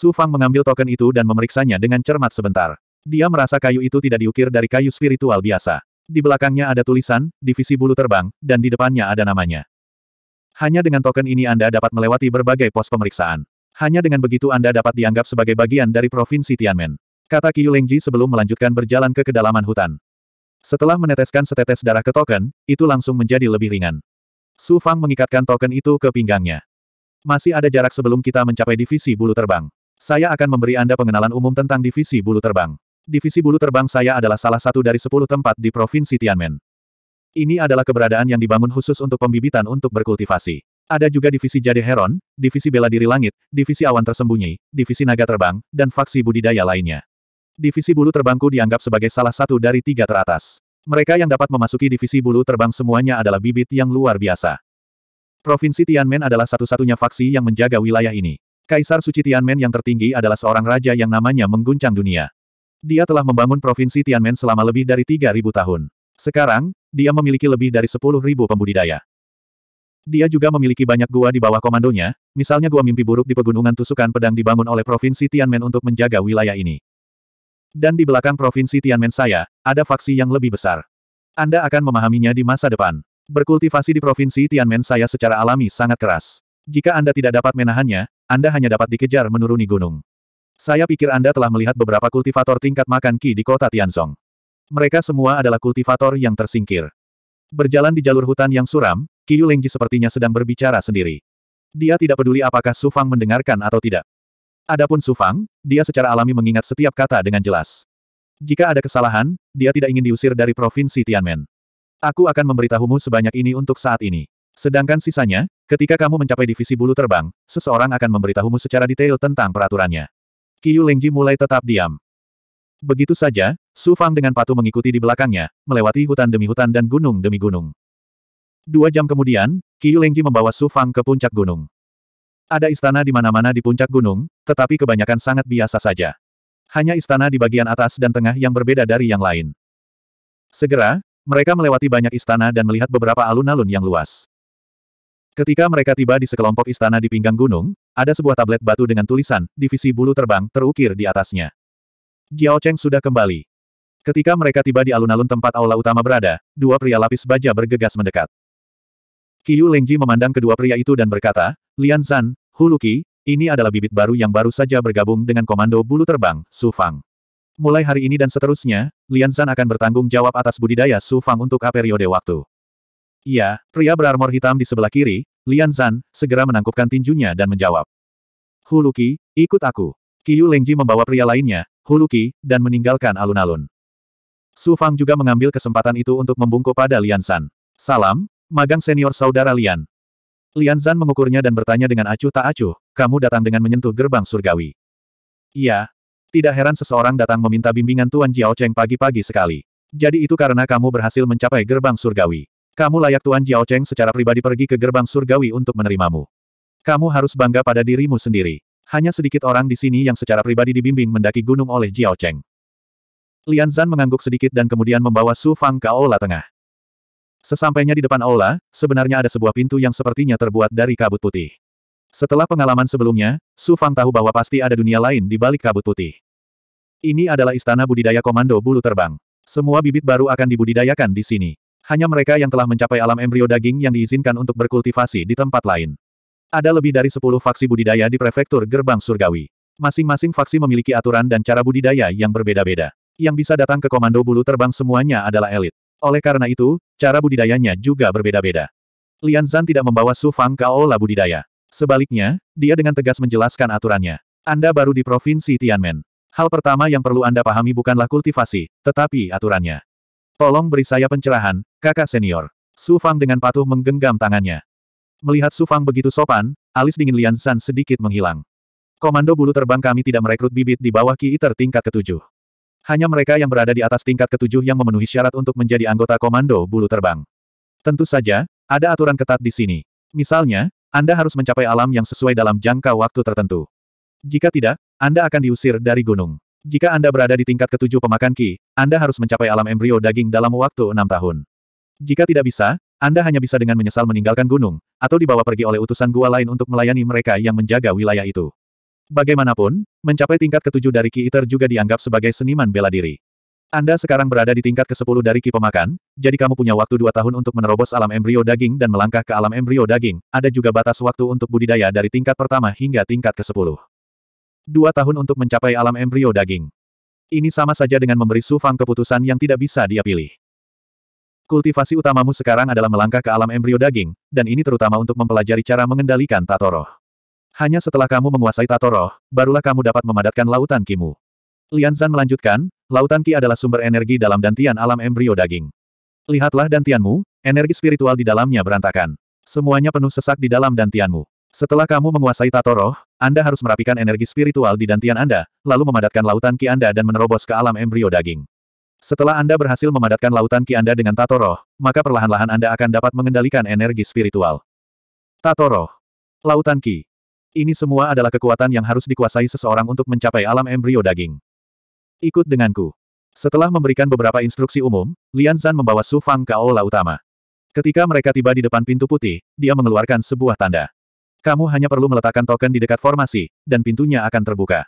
Su Fang mengambil token itu dan memeriksanya dengan cermat sebentar. Dia merasa kayu itu tidak diukir dari kayu spiritual biasa. Di belakangnya ada tulisan, divisi bulu terbang, dan di depannya ada namanya. Hanya dengan token ini Anda dapat melewati berbagai pos pemeriksaan. Hanya dengan begitu Anda dapat dianggap sebagai bagian dari Provinsi Tianmen. Kata Qiu Lengji sebelum melanjutkan berjalan ke kedalaman hutan. Setelah meneteskan setetes darah ke token, itu langsung menjadi lebih ringan. Su Fang mengikatkan token itu ke pinggangnya. Masih ada jarak sebelum kita mencapai divisi bulu terbang. Saya akan memberi Anda pengenalan umum tentang divisi bulu terbang. Divisi bulu terbang saya adalah salah satu dari sepuluh tempat di Provinsi Tianmen. Ini adalah keberadaan yang dibangun khusus untuk pembibitan untuk berkultivasi. Ada juga divisi jade heron, divisi bela diri langit, divisi awan tersembunyi, divisi naga terbang, dan faksi budidaya lainnya. Divisi bulu terbangku dianggap sebagai salah satu dari tiga teratas. Mereka yang dapat memasuki divisi bulu terbang semuanya adalah bibit yang luar biasa. Provinsi Tianmen adalah satu-satunya faksi yang menjaga wilayah ini. Kaisar Suci Tianmen yang tertinggi adalah seorang raja yang namanya mengguncang dunia. Dia telah membangun provinsi Tianmen selama lebih dari 3.000 tahun. Sekarang, dia memiliki lebih dari 10.000 pembudidaya. Dia juga memiliki banyak gua di bawah komandonya, misalnya gua mimpi buruk di pegunungan tusukan pedang dibangun oleh provinsi Tianmen untuk menjaga wilayah ini. Dan di belakang provinsi Tianmen saya, ada faksi yang lebih besar. Anda akan memahaminya di masa depan. Berkultivasi di provinsi Tianmen saya secara alami sangat keras. Jika Anda tidak dapat menahannya, Anda hanya dapat dikejar menuruni gunung. Saya pikir Anda telah melihat beberapa kultivator tingkat makan Ki di kota Tianzong. Mereka semua adalah kultivator yang tersingkir. Berjalan di jalur hutan yang suram, Yu Lingji sepertinya sedang berbicara sendiri. Dia tidak peduli apakah Su Fang mendengarkan atau tidak. Adapun Su Fang, dia secara alami mengingat setiap kata dengan jelas. Jika ada kesalahan, dia tidak ingin diusir dari provinsi Tianmen. Aku akan memberitahumu sebanyak ini untuk saat ini. Sedangkan sisanya, Ketika kamu mencapai divisi bulu terbang, seseorang akan memberitahumu secara detail tentang peraturannya. Qiu Lengji mulai tetap diam. Begitu saja, Su Fang dengan patuh mengikuti di belakangnya, melewati hutan demi hutan dan gunung demi gunung. Dua jam kemudian, Qiu Lengji membawa Su Fang ke puncak gunung. Ada istana di mana-mana di puncak gunung, tetapi kebanyakan sangat biasa saja. Hanya istana di bagian atas dan tengah yang berbeda dari yang lain. Segera, mereka melewati banyak istana dan melihat beberapa alun-alun yang luas. Ketika mereka tiba di sekelompok istana di pinggang gunung, ada sebuah tablet batu dengan tulisan, divisi bulu terbang, terukir di atasnya. Jiao Cheng sudah kembali. Ketika mereka tiba di alun-alun tempat aula utama berada, dua pria lapis baja bergegas mendekat. Qiu Lengji memandang kedua pria itu dan berkata, Lian Zan, Huluki, ini adalah bibit baru yang baru saja bergabung dengan komando bulu terbang, Su Fang. Mulai hari ini dan seterusnya, Lian Zan akan bertanggung jawab atas budidaya Su Fang untuk periode waktu. Iya, pria berarmor hitam di sebelah kiri, Lian Zan, segera menangkupkan tinjunya dan menjawab. Huluki, ikut aku. Qiyu Lengji membawa pria lainnya, Huluki, dan meninggalkan alun-alun. Su Fang juga mengambil kesempatan itu untuk membungkuk pada Lian Zan. Salam, magang senior saudara Lian. Lian Zan mengukurnya dan bertanya dengan acuh tak acuh, kamu datang dengan menyentuh gerbang surgawi. Iya. Tidak heran seseorang datang meminta bimbingan Tuan Jiao Cheng pagi-pagi sekali. Jadi itu karena kamu berhasil mencapai gerbang surgawi. Kamu layak Tuan Jiao Cheng secara pribadi pergi ke gerbang surgawi untuk menerimamu. Kamu harus bangga pada dirimu sendiri. Hanya sedikit orang di sini yang secara pribadi dibimbing mendaki gunung oleh Jiao Cheng. Lian Zan mengangguk sedikit dan kemudian membawa Su Fang ke aula tengah. Sesampainya di depan aula, sebenarnya ada sebuah pintu yang sepertinya terbuat dari kabut putih. Setelah pengalaman sebelumnya, Su Fang tahu bahwa pasti ada dunia lain di balik kabut putih. Ini adalah istana budidaya komando bulu terbang. Semua bibit baru akan dibudidayakan di sini. Hanya mereka yang telah mencapai alam embrio daging yang diizinkan untuk berkultivasi di tempat lain. Ada lebih dari 10 faksi budidaya di prefektur Gerbang Surgawi. Masing-masing faksi memiliki aturan dan cara budidaya yang berbeda-beda. Yang bisa datang ke komando bulu terbang semuanya adalah elit. Oleh karena itu, cara budidayanya juga berbeda-beda. Lian Zan tidak membawa Su Fang ke aula budidaya. Sebaliknya, dia dengan tegas menjelaskan aturannya. Anda baru di provinsi Tianmen. Hal pertama yang perlu Anda pahami bukanlah kultivasi, tetapi aturannya. Tolong beri saya pencerahan, kakak senior. Su Fang dengan patuh menggenggam tangannya. Melihat Su Fang begitu sopan, alis dingin Lian San sedikit menghilang. Komando bulu terbang kami tidak merekrut bibit di bawah Ki Iter tingkat ketujuh. Hanya mereka yang berada di atas tingkat ketujuh yang memenuhi syarat untuk menjadi anggota komando bulu terbang. Tentu saja, ada aturan ketat di sini. Misalnya, Anda harus mencapai alam yang sesuai dalam jangka waktu tertentu. Jika tidak, Anda akan diusir dari gunung. Jika Anda berada di tingkat ketujuh pemakan Ki, Anda harus mencapai alam embrio daging dalam waktu enam tahun. Jika tidak bisa, Anda hanya bisa dengan menyesal meninggalkan gunung, atau dibawa pergi oleh utusan gua lain untuk melayani mereka yang menjaga wilayah itu. Bagaimanapun, mencapai tingkat ketujuh dari Ki Iter juga dianggap sebagai seniman bela diri. Anda sekarang berada di tingkat ke-10 dari Ki Pemakan, jadi kamu punya waktu dua tahun untuk menerobos alam embrio daging dan melangkah ke alam embrio daging. Ada juga batas waktu untuk budidaya dari tingkat pertama hingga tingkat ke-10. Dua tahun untuk mencapai alam embrio daging. Ini sama saja dengan memberi Su Fang keputusan yang tidak bisa dia pilih. Kultivasi utamamu sekarang adalah melangkah ke alam embrio daging, dan ini terutama untuk mempelajari cara mengendalikan Tatoroh. Hanya setelah kamu menguasai Tatoroh, barulah kamu dapat memadatkan lautan kimu. Lian melanjutkan, lautan ki adalah sumber energi dalam dantian alam embrio daging. Lihatlah dantianmu, energi spiritual di dalamnya berantakan. Semuanya penuh sesak di dalam dantianmu. Setelah kamu menguasai tato roh, Anda harus merapikan energi spiritual di dantian Anda, lalu memadatkan lautan ki Anda dan menerobos ke alam embrio daging. Setelah Anda berhasil memadatkan lautan ki Anda dengan tato roh, maka perlahan-lahan Anda akan dapat mengendalikan energi spiritual. Tato roh. Lautan ki. Ini semua adalah kekuatan yang harus dikuasai seseorang untuk mencapai alam embrio daging. Ikut denganku. Setelah memberikan beberapa instruksi umum, Lian Zan membawa Su Fang ke aula utama. Ketika mereka tiba di depan pintu putih, dia mengeluarkan sebuah tanda. Kamu hanya perlu meletakkan token di dekat formasi, dan pintunya akan terbuka.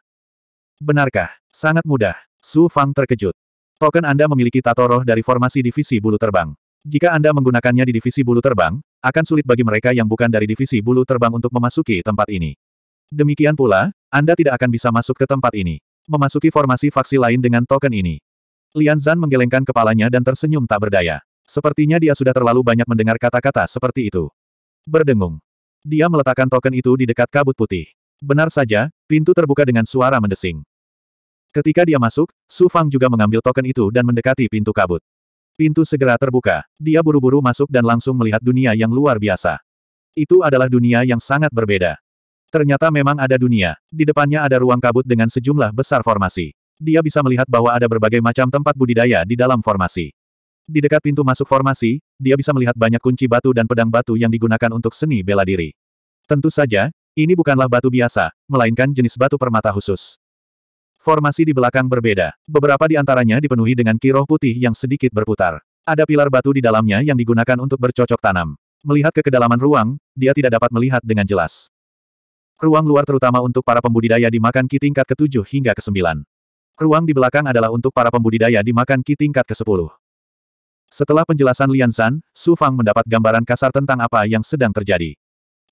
Benarkah? Sangat mudah. Su Fang terkejut. Token Anda memiliki tato roh dari formasi divisi bulu terbang. Jika Anda menggunakannya di divisi bulu terbang, akan sulit bagi mereka yang bukan dari divisi bulu terbang untuk memasuki tempat ini. Demikian pula, Anda tidak akan bisa masuk ke tempat ini. Memasuki formasi faksi lain dengan token ini. Lian Zan menggelengkan kepalanya dan tersenyum tak berdaya. Sepertinya dia sudah terlalu banyak mendengar kata-kata seperti itu. Berdengung, dia meletakkan token itu di dekat kabut putih. Benar saja, pintu terbuka dengan suara mendesing. Ketika dia masuk, Su Fang juga mengambil token itu dan mendekati pintu kabut. Pintu segera terbuka. Dia buru-buru masuk dan langsung melihat dunia yang luar biasa. Itu adalah dunia yang sangat berbeda. Ternyata memang ada dunia. Di depannya ada ruang kabut dengan sejumlah besar formasi. Dia bisa melihat bahwa ada berbagai macam tempat budidaya di dalam formasi. Di dekat pintu masuk formasi, dia bisa melihat banyak kunci batu dan pedang batu yang digunakan untuk seni bela diri. Tentu saja, ini bukanlah batu biasa, melainkan jenis batu permata khusus. Formasi di belakang berbeda. Beberapa di antaranya dipenuhi dengan kiroh putih yang sedikit berputar. Ada pilar batu di dalamnya yang digunakan untuk bercocok tanam. Melihat ke kedalaman ruang, dia tidak dapat melihat dengan jelas. Ruang luar terutama untuk para pembudidaya dimakan ki tingkat ke-7 hingga ke-9. Ruang di belakang adalah untuk para pembudidaya dimakan ki tingkat ke-10. Setelah penjelasan Lian San, Su Fang mendapat gambaran kasar tentang apa yang sedang terjadi.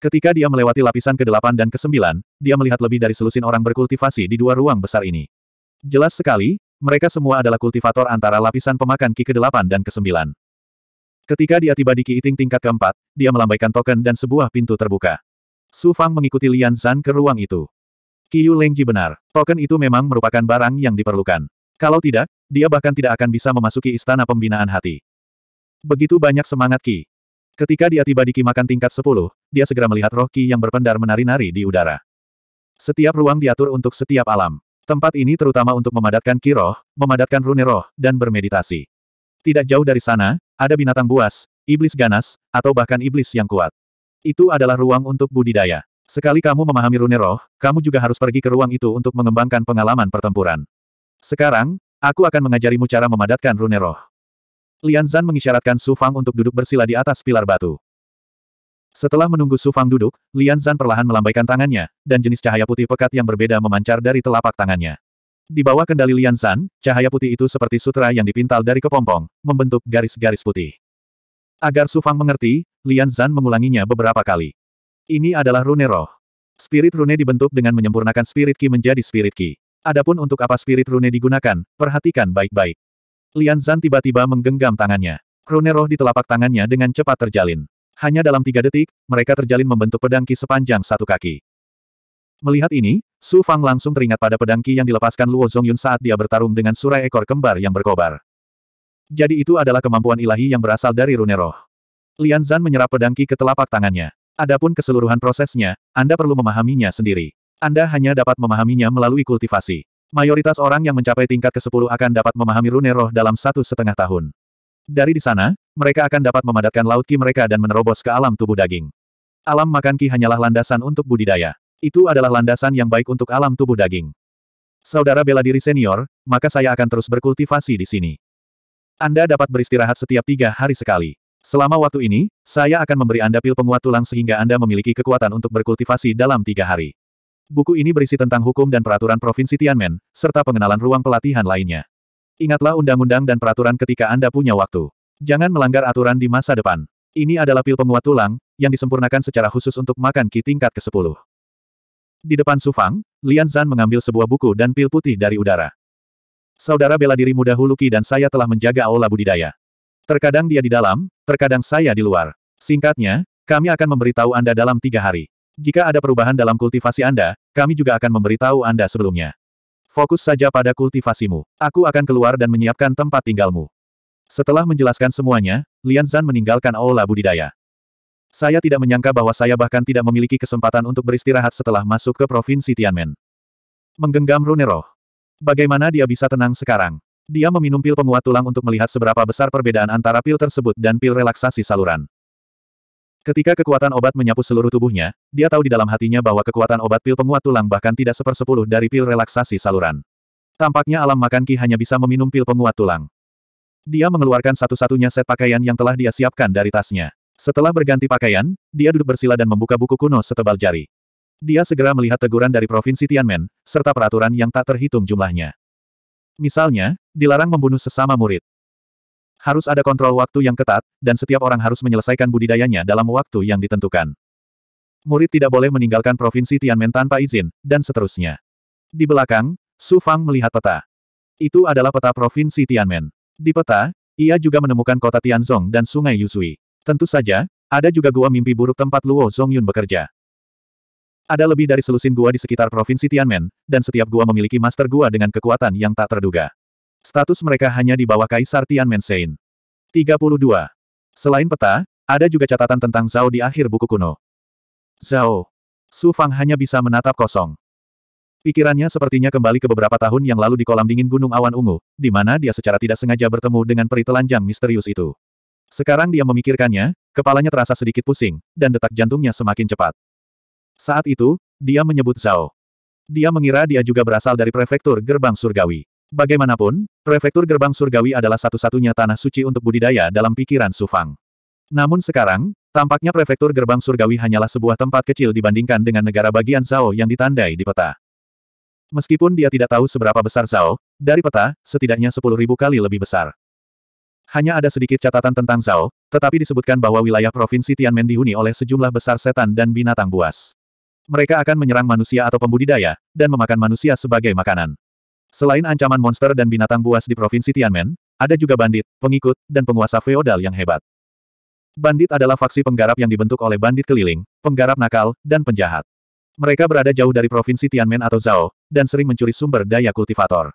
Ketika dia melewati lapisan ke-8 dan ke-9, dia melihat lebih dari selusin orang berkultivasi di dua ruang besar ini. Jelas sekali, mereka semua adalah kultivator antara lapisan pemakan Ki ke-8 dan ke-9. Ketika dia tiba di Ki Iting tingkat keempat, dia melambaikan token dan sebuah pintu terbuka. Su Fang mengikuti Lian San ke ruang itu. Yu Lengji benar, token itu memang merupakan barang yang diperlukan. Kalau tidak, dia bahkan tidak akan bisa memasuki istana pembinaan hati. Begitu banyak semangat Ki. Ketika dia tiba di Ki Makan tingkat 10, dia segera melihat roh Ki yang berpendar menari-nari di udara. Setiap ruang diatur untuk setiap alam. Tempat ini terutama untuk memadatkan Ki roh, memadatkan rune roh, dan bermeditasi. Tidak jauh dari sana, ada binatang buas, iblis ganas, atau bahkan iblis yang kuat. Itu adalah ruang untuk budidaya. Sekali kamu memahami rune roh, kamu juga harus pergi ke ruang itu untuk mengembangkan pengalaman pertempuran. Sekarang, aku akan mengajarimu cara memadatkan rune roh. Lian Zan mengisyaratkan Su Fang untuk duduk bersila di atas pilar batu. Setelah menunggu Su Fang duduk, Lian Zan perlahan melambaikan tangannya, dan jenis cahaya putih pekat yang berbeda memancar dari telapak tangannya. Di bawah kendali Lian Zan, cahaya putih itu seperti sutra yang dipintal dari kepompong, membentuk garis-garis putih. Agar Su Fang mengerti, Lian Zan mengulanginya beberapa kali. Ini adalah rune roh. Spirit rune dibentuk dengan menyempurnakan spirit ki menjadi spirit ki. Adapun untuk apa spirit rune digunakan, perhatikan baik-baik. Lian Zan tiba-tiba menggenggam tangannya. Rune roh di telapak tangannya dengan cepat terjalin. Hanya dalam tiga detik, mereka terjalin membentuk pedang ki sepanjang satu kaki. Melihat ini, Su Fang langsung teringat pada pedang ki yang dilepaskan Luo Zongyun saat dia bertarung dengan surai ekor kembar yang berkobar. Jadi itu adalah kemampuan ilahi yang berasal dari rune roh. Lian Zan menyerap pedang ki ke telapak tangannya. Adapun keseluruhan prosesnya, Anda perlu memahaminya sendiri. Anda hanya dapat memahaminya melalui kultivasi. Mayoritas orang yang mencapai tingkat ke-10 akan dapat memahami rune roh dalam satu setengah tahun. Dari di sana, mereka akan dapat memadatkan laut ki mereka dan menerobos ke alam tubuh daging. Alam makan ki hanyalah landasan untuk budidaya. Itu adalah landasan yang baik untuk alam tubuh daging. Saudara bela diri senior, maka saya akan terus berkultivasi di sini. Anda dapat beristirahat setiap tiga hari sekali. Selama waktu ini, saya akan memberi Anda pil penguat tulang sehingga Anda memiliki kekuatan untuk berkultivasi dalam tiga hari. Buku ini berisi tentang hukum dan peraturan Provinsi Tianmen, serta pengenalan ruang pelatihan lainnya. Ingatlah undang-undang dan peraturan ketika Anda punya waktu. Jangan melanggar aturan di masa depan. Ini adalah pil penguat tulang, yang disempurnakan secara khusus untuk makan ki tingkat ke-10. Di depan Sufang, Lian Zan mengambil sebuah buku dan pil putih dari udara. Saudara bela diri muda Huluki dan saya telah menjaga aula budidaya. Terkadang dia di dalam, terkadang saya di luar. Singkatnya, kami akan memberitahu Anda dalam tiga hari. Jika ada perubahan dalam kultivasi Anda, kami juga akan memberitahu Anda sebelumnya. Fokus saja pada kultivasimu. Aku akan keluar dan menyiapkan tempat tinggalmu. Setelah menjelaskan semuanya, Lian Zan meninggalkan aula budidaya. Saya tidak menyangka bahwa saya bahkan tidak memiliki kesempatan untuk beristirahat setelah masuk ke provinsi Tianmen. Menggenggam Rune Roh, Bagaimana dia bisa tenang sekarang? Dia meminum pil penguat tulang untuk melihat seberapa besar perbedaan antara pil tersebut dan pil relaksasi saluran. Ketika kekuatan obat menyapu seluruh tubuhnya, dia tahu di dalam hatinya bahwa kekuatan obat pil penguat tulang bahkan tidak sepersepuluh dari pil relaksasi saluran. Tampaknya alam makan Ki hanya bisa meminum pil penguat tulang. Dia mengeluarkan satu-satunya set pakaian yang telah dia siapkan dari tasnya. Setelah berganti pakaian, dia duduk bersila dan membuka buku kuno setebal jari. Dia segera melihat teguran dari Provinsi Tianmen, serta peraturan yang tak terhitung jumlahnya. Misalnya, dilarang membunuh sesama murid. Harus ada kontrol waktu yang ketat, dan setiap orang harus menyelesaikan budidayanya dalam waktu yang ditentukan. Murid tidak boleh meninggalkan provinsi Tianmen tanpa izin, dan seterusnya. Di belakang, Su Fang melihat peta. Itu adalah peta provinsi Tianmen. Di peta, ia juga menemukan kota Tianzong dan sungai Yuzui. Tentu saja, ada juga gua mimpi buruk tempat Luo Zongyun bekerja. Ada lebih dari selusin gua di sekitar provinsi Tianmen, dan setiap gua memiliki master gua dengan kekuatan yang tak terduga. Status mereka hanya di bawah Kaisar Tian Mensein. 32. Selain peta, ada juga catatan tentang Zhao di akhir buku kuno. Zhao. Su Fang hanya bisa menatap kosong. Pikirannya sepertinya kembali ke beberapa tahun yang lalu di kolam dingin Gunung Awan Ungu, di mana dia secara tidak sengaja bertemu dengan peri telanjang misterius itu. Sekarang dia memikirkannya, kepalanya terasa sedikit pusing, dan detak jantungnya semakin cepat. Saat itu, dia menyebut Zhao. Dia mengira dia juga berasal dari prefektur gerbang surgawi. Bagaimanapun, prefektur gerbang surgawi adalah satu-satunya tanah suci untuk budidaya dalam pikiran Sufang. Namun sekarang, tampaknya prefektur gerbang surgawi hanyalah sebuah tempat kecil dibandingkan dengan negara bagian Zhao yang ditandai di peta. Meskipun dia tidak tahu seberapa besar Zhao, dari peta, setidaknya 10.000 kali lebih besar. Hanya ada sedikit catatan tentang Zhao, tetapi disebutkan bahwa wilayah provinsi Tianmen dihuni oleh sejumlah besar setan dan binatang buas. Mereka akan menyerang manusia atau pembudidaya, dan memakan manusia sebagai makanan. Selain ancaman monster dan binatang buas di Provinsi Tianmen, ada juga bandit, pengikut, dan penguasa feodal yang hebat. Bandit adalah faksi penggarap yang dibentuk oleh bandit keliling, penggarap nakal, dan penjahat. Mereka berada jauh dari Provinsi Tianmen atau Zhao, dan sering mencuri sumber daya kultivator.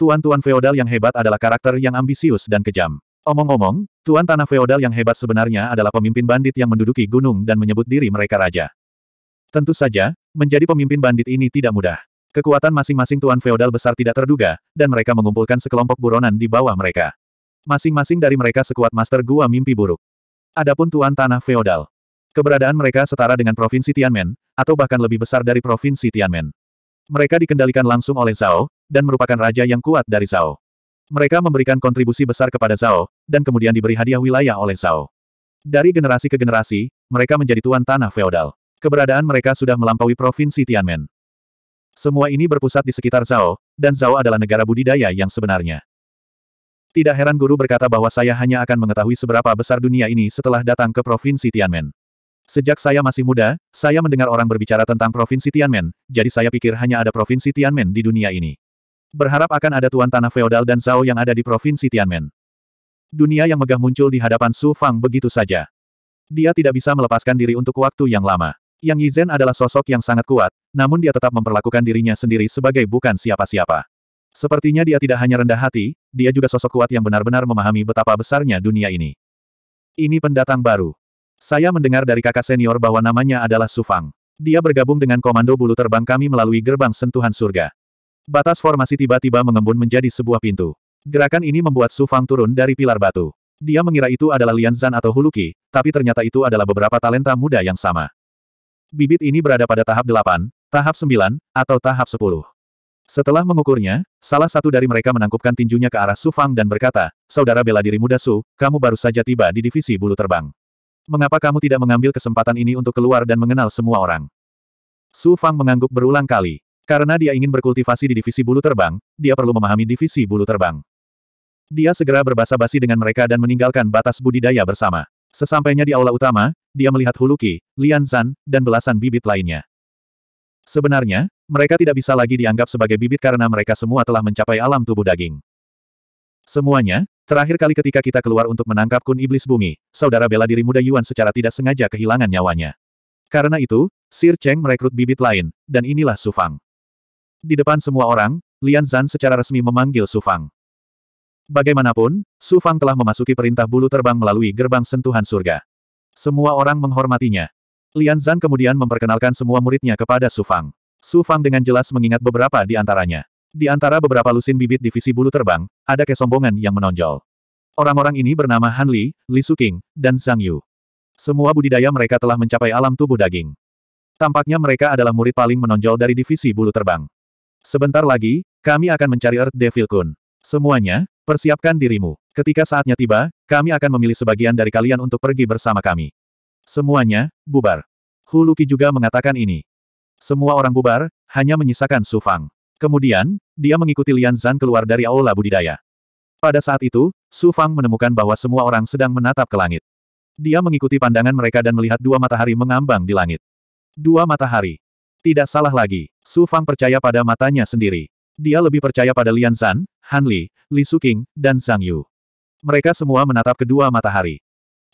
Tuan-tuan feodal yang hebat adalah karakter yang ambisius dan kejam. Omong-omong, tuan tanah feodal yang hebat sebenarnya adalah pemimpin bandit yang menduduki gunung dan menyebut diri mereka raja. Tentu saja, menjadi pemimpin bandit ini tidak mudah. Kekuatan masing-masing tuan feodal besar tidak terduga, dan mereka mengumpulkan sekelompok buronan di bawah mereka. Masing-masing dari mereka sekuat master gua mimpi buruk. Adapun tuan tanah feodal. Keberadaan mereka setara dengan provinsi Tianmen, atau bahkan lebih besar dari provinsi Tianmen. Mereka dikendalikan langsung oleh Zhao, dan merupakan raja yang kuat dari Zhao. Mereka memberikan kontribusi besar kepada Zhao, dan kemudian diberi hadiah wilayah oleh Zhao. Dari generasi ke generasi, mereka menjadi tuan tanah feodal. Keberadaan mereka sudah melampaui provinsi Tianmen. Semua ini berpusat di sekitar Zhao, dan Zhao adalah negara budidaya yang sebenarnya. Tidak heran guru berkata bahwa saya hanya akan mengetahui seberapa besar dunia ini setelah datang ke Provinsi Tianmen. Sejak saya masih muda, saya mendengar orang berbicara tentang Provinsi Tianmen, jadi saya pikir hanya ada Provinsi Tianmen di dunia ini. Berharap akan ada tuan tanah feodal dan Zhao yang ada di Provinsi Tianmen. Dunia yang megah muncul di hadapan Su Fang begitu saja. Dia tidak bisa melepaskan diri untuk waktu yang lama. Yang Yizhen adalah sosok yang sangat kuat, namun dia tetap memperlakukan dirinya sendiri sebagai bukan siapa-siapa. Sepertinya dia tidak hanya rendah hati, dia juga sosok kuat yang benar-benar memahami betapa besarnya dunia ini. Ini pendatang baru. Saya mendengar dari kakak senior bahwa namanya adalah Sufang. Dia bergabung dengan komando bulu terbang kami melalui gerbang sentuhan surga. Batas formasi tiba-tiba mengembun menjadi sebuah pintu. Gerakan ini membuat Sufang turun dari pilar batu. Dia mengira itu adalah Lian Zan atau Huluki, tapi ternyata itu adalah beberapa talenta muda yang sama bibit ini berada pada tahap 8, tahap 9, atau tahap 10. Setelah mengukurnya, salah satu dari mereka menangkupkan tinjunya ke arah Su Fang dan berkata, Saudara bela diri muda Su, kamu baru saja tiba di divisi bulu terbang. Mengapa kamu tidak mengambil kesempatan ini untuk keluar dan mengenal semua orang? Su Fang mengangguk berulang kali. Karena dia ingin berkultivasi di divisi bulu terbang, dia perlu memahami divisi bulu terbang. Dia segera berbasa basi dengan mereka dan meninggalkan batas budidaya bersama. Sesampainya di aula utama, dia melihat Huluki, Lian Zan, dan belasan bibit lainnya. Sebenarnya, mereka tidak bisa lagi dianggap sebagai bibit karena mereka semua telah mencapai alam tubuh daging. Semuanya, terakhir kali ketika kita keluar untuk menangkap kun iblis bumi, saudara bela diri muda Yuan secara tidak sengaja kehilangan nyawanya. Karena itu, Sir Cheng merekrut bibit lain, dan inilah Sufang. Di depan semua orang, Lian Zan secara resmi memanggil Sufang. Bagaimanapun, Su Fang telah memasuki perintah bulu terbang melalui gerbang sentuhan surga. Semua orang menghormatinya. Lian Zan kemudian memperkenalkan semua muridnya kepada Su Fang. Su Fang dengan jelas mengingat beberapa di antaranya. Di antara beberapa lusin bibit divisi bulu terbang, ada kesombongan yang menonjol. Orang-orang ini bernama Han Li, Li King, dan Zhang Yu. Semua budidaya mereka telah mencapai alam tubuh daging. Tampaknya mereka adalah murid paling menonjol dari divisi bulu terbang. Sebentar lagi, kami akan mencari Earth Devil Kun. Semuanya, persiapkan dirimu. Ketika saatnya tiba, kami akan memilih sebagian dari kalian untuk pergi bersama kami. Semuanya, bubar. Huluki juga mengatakan ini. Semua orang bubar, hanya menyisakan Su Fang. Kemudian, dia mengikuti Lian Zhan keluar dari aula budidaya. Pada saat itu, Su Fang menemukan bahwa semua orang sedang menatap ke langit. Dia mengikuti pandangan mereka dan melihat dua matahari mengambang di langit. Dua matahari. Tidak salah lagi, Su Fang percaya pada matanya sendiri. Dia lebih percaya pada Lian San, Han Li, Li King, dan Sang Yu. Mereka semua menatap kedua matahari.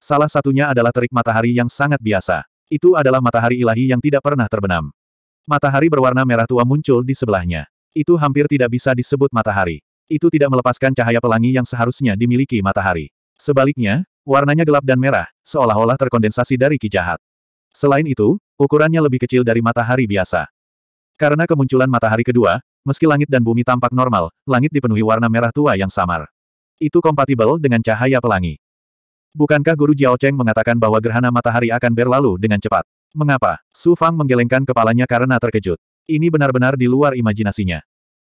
Salah satunya adalah terik matahari yang sangat biasa. Itu adalah matahari ilahi yang tidak pernah terbenam. Matahari berwarna merah tua muncul di sebelahnya. Itu hampir tidak bisa disebut matahari. Itu tidak melepaskan cahaya pelangi yang seharusnya dimiliki matahari. Sebaliknya, warnanya gelap dan merah, seolah-olah terkondensasi dari kijahat. Selain itu, ukurannya lebih kecil dari matahari biasa. Karena kemunculan matahari kedua, meski langit dan bumi tampak normal, langit dipenuhi warna merah tua yang samar. Itu kompatibel dengan cahaya pelangi. Bukankah Guru Jiao Cheng mengatakan bahwa gerhana matahari akan berlalu dengan cepat? Mengapa? Su Fang menggelengkan kepalanya karena terkejut. Ini benar-benar di luar imajinasinya.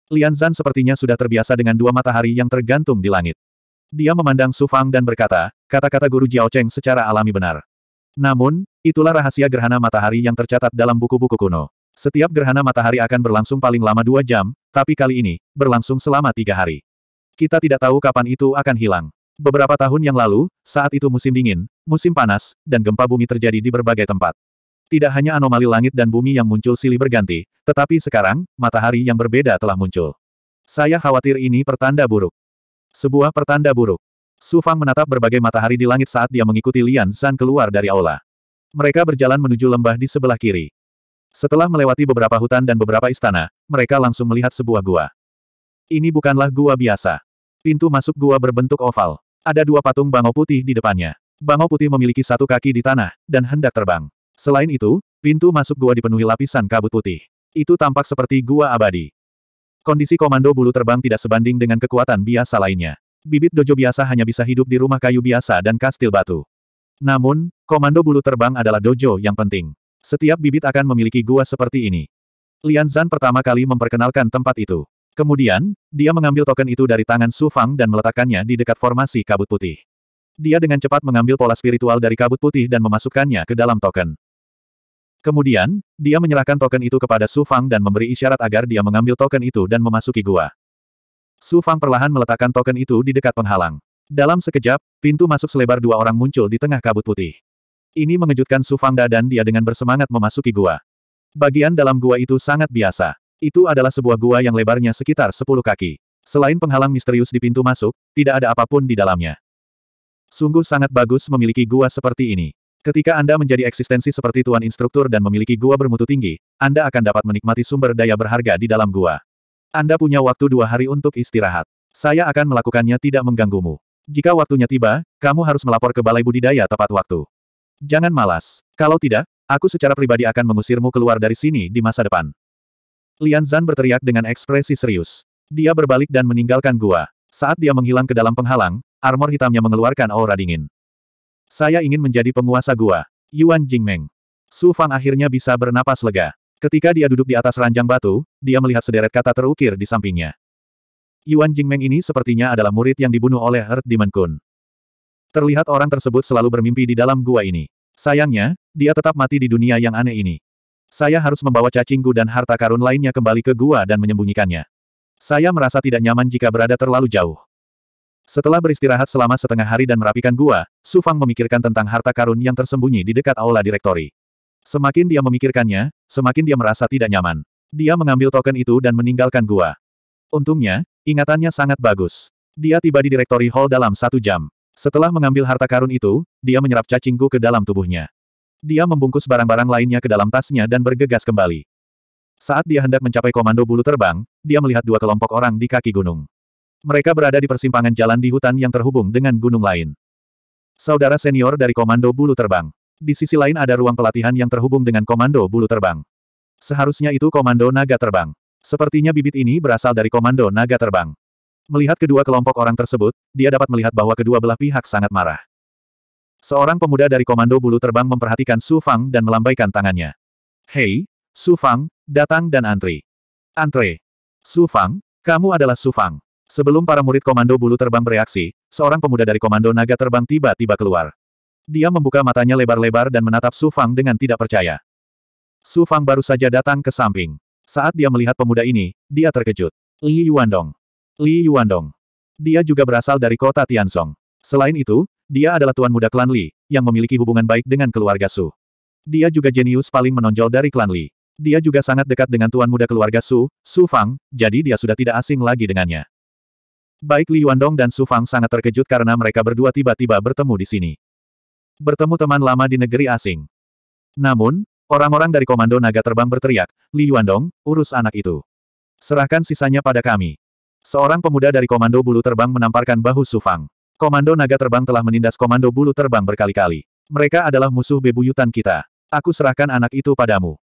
Lian Zan sepertinya sudah terbiasa dengan dua matahari yang tergantung di langit. Dia memandang Su Fang dan berkata, kata-kata Guru Jiao Cheng secara alami benar. Namun, itulah rahasia gerhana matahari yang tercatat dalam buku-buku kuno. Setiap gerhana matahari akan berlangsung paling lama dua jam, tapi kali ini, berlangsung selama tiga hari. Kita tidak tahu kapan itu akan hilang. Beberapa tahun yang lalu, saat itu musim dingin, musim panas, dan gempa bumi terjadi di berbagai tempat. Tidak hanya anomali langit dan bumi yang muncul silih berganti, tetapi sekarang, matahari yang berbeda telah muncul. Saya khawatir ini pertanda buruk. Sebuah pertanda buruk. Su Fang menatap berbagai matahari di langit saat dia mengikuti Lian Zan keluar dari aula. Mereka berjalan menuju lembah di sebelah kiri. Setelah melewati beberapa hutan dan beberapa istana, mereka langsung melihat sebuah gua. Ini bukanlah gua biasa. Pintu masuk gua berbentuk oval. Ada dua patung bangau putih di depannya. Bangau putih memiliki satu kaki di tanah, dan hendak terbang. Selain itu, pintu masuk gua dipenuhi lapisan kabut putih. Itu tampak seperti gua abadi. Kondisi komando bulu terbang tidak sebanding dengan kekuatan biasa lainnya. Bibit dojo biasa hanya bisa hidup di rumah kayu biasa dan kastil batu. Namun, komando bulu terbang adalah dojo yang penting. Setiap bibit akan memiliki gua seperti ini. Lian Zan pertama kali memperkenalkan tempat itu. Kemudian, dia mengambil token itu dari tangan Su Fang dan meletakkannya di dekat formasi kabut putih. Dia dengan cepat mengambil pola spiritual dari kabut putih dan memasukkannya ke dalam token. Kemudian, dia menyerahkan token itu kepada Su Fang dan memberi isyarat agar dia mengambil token itu dan memasuki gua. Su Fang perlahan meletakkan token itu di dekat penghalang. Dalam sekejap, pintu masuk selebar dua orang muncul di tengah kabut putih. Ini mengejutkan Su Fangda dan dia dengan bersemangat memasuki gua. Bagian dalam gua itu sangat biasa. Itu adalah sebuah gua yang lebarnya sekitar 10 kaki. Selain penghalang misterius di pintu masuk, tidak ada apapun di dalamnya. Sungguh sangat bagus memiliki gua seperti ini. Ketika Anda menjadi eksistensi seperti tuan instruktur dan memiliki gua bermutu tinggi, Anda akan dapat menikmati sumber daya berharga di dalam gua. Anda punya waktu dua hari untuk istirahat. Saya akan melakukannya tidak mengganggumu. Jika waktunya tiba, kamu harus melapor ke Balai Budidaya tepat waktu. Jangan malas. Kalau tidak, aku secara pribadi akan mengusirmu keluar dari sini di masa depan. Lian Zan berteriak dengan ekspresi serius. Dia berbalik dan meninggalkan gua. Saat dia menghilang ke dalam penghalang, armor hitamnya mengeluarkan aura dingin. Saya ingin menjadi penguasa gua. Yuan Jingmeng. Su Fang akhirnya bisa bernapas lega. Ketika dia duduk di atas ranjang batu, dia melihat sederet kata terukir di sampingnya. Yuan Jingmeng ini sepertinya adalah murid yang dibunuh oleh Earth Demon Kun. Terlihat orang tersebut selalu bermimpi di dalam gua ini. Sayangnya, dia tetap mati di dunia yang aneh ini. Saya harus membawa cacingku dan harta karun lainnya kembali ke gua dan menyembunyikannya. Saya merasa tidak nyaman jika berada terlalu jauh. Setelah beristirahat selama setengah hari dan merapikan gua, Su Fang memikirkan tentang harta karun yang tersembunyi di dekat aula direktori. Semakin dia memikirkannya, semakin dia merasa tidak nyaman. Dia mengambil token itu dan meninggalkan gua. Untungnya, ingatannya sangat bagus. Dia tiba di direktori hall dalam satu jam. Setelah mengambil harta karun itu, dia menyerap cacingku ke dalam tubuhnya. Dia membungkus barang-barang lainnya ke dalam tasnya dan bergegas kembali. Saat dia hendak mencapai komando bulu terbang, dia melihat dua kelompok orang di kaki gunung. Mereka berada di persimpangan jalan di hutan yang terhubung dengan gunung lain. Saudara senior dari komando bulu terbang. Di sisi lain ada ruang pelatihan yang terhubung dengan komando bulu terbang. Seharusnya itu komando naga terbang. Sepertinya bibit ini berasal dari komando naga terbang. Melihat kedua kelompok orang tersebut, dia dapat melihat bahwa kedua belah pihak sangat marah. Seorang pemuda dari Komando Bulu Terbang memperhatikan Su Fang dan melambaikan tangannya. Hei, Su Fang, datang dan antri. Antre. Su Fang, kamu adalah Su Fang. Sebelum para murid Komando Bulu Terbang bereaksi, seorang pemuda dari Komando Naga Terbang tiba-tiba keluar. Dia membuka matanya lebar-lebar dan menatap Su Fang dengan tidak percaya. Su Fang baru saja datang ke samping. Saat dia melihat pemuda ini, dia terkejut. Li Yuandong. Li Yuandong. Dia juga berasal dari kota Tianzong. Selain itu, dia adalah tuan muda klan Li, yang memiliki hubungan baik dengan keluarga Su. Dia juga jenius paling menonjol dari klan Li. Dia juga sangat dekat dengan tuan muda keluarga Su, Su Fang, jadi dia sudah tidak asing lagi dengannya. Baik Li Yuandong dan Su Fang sangat terkejut karena mereka berdua tiba-tiba bertemu di sini. Bertemu teman lama di negeri asing. Namun, orang-orang dari Komando Naga Terbang berteriak, Li Yuandong, urus anak itu. Serahkan sisanya pada kami. Seorang pemuda dari Komando Bulu Terbang menamparkan bahu Sufang. Komando Naga Terbang telah menindas Komando Bulu Terbang berkali-kali. Mereka adalah musuh bebuyutan kita. Aku serahkan anak itu padamu.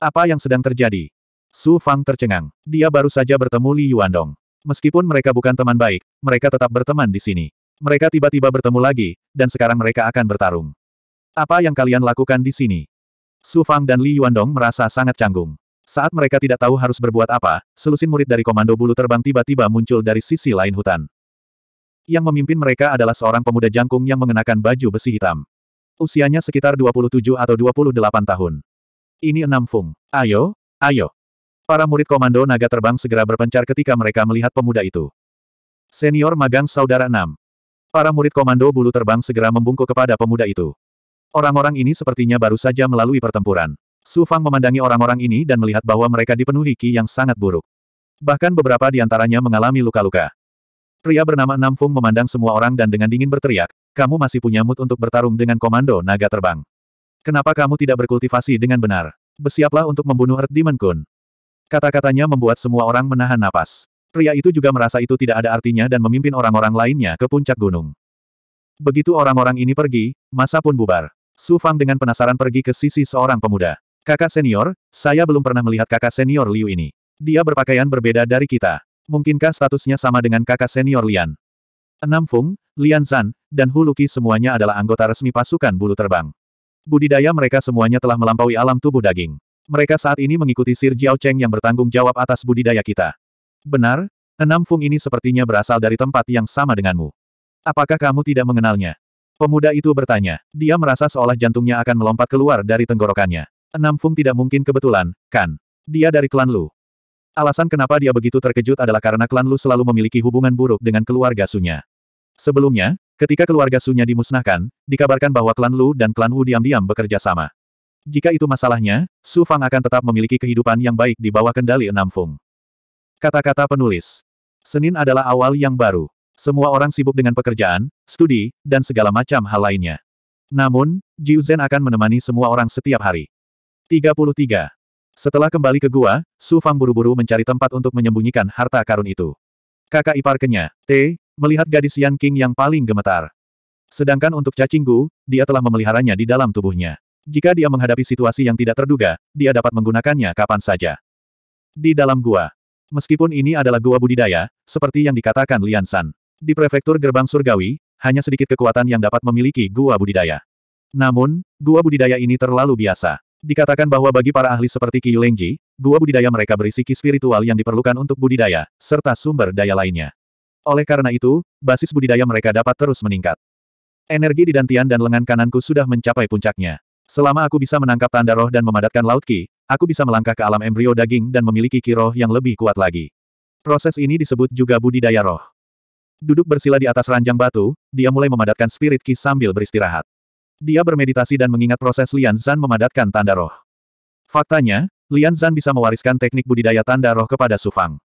Apa yang sedang terjadi? Su Fang tercengang. Dia baru saja bertemu Li Yuandong. Meskipun mereka bukan teman baik, mereka tetap berteman di sini. Mereka tiba-tiba bertemu lagi, dan sekarang mereka akan bertarung. Apa yang kalian lakukan di sini? Su Fang dan Li Yuandong merasa sangat canggung. Saat mereka tidak tahu harus berbuat apa, selusin murid dari Komando Bulu Terbang tiba-tiba muncul dari sisi lain hutan. Yang memimpin mereka adalah seorang pemuda jangkung yang mengenakan baju besi hitam. Usianya sekitar 27 atau 28 tahun. Ini enam Fung. Ayo, ayo. Para murid Komando Naga Terbang segera berpencar ketika mereka melihat pemuda itu. Senior magang saudara enam. Para murid Komando Bulu Terbang segera membungkuk kepada pemuda itu. Orang-orang ini sepertinya baru saja melalui pertempuran. Su Fang memandangi orang-orang ini dan melihat bahwa mereka dipenuhi ki yang sangat buruk. Bahkan beberapa di antaranya mengalami luka-luka. Pria bernama Nam Fung memandang semua orang dan dengan dingin berteriak, kamu masih punya mood untuk bertarung dengan komando naga terbang. Kenapa kamu tidak berkultivasi dengan benar? Bersiaplah untuk membunuh Earth Demon Kun. Kata-katanya membuat semua orang menahan napas. Pria itu juga merasa itu tidak ada artinya dan memimpin orang-orang lainnya ke puncak gunung. Begitu orang-orang ini pergi, masa pun bubar. Su Fang dengan penasaran pergi ke sisi seorang pemuda. Kakak senior, saya belum pernah melihat kakak senior Liu ini. Dia berpakaian berbeda dari kita. Mungkinkah statusnya sama dengan kakak senior Lian? Enam Fung, Lian San, dan Huluki semuanya adalah anggota resmi pasukan bulu terbang. Budidaya mereka semuanya telah melampaui alam tubuh daging. Mereka saat ini mengikuti Sir Jiao Cheng yang bertanggung jawab atas budidaya kita. Benar, enam Fung ini sepertinya berasal dari tempat yang sama denganmu. Apakah kamu tidak mengenalnya? Pemuda itu bertanya. Dia merasa seolah jantungnya akan melompat keluar dari tenggorokannya. Enam Fung tidak mungkin kebetulan, kan? Dia dari klan Lu. Alasan kenapa dia begitu terkejut adalah karena klan Lu selalu memiliki hubungan buruk dengan keluarga Sunya. Sebelumnya, ketika keluarga Sunya dimusnahkan, dikabarkan bahwa klan Lu dan klan Wu diam-diam bekerja sama. Jika itu masalahnya, Su Fang akan tetap memiliki kehidupan yang baik di bawah kendali Enam Fung. Kata-kata penulis. Senin adalah awal yang baru. Semua orang sibuk dengan pekerjaan, studi, dan segala macam hal lainnya. Namun, Jiu Zhen akan menemani semua orang setiap hari. 33. Setelah kembali ke gua, Su Fang buru-buru mencari tempat untuk menyembunyikan harta karun itu. Kakak ipar Kenya, T, melihat gadis Yan King yang paling gemetar. Sedangkan untuk cacing Gu, dia telah memeliharanya di dalam tubuhnya. Jika dia menghadapi situasi yang tidak terduga, dia dapat menggunakannya kapan saja. Di dalam gua. Meskipun ini adalah gua budidaya, seperti yang dikatakan Lian San. Di prefektur gerbang surgawi, hanya sedikit kekuatan yang dapat memiliki gua budidaya. Namun, gua budidaya ini terlalu biasa. Dikatakan bahwa bagi para ahli seperti Qiyu Lengji, gua budidaya mereka berisi ki spiritual yang diperlukan untuk budidaya, serta sumber daya lainnya. Oleh karena itu, basis budidaya mereka dapat terus meningkat. Energi di dantian dan lengan kananku sudah mencapai puncaknya. Selama aku bisa menangkap tanda roh dan memadatkan laut ki, aku bisa melangkah ke alam embrio daging dan memiliki ki roh yang lebih kuat lagi. Proses ini disebut juga budidaya roh. Duduk bersila di atas ranjang batu, dia mulai memadatkan spirit ki sambil beristirahat. Dia bermeditasi dan mengingat proses Lian Zan memadatkan tanda roh. Faktanya, Lian Zan bisa mewariskan teknik budidaya tanda roh kepada Sufang.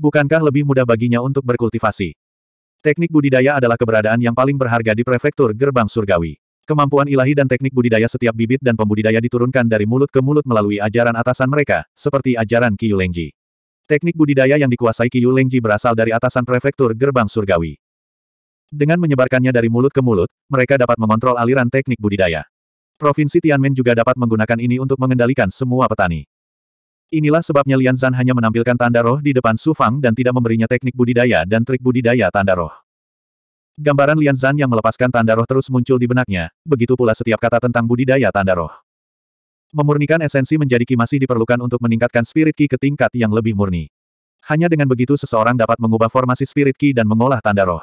Bukankah lebih mudah baginya untuk berkultivasi? Teknik budidaya adalah keberadaan yang paling berharga di prefektur gerbang surgawi. Kemampuan ilahi dan teknik budidaya setiap bibit dan pembudidaya diturunkan dari mulut ke mulut melalui ajaran atasan mereka, seperti ajaran Kiyu Lengji. Teknik budidaya yang dikuasai Kiyu Lengji berasal dari atasan prefektur gerbang surgawi. Dengan menyebarkannya dari mulut ke mulut, mereka dapat mengontrol aliran teknik budidaya. Provinsi Tianmen juga dapat menggunakan ini untuk mengendalikan semua petani. Inilah sebabnya Lian Zhan hanya menampilkan tanda roh di depan Su Fang dan tidak memberinya teknik budidaya dan trik budidaya tanda roh. Gambaran Lian Zhan yang melepaskan tanda roh terus muncul di benaknya, begitu pula setiap kata tentang budidaya tanda roh. Memurnikan esensi menjadi ki masih diperlukan untuk meningkatkan spirit ki ke tingkat yang lebih murni. Hanya dengan begitu seseorang dapat mengubah formasi spirit ki dan mengolah tanda roh.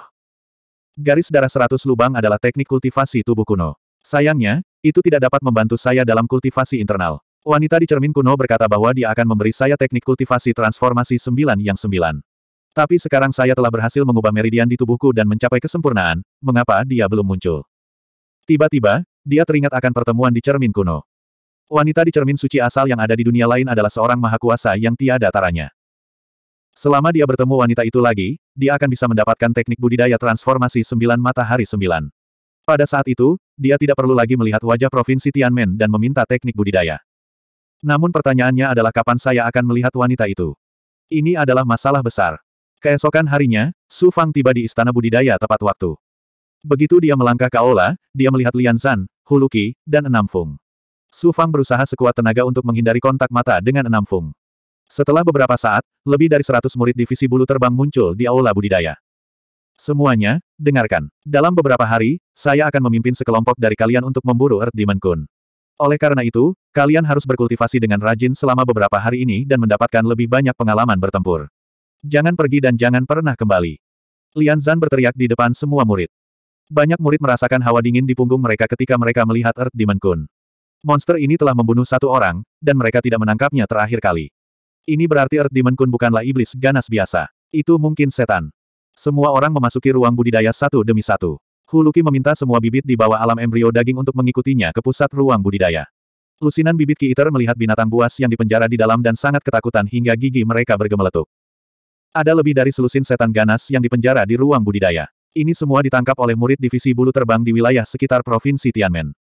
Garis darah seratus lubang adalah teknik kultivasi tubuh kuno. Sayangnya, itu tidak dapat membantu saya dalam kultivasi internal. Wanita di cermin kuno berkata bahwa dia akan memberi saya teknik kultivasi transformasi sembilan yang sembilan. Tapi sekarang saya telah berhasil mengubah meridian di tubuhku dan mencapai kesempurnaan, mengapa dia belum muncul? Tiba-tiba, dia teringat akan pertemuan di cermin kuno. Wanita di cermin suci asal yang ada di dunia lain adalah seorang mahakuasa yang tiada taranya. Selama dia bertemu wanita itu lagi, dia akan bisa mendapatkan teknik budidaya transformasi sembilan matahari sembilan. Pada saat itu, dia tidak perlu lagi melihat wajah Provinsi Tianmen dan meminta teknik budidaya. Namun pertanyaannya adalah kapan saya akan melihat wanita itu? Ini adalah masalah besar. Keesokan harinya, Su Fang tiba di Istana Budidaya tepat waktu. Begitu dia melangkah ke aula, dia melihat Lian San, Huluki, dan Enam Fung. Su Fang berusaha sekuat tenaga untuk menghindari kontak mata dengan Enam Fung. Setelah beberapa saat, lebih dari seratus murid divisi bulu terbang muncul di Aula Budidaya. Semuanya, dengarkan. Dalam beberapa hari, saya akan memimpin sekelompok dari kalian untuk memburu Earth Demon Kun. Oleh karena itu, kalian harus berkultivasi dengan rajin selama beberapa hari ini dan mendapatkan lebih banyak pengalaman bertempur. Jangan pergi dan jangan pernah kembali. Lian Zan berteriak di depan semua murid. Banyak murid merasakan hawa dingin di punggung mereka ketika mereka melihat Earth Demon Kun. Monster ini telah membunuh satu orang, dan mereka tidak menangkapnya terakhir kali. Ini berarti Earth Demon Kun bukanlah iblis ganas biasa. Itu mungkin setan. Semua orang memasuki ruang budidaya satu demi satu. Huluki meminta semua bibit di bawah alam embrio daging untuk mengikutinya ke pusat ruang budidaya. Lusinan bibit Kiiter melihat binatang buas yang dipenjara di dalam dan sangat ketakutan hingga gigi mereka bergemeletuk. Ada lebih dari selusin setan ganas yang dipenjara di ruang budidaya. Ini semua ditangkap oleh murid divisi bulu terbang di wilayah sekitar Provinsi Tianmen.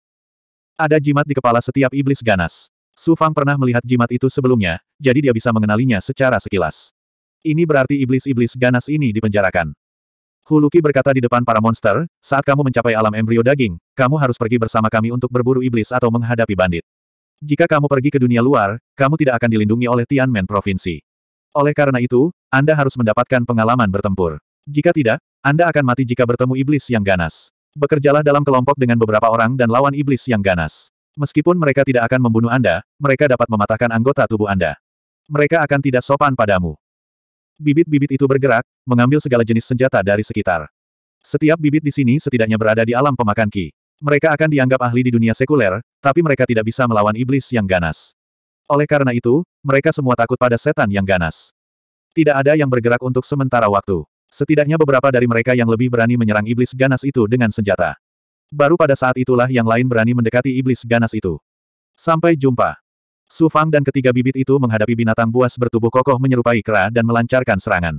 Ada jimat di kepala setiap iblis ganas. Su Fang pernah melihat jimat itu sebelumnya, jadi dia bisa mengenalinya secara sekilas. Ini berarti iblis-iblis ganas ini dipenjarakan. Huluki berkata di depan para monster, saat kamu mencapai alam embrio daging, kamu harus pergi bersama kami untuk berburu iblis atau menghadapi bandit. Jika kamu pergi ke dunia luar, kamu tidak akan dilindungi oleh Tianmen Provinsi. Oleh karena itu, Anda harus mendapatkan pengalaman bertempur. Jika tidak, Anda akan mati jika bertemu iblis yang ganas. Bekerjalah dalam kelompok dengan beberapa orang dan lawan iblis yang ganas. Meskipun mereka tidak akan membunuh Anda, mereka dapat mematahkan anggota tubuh Anda. Mereka akan tidak sopan padamu. Bibit-bibit itu bergerak, mengambil segala jenis senjata dari sekitar. Setiap bibit di sini setidaknya berada di alam pemakan Ki. Mereka akan dianggap ahli di dunia sekuler, tapi mereka tidak bisa melawan iblis yang ganas. Oleh karena itu, mereka semua takut pada setan yang ganas. Tidak ada yang bergerak untuk sementara waktu. Setidaknya beberapa dari mereka yang lebih berani menyerang iblis ganas itu dengan senjata. Baru pada saat itulah yang lain berani mendekati iblis ganas itu. Sampai jumpa. Su Fang dan ketiga bibit itu menghadapi binatang buas bertubuh kokoh menyerupai kera dan melancarkan serangan.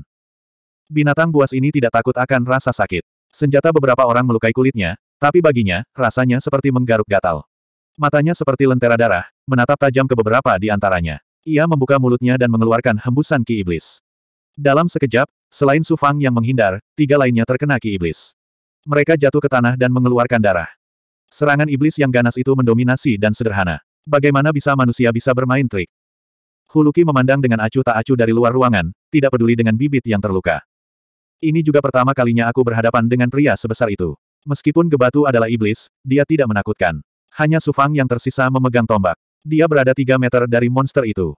Binatang buas ini tidak takut akan rasa sakit. Senjata beberapa orang melukai kulitnya, tapi baginya, rasanya seperti menggaruk gatal. Matanya seperti lentera darah, menatap tajam ke beberapa di antaranya. Ia membuka mulutnya dan mengeluarkan hembusan ki iblis. Dalam sekejap, selain Su Fang yang menghindar, tiga lainnya terkena ki iblis. Mereka jatuh ke tanah dan mengeluarkan darah. Serangan iblis yang ganas itu mendominasi dan sederhana. Bagaimana bisa manusia bisa bermain trik? Huluki memandang dengan acuh tak acuh dari luar ruangan, tidak peduli dengan bibit yang terluka. Ini juga pertama kalinya aku berhadapan dengan pria sebesar itu. Meskipun Gebatu adalah iblis, dia tidak menakutkan. Hanya Sufang yang tersisa memegang tombak. Dia berada tiga meter dari monster itu.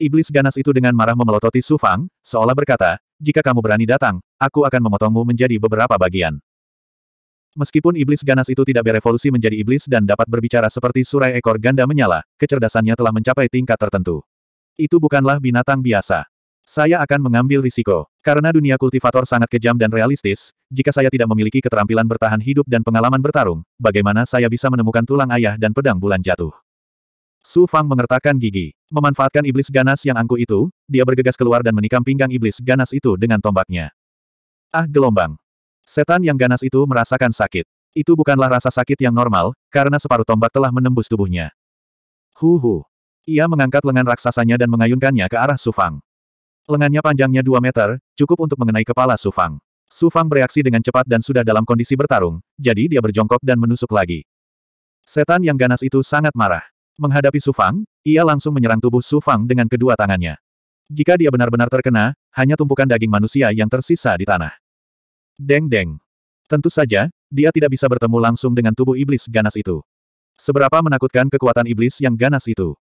Iblis ganas itu dengan marah memelototi Sufang, seolah berkata, jika kamu berani datang, aku akan memotongmu menjadi beberapa bagian. Meskipun iblis ganas itu tidak berevolusi menjadi iblis dan dapat berbicara seperti surai ekor ganda menyala, kecerdasannya telah mencapai tingkat tertentu. Itu bukanlah binatang biasa. Saya akan mengambil risiko. Karena dunia kultivator sangat kejam dan realistis, jika saya tidak memiliki keterampilan bertahan hidup dan pengalaman bertarung, bagaimana saya bisa menemukan tulang ayah dan pedang bulan jatuh? Su Fang mengertakkan gigi. Memanfaatkan iblis ganas yang angkuh itu, dia bergegas keluar dan menikam pinggang iblis ganas itu dengan tombaknya. Ah gelombang. Setan yang ganas itu merasakan sakit. Itu bukanlah rasa sakit yang normal, karena separuh tombak telah menembus tubuhnya. Huhu. Ia mengangkat lengan raksasanya dan mengayunkannya ke arah Sufang. Lengannya panjangnya 2 meter, cukup untuk mengenai kepala Sufang. Sufang bereaksi dengan cepat dan sudah dalam kondisi bertarung, jadi dia berjongkok dan menusuk lagi. Setan yang ganas itu sangat marah. Menghadapi Sufang, ia langsung menyerang tubuh Sufang dengan kedua tangannya. Jika dia benar-benar terkena, hanya tumpukan daging manusia yang tersisa di tanah. Deng Deng. Tentu saja, dia tidak bisa bertemu langsung dengan tubuh iblis ganas itu. Seberapa menakutkan kekuatan iblis yang ganas itu.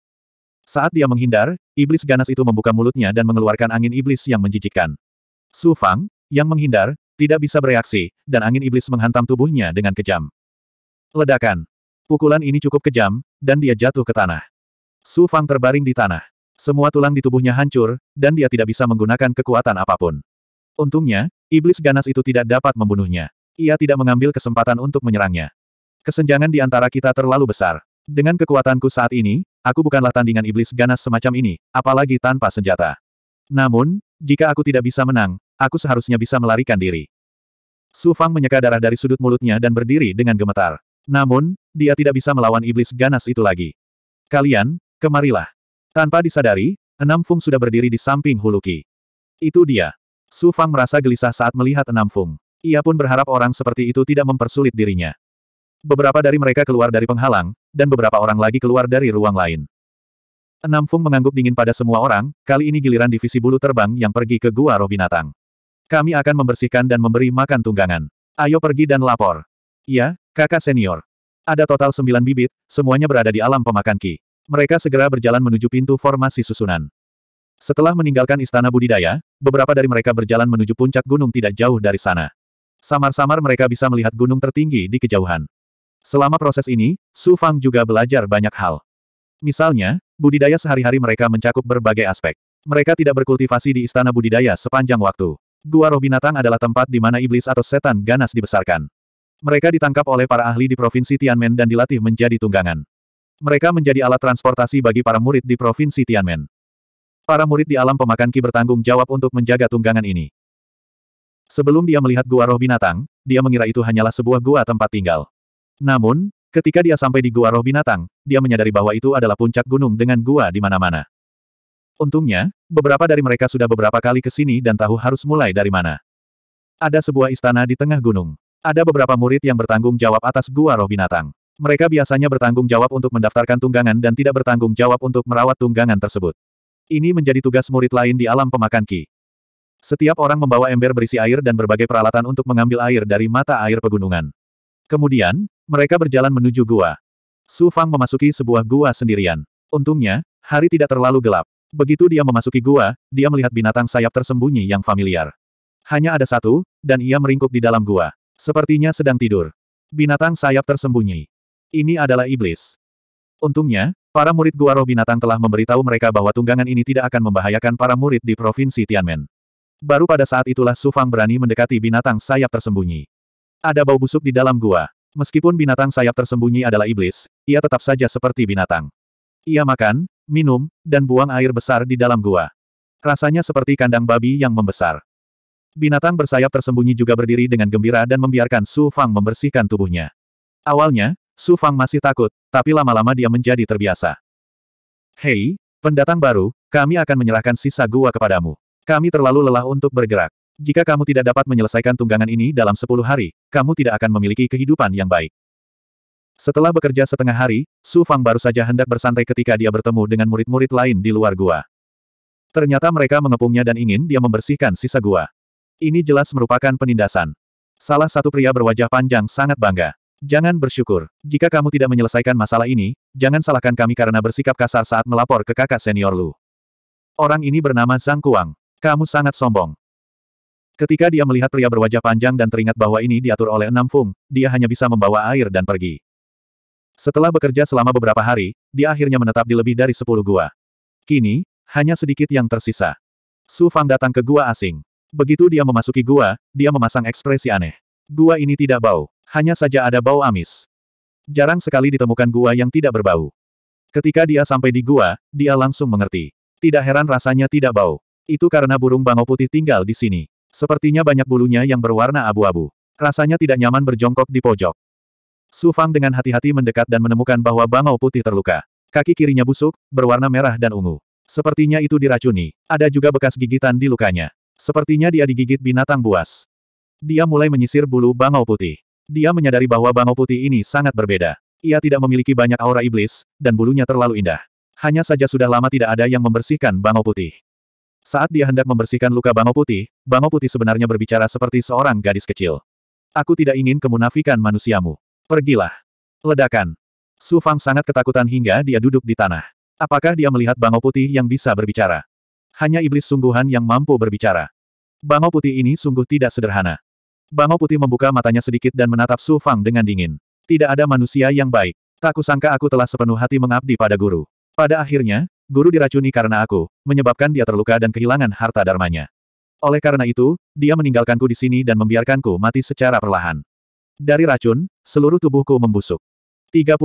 Saat dia menghindar, iblis ganas itu membuka mulutnya dan mengeluarkan angin iblis yang menjijikkan. Su Fang, yang menghindar, tidak bisa bereaksi, dan angin iblis menghantam tubuhnya dengan kejam. Ledakan. Pukulan ini cukup kejam, dan dia jatuh ke tanah. Su Fang terbaring di tanah. Semua tulang di tubuhnya hancur, dan dia tidak bisa menggunakan kekuatan apapun. Untungnya, iblis ganas itu tidak dapat membunuhnya. Ia tidak mengambil kesempatan untuk menyerangnya. Kesenjangan di antara kita terlalu besar. Dengan kekuatanku saat ini, aku bukanlah tandingan iblis ganas semacam ini, apalagi tanpa senjata. Namun, jika aku tidak bisa menang, aku seharusnya bisa melarikan diri. Su Fang menyeka darah dari sudut mulutnya dan berdiri dengan gemetar. Namun, dia tidak bisa melawan iblis ganas itu lagi. Kalian, kemarilah. Tanpa disadari, enam Fung sudah berdiri di samping Huluki. Itu dia. Su Fang merasa gelisah saat melihat enam Fung. Ia pun berharap orang seperti itu tidak mempersulit dirinya. Beberapa dari mereka keluar dari penghalang, dan beberapa orang lagi keluar dari ruang lain. Enam Fung mengangguk dingin pada semua orang, kali ini giliran divisi bulu terbang yang pergi ke Gua Roh Binatang. Kami akan membersihkan dan memberi makan tunggangan. Ayo pergi dan lapor. Ya, kakak senior. Ada total sembilan bibit, semuanya berada di alam pemakan ki. Mereka segera berjalan menuju pintu formasi susunan. Setelah meninggalkan istana budidaya, beberapa dari mereka berjalan menuju puncak gunung tidak jauh dari sana. Samar-samar mereka bisa melihat gunung tertinggi di kejauhan. Selama proses ini, Su Fang juga belajar banyak hal. Misalnya, budidaya sehari-hari mereka mencakup berbagai aspek. Mereka tidak berkultivasi di istana budidaya sepanjang waktu. Gua roh binatang adalah tempat di mana iblis atau setan ganas dibesarkan. Mereka ditangkap oleh para ahli di provinsi Tianmen dan dilatih menjadi tunggangan. Mereka menjadi alat transportasi bagi para murid di provinsi Tianmen. Para murid di alam pemakan ki bertanggung jawab untuk menjaga tunggangan ini. Sebelum dia melihat gua roh binatang, dia mengira itu hanyalah sebuah gua tempat tinggal. Namun, ketika dia sampai di gua roh binatang, dia menyadari bahwa itu adalah puncak gunung dengan gua di mana-mana. Untungnya, beberapa dari mereka sudah beberapa kali ke sini dan tahu harus mulai dari mana. Ada sebuah istana di tengah gunung. Ada beberapa murid yang bertanggung jawab atas gua roh binatang. Mereka biasanya bertanggung jawab untuk mendaftarkan tunggangan dan tidak bertanggung jawab untuk merawat tunggangan tersebut. Ini menjadi tugas murid lain di alam pemakan Ki. Setiap orang membawa ember berisi air dan berbagai peralatan untuk mengambil air dari mata air pegunungan. Kemudian, mereka berjalan menuju gua. Su Fang memasuki sebuah gua sendirian. Untungnya, hari tidak terlalu gelap. Begitu dia memasuki gua, dia melihat binatang sayap tersembunyi yang familiar. Hanya ada satu, dan ia meringkuk di dalam gua. Sepertinya sedang tidur. Binatang sayap tersembunyi. Ini adalah iblis. Untungnya, Para murid Gua Roh Binatang telah memberitahu mereka bahwa tunggangan ini tidak akan membahayakan para murid di Provinsi Tianmen. Baru pada saat itulah Su Fang berani mendekati binatang sayap tersembunyi. Ada bau busuk di dalam gua. Meskipun binatang sayap tersembunyi adalah iblis, ia tetap saja seperti binatang. Ia makan, minum, dan buang air besar di dalam gua. Rasanya seperti kandang babi yang membesar. Binatang bersayap tersembunyi juga berdiri dengan gembira dan membiarkan Su Fang membersihkan tubuhnya. Awalnya, Su Fang masih takut, tapi lama-lama dia menjadi terbiasa. Hei, pendatang baru, kami akan menyerahkan sisa gua kepadamu. Kami terlalu lelah untuk bergerak. Jika kamu tidak dapat menyelesaikan tunggangan ini dalam sepuluh hari, kamu tidak akan memiliki kehidupan yang baik. Setelah bekerja setengah hari, Su Fang baru saja hendak bersantai ketika dia bertemu dengan murid-murid lain di luar gua. Ternyata mereka mengepungnya dan ingin dia membersihkan sisa gua. Ini jelas merupakan penindasan. Salah satu pria berwajah panjang sangat bangga. Jangan bersyukur. Jika kamu tidak menyelesaikan masalah ini, jangan salahkan kami karena bersikap kasar saat melapor ke kakak senior Lu. Orang ini bernama Zhang Kuang. Kamu sangat sombong. Ketika dia melihat pria berwajah panjang dan teringat bahwa ini diatur oleh enam Fung, dia hanya bisa membawa air dan pergi. Setelah bekerja selama beberapa hari, dia akhirnya menetap di lebih dari sepuluh gua. Kini, hanya sedikit yang tersisa. Su Fang datang ke gua asing. Begitu dia memasuki gua, dia memasang ekspresi aneh. Gua ini tidak bau hanya saja ada bau amis. Jarang sekali ditemukan gua yang tidak berbau. Ketika dia sampai di gua, dia langsung mengerti. Tidak heran rasanya tidak bau. Itu karena burung bangau putih tinggal di sini. Sepertinya banyak bulunya yang berwarna abu-abu. Rasanya tidak nyaman berjongkok di pojok. Su Fang dengan hati-hati mendekat dan menemukan bahwa bangau putih terluka. Kaki kirinya busuk, berwarna merah dan ungu. Sepertinya itu diracuni. Ada juga bekas gigitan di lukanya. Sepertinya dia digigit binatang buas. Dia mulai menyisir bulu bangau putih. Dia menyadari bahwa bangau putih ini sangat berbeda. Ia tidak memiliki banyak aura iblis, dan bulunya terlalu indah. Hanya saja sudah lama tidak ada yang membersihkan bangau putih. Saat dia hendak membersihkan luka bangau putih, bangau putih sebenarnya berbicara seperti seorang gadis kecil. Aku tidak ingin kemunafikan manusiamu. Pergilah. Ledakan. Su Fang sangat ketakutan hingga dia duduk di tanah. Apakah dia melihat bangau putih yang bisa berbicara? Hanya iblis sungguhan yang mampu berbicara. Bangau putih ini sungguh tidak sederhana. Bango putih membuka matanya sedikit dan menatap Su Fang dengan dingin. Tidak ada manusia yang baik. Tak kusangka aku telah sepenuh hati mengabdi pada guru. Pada akhirnya, guru diracuni karena aku, menyebabkan dia terluka dan kehilangan harta darmanya. Oleh karena itu, dia meninggalkanku di sini dan membiarkanku mati secara perlahan. Dari racun, seluruh tubuhku membusuk. 34.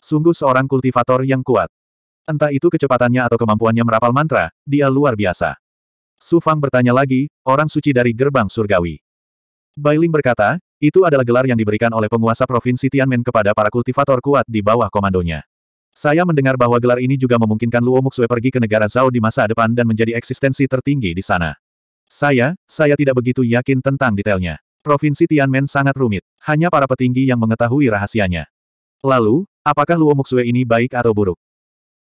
Sungguh seorang kultivator yang kuat. Entah itu kecepatannya atau kemampuannya merapal mantra, dia luar biasa. Su Fang bertanya lagi, orang suci dari gerbang surgawi. Bailing berkata, itu adalah gelar yang diberikan oleh penguasa provinsi Tianmen kepada para kultivator kuat di bawah komandonya. Saya mendengar bahwa gelar ini juga memungkinkan Luo Muxue pergi ke negara Zhao di masa depan dan menjadi eksistensi tertinggi di sana. Saya, saya tidak begitu yakin tentang detailnya. Provinsi Tianmen sangat rumit, hanya para petinggi yang mengetahui rahasianya. Lalu, apakah Luo Muxue ini baik atau buruk?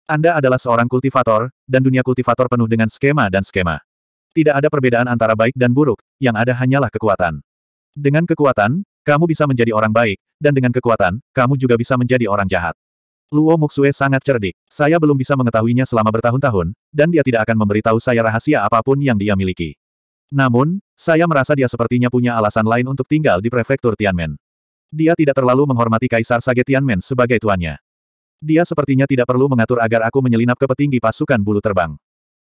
Anda adalah seorang kultivator, dan dunia kultivator penuh dengan skema dan skema. Tidak ada perbedaan antara baik dan buruk, yang ada hanyalah kekuatan. Dengan kekuatan, kamu bisa menjadi orang baik, dan dengan kekuatan, kamu juga bisa menjadi orang jahat. Luo Muxue sangat cerdik. Saya belum bisa mengetahuinya selama bertahun-tahun, dan dia tidak akan memberitahu saya rahasia apapun yang dia miliki. Namun, saya merasa dia sepertinya punya alasan lain untuk tinggal di prefektur Tianmen. Dia tidak terlalu menghormati Kaisar Sage Tianmen sebagai tuannya. Dia sepertinya tidak perlu mengatur agar aku menyelinap ke petinggi pasukan bulu terbang.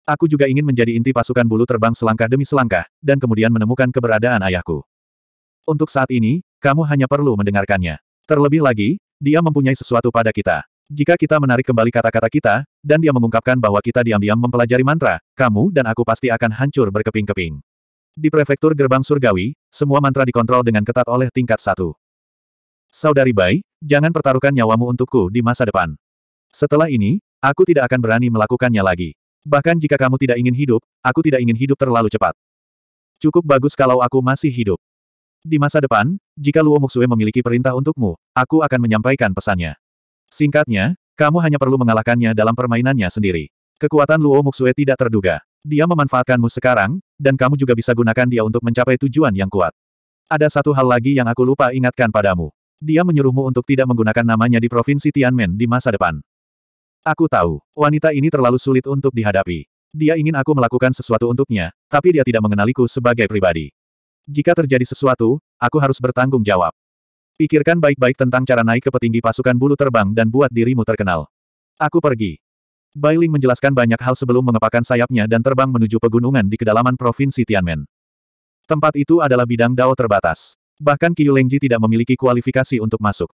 Aku juga ingin menjadi inti pasukan bulu terbang selangkah demi selangkah, dan kemudian menemukan keberadaan ayahku. Untuk saat ini, kamu hanya perlu mendengarkannya. Terlebih lagi, dia mempunyai sesuatu pada kita. Jika kita menarik kembali kata-kata kita, dan dia mengungkapkan bahwa kita diam-diam mempelajari mantra, kamu dan aku pasti akan hancur berkeping-keping. Di prefektur gerbang surgawi, semua mantra dikontrol dengan ketat oleh tingkat satu. Saudari Bai, jangan pertaruhkan nyawamu untukku di masa depan. Setelah ini, aku tidak akan berani melakukannya lagi. Bahkan jika kamu tidak ingin hidup, aku tidak ingin hidup terlalu cepat. Cukup bagus kalau aku masih hidup. Di masa depan, jika Luo Muxue memiliki perintah untukmu, aku akan menyampaikan pesannya. Singkatnya, kamu hanya perlu mengalahkannya dalam permainannya sendiri. Kekuatan Luo Muxue tidak terduga. Dia memanfaatkanmu sekarang, dan kamu juga bisa gunakan dia untuk mencapai tujuan yang kuat. Ada satu hal lagi yang aku lupa ingatkan padamu. Dia menyuruhmu untuk tidak menggunakan namanya di Provinsi Tianmen di masa depan. Aku tahu, wanita ini terlalu sulit untuk dihadapi. Dia ingin aku melakukan sesuatu untuknya, tapi dia tidak mengenaliku sebagai pribadi. Jika terjadi sesuatu, aku harus bertanggung jawab. Pikirkan baik-baik tentang cara naik ke petinggi pasukan bulu terbang dan buat dirimu terkenal. Aku pergi. Bailing menjelaskan banyak hal sebelum mengepakkan sayapnya dan terbang menuju pegunungan di kedalaman Provinsi Tianmen. Tempat itu adalah bidang dao terbatas. Bahkan Qiu Lengji tidak memiliki kualifikasi untuk masuk.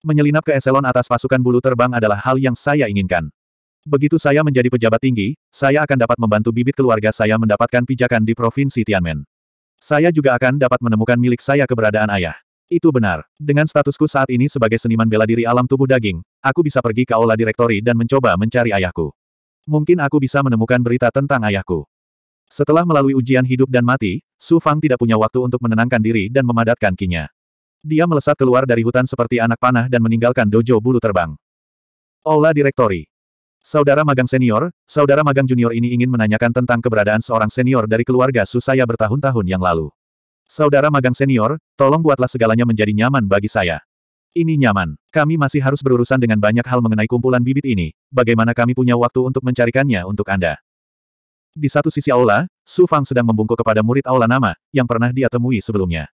Menyelinap ke eselon atas pasukan bulu terbang adalah hal yang saya inginkan. Begitu saya menjadi pejabat tinggi, saya akan dapat membantu bibit keluarga saya mendapatkan pijakan di Provinsi Tianmen. Saya juga akan dapat menemukan milik saya keberadaan ayah. Itu benar. Dengan statusku saat ini sebagai seniman bela diri alam tubuh daging, aku bisa pergi ke aula direktori dan mencoba mencari ayahku. Mungkin aku bisa menemukan berita tentang ayahku. Setelah melalui ujian hidup dan mati, Su Fang tidak punya waktu untuk menenangkan diri dan memadatkan kinya. Dia melesat keluar dari hutan seperti anak panah dan meninggalkan dojo bulu terbang. Aula Direktori Saudara magang senior, saudara magang junior ini ingin menanyakan tentang keberadaan seorang senior dari keluarga Susaya bertahun-tahun yang lalu. Saudara magang senior, tolong buatlah segalanya menjadi nyaman bagi saya. Ini nyaman. Kami masih harus berurusan dengan banyak hal mengenai kumpulan bibit ini, bagaimana kami punya waktu untuk mencarikannya untuk Anda. Di satu sisi aula, Su Fang sedang membungkuk kepada murid aula nama, yang pernah dia temui sebelumnya.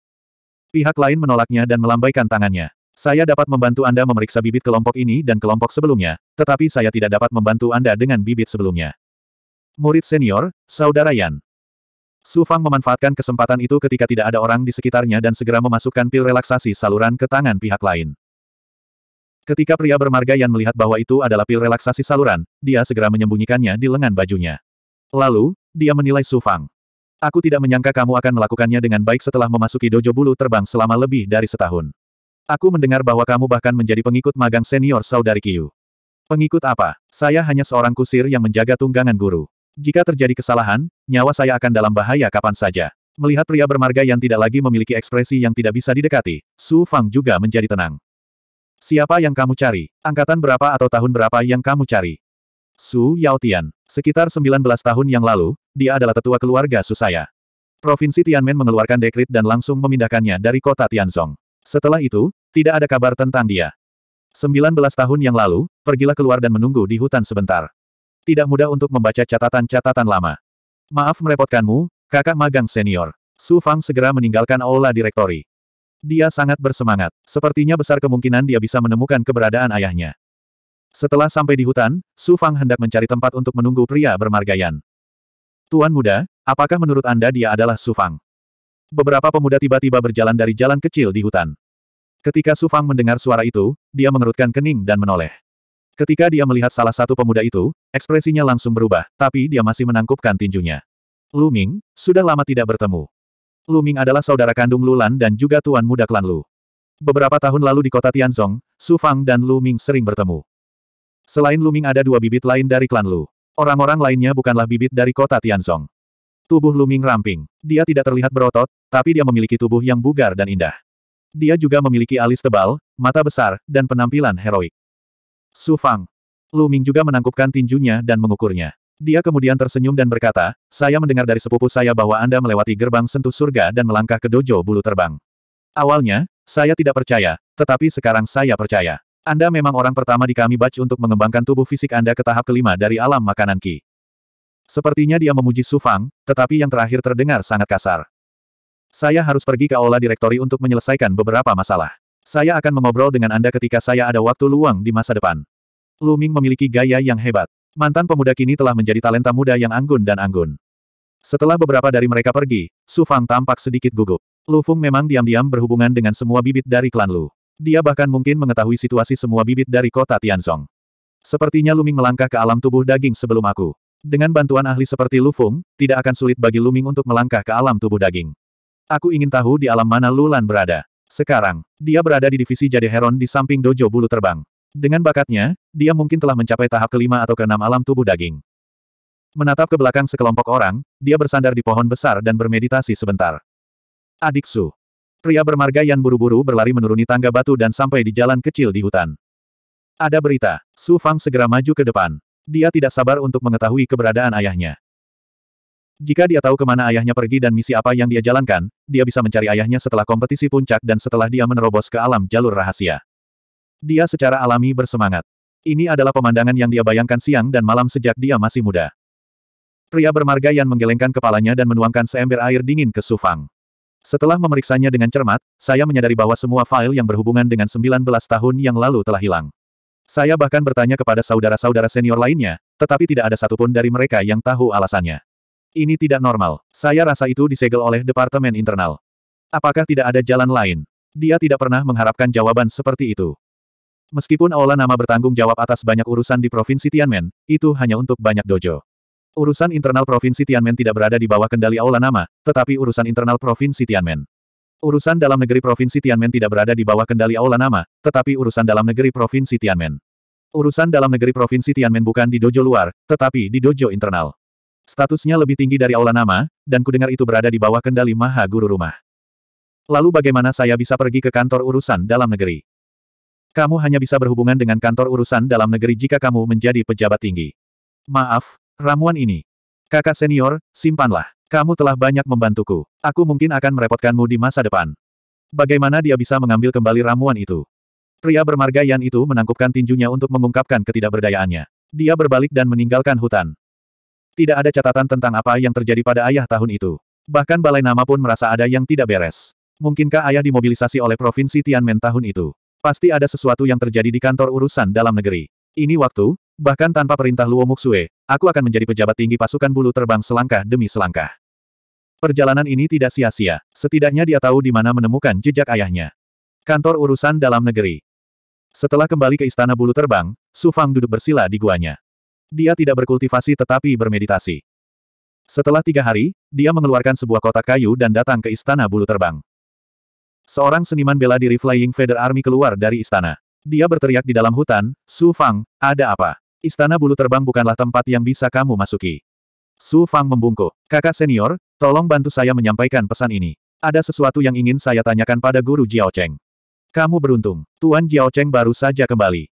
Pihak lain menolaknya dan melambaikan tangannya. Saya dapat membantu Anda memeriksa bibit kelompok ini dan kelompok sebelumnya, tetapi saya tidak dapat membantu Anda dengan bibit sebelumnya. Murid senior, Saudara Yan. Su Fang memanfaatkan kesempatan itu ketika tidak ada orang di sekitarnya dan segera memasukkan pil relaksasi saluran ke tangan pihak lain. Ketika pria bermarga Yan melihat bahwa itu adalah pil relaksasi saluran, dia segera menyembunyikannya di lengan bajunya. Lalu, dia menilai Su Fang. Aku tidak menyangka kamu akan melakukannya dengan baik setelah memasuki dojo bulu terbang selama lebih dari setahun. Aku mendengar bahwa kamu bahkan menjadi pengikut magang senior saudari Kiyu. Pengikut apa? Saya hanya seorang kusir yang menjaga tunggangan guru. Jika terjadi kesalahan, nyawa saya akan dalam bahaya kapan saja. Melihat pria bermarga yang tidak lagi memiliki ekspresi yang tidak bisa didekati, Su Fang juga menjadi tenang. Siapa yang kamu cari? Angkatan berapa atau tahun berapa yang kamu cari? Su Yao Tian. Sekitar 19 tahun yang lalu, dia adalah tetua keluarga Su saya. Provinsi Tianmen mengeluarkan dekrit dan langsung memindahkannya dari kota Tianzong. Setelah itu, tidak ada kabar tentang dia. 19 tahun yang lalu, pergilah keluar dan menunggu di hutan sebentar. Tidak mudah untuk membaca catatan-catatan lama. Maaf merepotkanmu, kakak magang senior. Su Fang segera meninggalkan aula direktori. Dia sangat bersemangat. Sepertinya besar kemungkinan dia bisa menemukan keberadaan ayahnya. Setelah sampai di hutan, Su Fang hendak mencari tempat untuk menunggu pria bermargayan. Tuan muda, apakah menurut Anda dia adalah Su Fang? Beberapa pemuda tiba-tiba berjalan dari jalan kecil di hutan. Ketika Su Fang mendengar suara itu, dia mengerutkan kening dan menoleh. Ketika dia melihat salah satu pemuda itu, ekspresinya langsung berubah, tapi dia masih menangkupkan tinjunya. Lu Ming, sudah lama tidak bertemu. Lu Ming adalah saudara kandung Lu Lan dan juga tuan muda klan Lu. Beberapa tahun lalu di kota Tianzong, Su Fang dan Lu Ming sering bertemu. Selain Lu Ming ada dua bibit lain dari klan Lu. Orang-orang lainnya bukanlah bibit dari kota Tianzong. Tubuh Luming ramping. Dia tidak terlihat berotot, tapi dia memiliki tubuh yang bugar dan indah. Dia juga memiliki alis tebal, mata besar, dan penampilan heroik. Su Fang. Luming juga menangkupkan tinjunya dan mengukurnya. Dia kemudian tersenyum dan berkata, saya mendengar dari sepupu saya bahwa Anda melewati gerbang sentuh surga dan melangkah ke dojo bulu terbang. Awalnya, saya tidak percaya, tetapi sekarang saya percaya. Anda memang orang pertama di kami batch untuk mengembangkan tubuh fisik Anda ke tahap kelima dari alam makanan Ki. Sepertinya dia memuji Su Fang, tetapi yang terakhir terdengar sangat kasar. Saya harus pergi ke aula direktori untuk menyelesaikan beberapa masalah. Saya akan mengobrol dengan Anda ketika saya ada waktu luang di masa depan. Lu Ming memiliki gaya yang hebat. Mantan pemuda kini telah menjadi talenta muda yang anggun dan anggun. Setelah beberapa dari mereka pergi, Su Fang tampak sedikit gugup. Lu Fung memang diam-diam berhubungan dengan semua bibit dari klan Lu. Dia bahkan mungkin mengetahui situasi semua bibit dari kota Tianzong. Sepertinya Lu Ming melangkah ke alam tubuh daging sebelum aku. Dengan bantuan ahli seperti Lu Feng, tidak akan sulit bagi Luming untuk melangkah ke alam tubuh daging. Aku ingin tahu di alam mana Lulan berada. Sekarang, dia berada di divisi Jade Heron di samping dojo bulu terbang. Dengan bakatnya, dia mungkin telah mencapai tahap kelima atau keenam alam tubuh daging. Menatap ke belakang sekelompok orang, dia bersandar di pohon besar dan bermeditasi sebentar. Adik Su. Pria bermarga yang buru-buru berlari menuruni tangga batu dan sampai di jalan kecil di hutan. Ada berita, Su Fang segera maju ke depan. Dia tidak sabar untuk mengetahui keberadaan ayahnya. Jika dia tahu kemana ayahnya pergi dan misi apa yang dia jalankan, dia bisa mencari ayahnya setelah kompetisi puncak dan setelah dia menerobos ke alam jalur rahasia. Dia secara alami bersemangat. Ini adalah pemandangan yang dia bayangkan siang dan malam sejak dia masih muda. Pria bermarga yang menggelengkan kepalanya dan menuangkan seember air dingin ke Sufang. Setelah memeriksanya dengan cermat, saya menyadari bahwa semua file yang berhubungan dengan 19 tahun yang lalu telah hilang. Saya bahkan bertanya kepada saudara-saudara senior lainnya, tetapi tidak ada satupun dari mereka yang tahu alasannya. Ini tidak normal. Saya rasa itu disegel oleh Departemen Internal. Apakah tidak ada jalan lain? Dia tidak pernah mengharapkan jawaban seperti itu. Meskipun Aula Nama bertanggung jawab atas banyak urusan di Provinsi Tianmen, itu hanya untuk banyak dojo. Urusan internal Provinsi Tianmen tidak berada di bawah kendali Aula Nama, tetapi urusan internal Provinsi Tianmen. Urusan dalam negeri Provinsi Tianmen tidak berada di bawah kendali Aula Nama, tetapi urusan dalam negeri Provinsi Tianmen. Urusan dalam negeri Provinsi Tianmen bukan di dojo luar, tetapi di dojo internal. Statusnya lebih tinggi dari Aula Nama, dan kudengar itu berada di bawah kendali Maha Guru Rumah. Lalu bagaimana saya bisa pergi ke kantor urusan dalam negeri? Kamu hanya bisa berhubungan dengan kantor urusan dalam negeri jika kamu menjadi pejabat tinggi. Maaf, ramuan ini. Kakak senior, simpanlah. Kamu telah banyak membantuku. Aku mungkin akan merepotkanmu di masa depan. Bagaimana dia bisa mengambil kembali ramuan itu? Pria bermarga Yan itu menangkupkan tinjunya untuk mengungkapkan ketidakberdayaannya. Dia berbalik dan meninggalkan hutan. Tidak ada catatan tentang apa yang terjadi pada ayah tahun itu. Bahkan balai nama pun merasa ada yang tidak beres. Mungkinkah ayah dimobilisasi oleh Provinsi Tianmen tahun itu? Pasti ada sesuatu yang terjadi di kantor urusan dalam negeri. Ini waktu, bahkan tanpa perintah Luo Muxue, aku akan menjadi pejabat tinggi pasukan bulu terbang selangkah demi selangkah. Perjalanan ini tidak sia-sia, setidaknya dia tahu di mana menemukan jejak ayahnya. Kantor urusan dalam negeri. Setelah kembali ke istana bulu terbang, Su Fang duduk bersila di guanya. Dia tidak berkultivasi tetapi bermeditasi. Setelah tiga hari, dia mengeluarkan sebuah kotak kayu dan datang ke istana bulu terbang. Seorang seniman bela diri Flying Feather Army keluar dari istana. Dia berteriak di dalam hutan, Su Fang, ada apa? Istana bulu terbang bukanlah tempat yang bisa kamu masuki. Su Fang membungkuk. Kakak senior, tolong bantu saya menyampaikan pesan ini. Ada sesuatu yang ingin saya tanyakan pada guru Jiao Cheng. Kamu beruntung, Tuan Jiao Cheng baru saja kembali.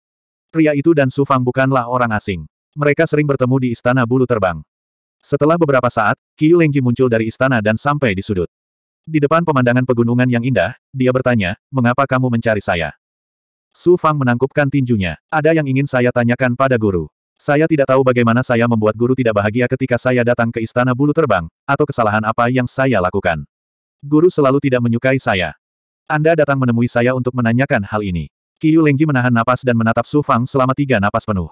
Pria itu dan Su Fang bukanlah orang asing. Mereka sering bertemu di istana bulu terbang. Setelah beberapa saat, Qiu Lengji muncul dari istana dan sampai di sudut. Di depan pemandangan pegunungan yang indah, dia bertanya, mengapa kamu mencari saya? Su Fang menangkupkan tinjunya. Ada yang ingin saya tanyakan pada guru. Saya tidak tahu bagaimana saya membuat guru tidak bahagia ketika saya datang ke istana bulu terbang, atau kesalahan apa yang saya lakukan. Guru selalu tidak menyukai saya. Anda datang menemui saya untuk menanyakan hal ini. Kiyu Lenggi menahan napas dan menatap Su Fang selama tiga napas penuh.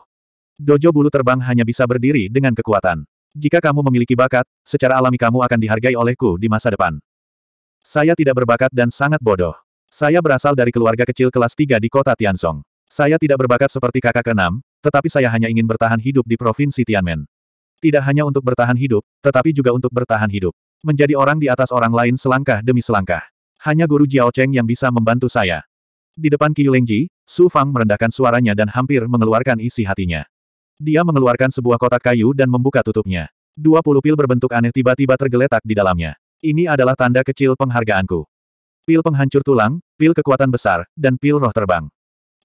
Dojo bulu terbang hanya bisa berdiri dengan kekuatan. Jika kamu memiliki bakat, secara alami kamu akan dihargai olehku di masa depan. Saya tidak berbakat dan sangat bodoh. Saya berasal dari keluarga kecil kelas 3 di kota Tianzong. Saya tidak berbakat seperti kakak keenam, tetapi saya hanya ingin bertahan hidup di provinsi Tianmen. Tidak hanya untuk bertahan hidup, tetapi juga untuk bertahan hidup. Menjadi orang di atas orang lain selangkah demi selangkah. Hanya guru Jiao Cheng yang bisa membantu saya. Di depan Qiu Lengji, Su Fang merendahkan suaranya dan hampir mengeluarkan isi hatinya. Dia mengeluarkan sebuah kotak kayu dan membuka tutupnya. Dua puluh pil berbentuk aneh tiba-tiba tergeletak di dalamnya. Ini adalah tanda kecil penghargaanku. Pil penghancur tulang, pil kekuatan besar, dan pil roh terbang.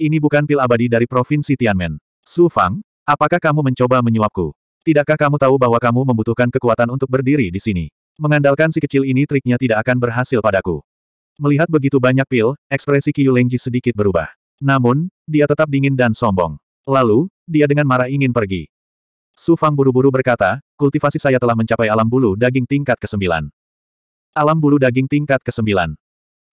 Ini bukan pil abadi dari Provinsi Tianmen. Su Fang, apakah kamu mencoba menyuapku? Tidakkah kamu tahu bahwa kamu membutuhkan kekuatan untuk berdiri di sini? Mengandalkan si kecil ini triknya tidak akan berhasil padaku. Melihat begitu banyak pil, ekspresi Qiu Lengji sedikit berubah. Namun, dia tetap dingin dan sombong. Lalu, dia dengan marah ingin pergi. Su Fang buru-buru berkata, kultivasi saya telah mencapai alam bulu daging tingkat ke-9. Alam bulu daging tingkat ke-9.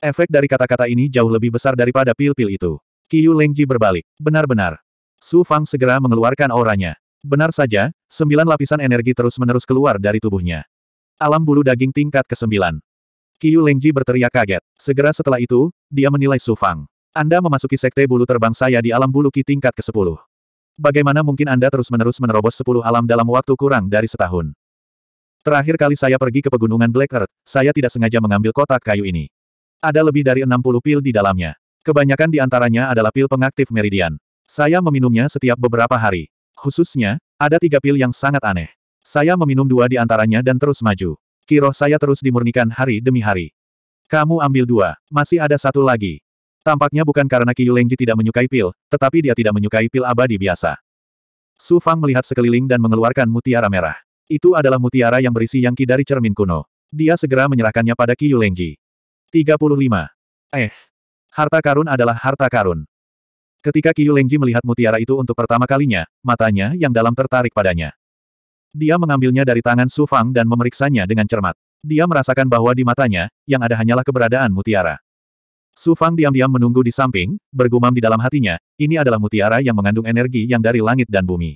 Efek dari kata-kata ini jauh lebih besar daripada pil-pil itu. Qiu Lengji berbalik. Benar-benar. Su Fang segera mengeluarkan auranya. Benar saja, sembilan lapisan energi terus-menerus keluar dari tubuhnya. Alam bulu daging tingkat ke-9. Qiu Lengji berteriak kaget. Segera setelah itu, dia menilai Su Fang. Anda memasuki sekte bulu terbang saya di alam bulu ki tingkat ke-10. Bagaimana mungkin Anda terus-menerus menerobos 10 alam dalam waktu kurang dari setahun? Terakhir kali saya pergi ke pegunungan Black Earth, saya tidak sengaja mengambil kotak kayu ini. Ada lebih dari 60 pil di dalamnya. Kebanyakan di antaranya adalah pil pengaktif meridian. Saya meminumnya setiap beberapa hari. Khususnya, ada tiga pil yang sangat aneh. Saya meminum dua di antaranya dan terus maju. Kiroh saya terus dimurnikan hari demi hari. Kamu ambil dua, masih ada satu lagi. Tampaknya bukan karena Qiulengji Lengji tidak menyukai pil, tetapi dia tidak menyukai pil abadi biasa. Su Fang melihat sekeliling dan mengeluarkan mutiara merah. Itu adalah mutiara yang berisi yang ki dari cermin kuno. Dia segera menyerahkannya pada Kiyu Lengji. 35. Eh. Harta karun adalah harta karun. Ketika Qiu Lengji melihat mutiara itu untuk pertama kalinya, matanya yang dalam tertarik padanya. Dia mengambilnya dari tangan Su Fang dan memeriksanya dengan cermat. Dia merasakan bahwa di matanya, yang ada hanyalah keberadaan mutiara. Su Fang diam-diam menunggu di samping, bergumam di dalam hatinya, ini adalah mutiara yang mengandung energi yang dari langit dan bumi.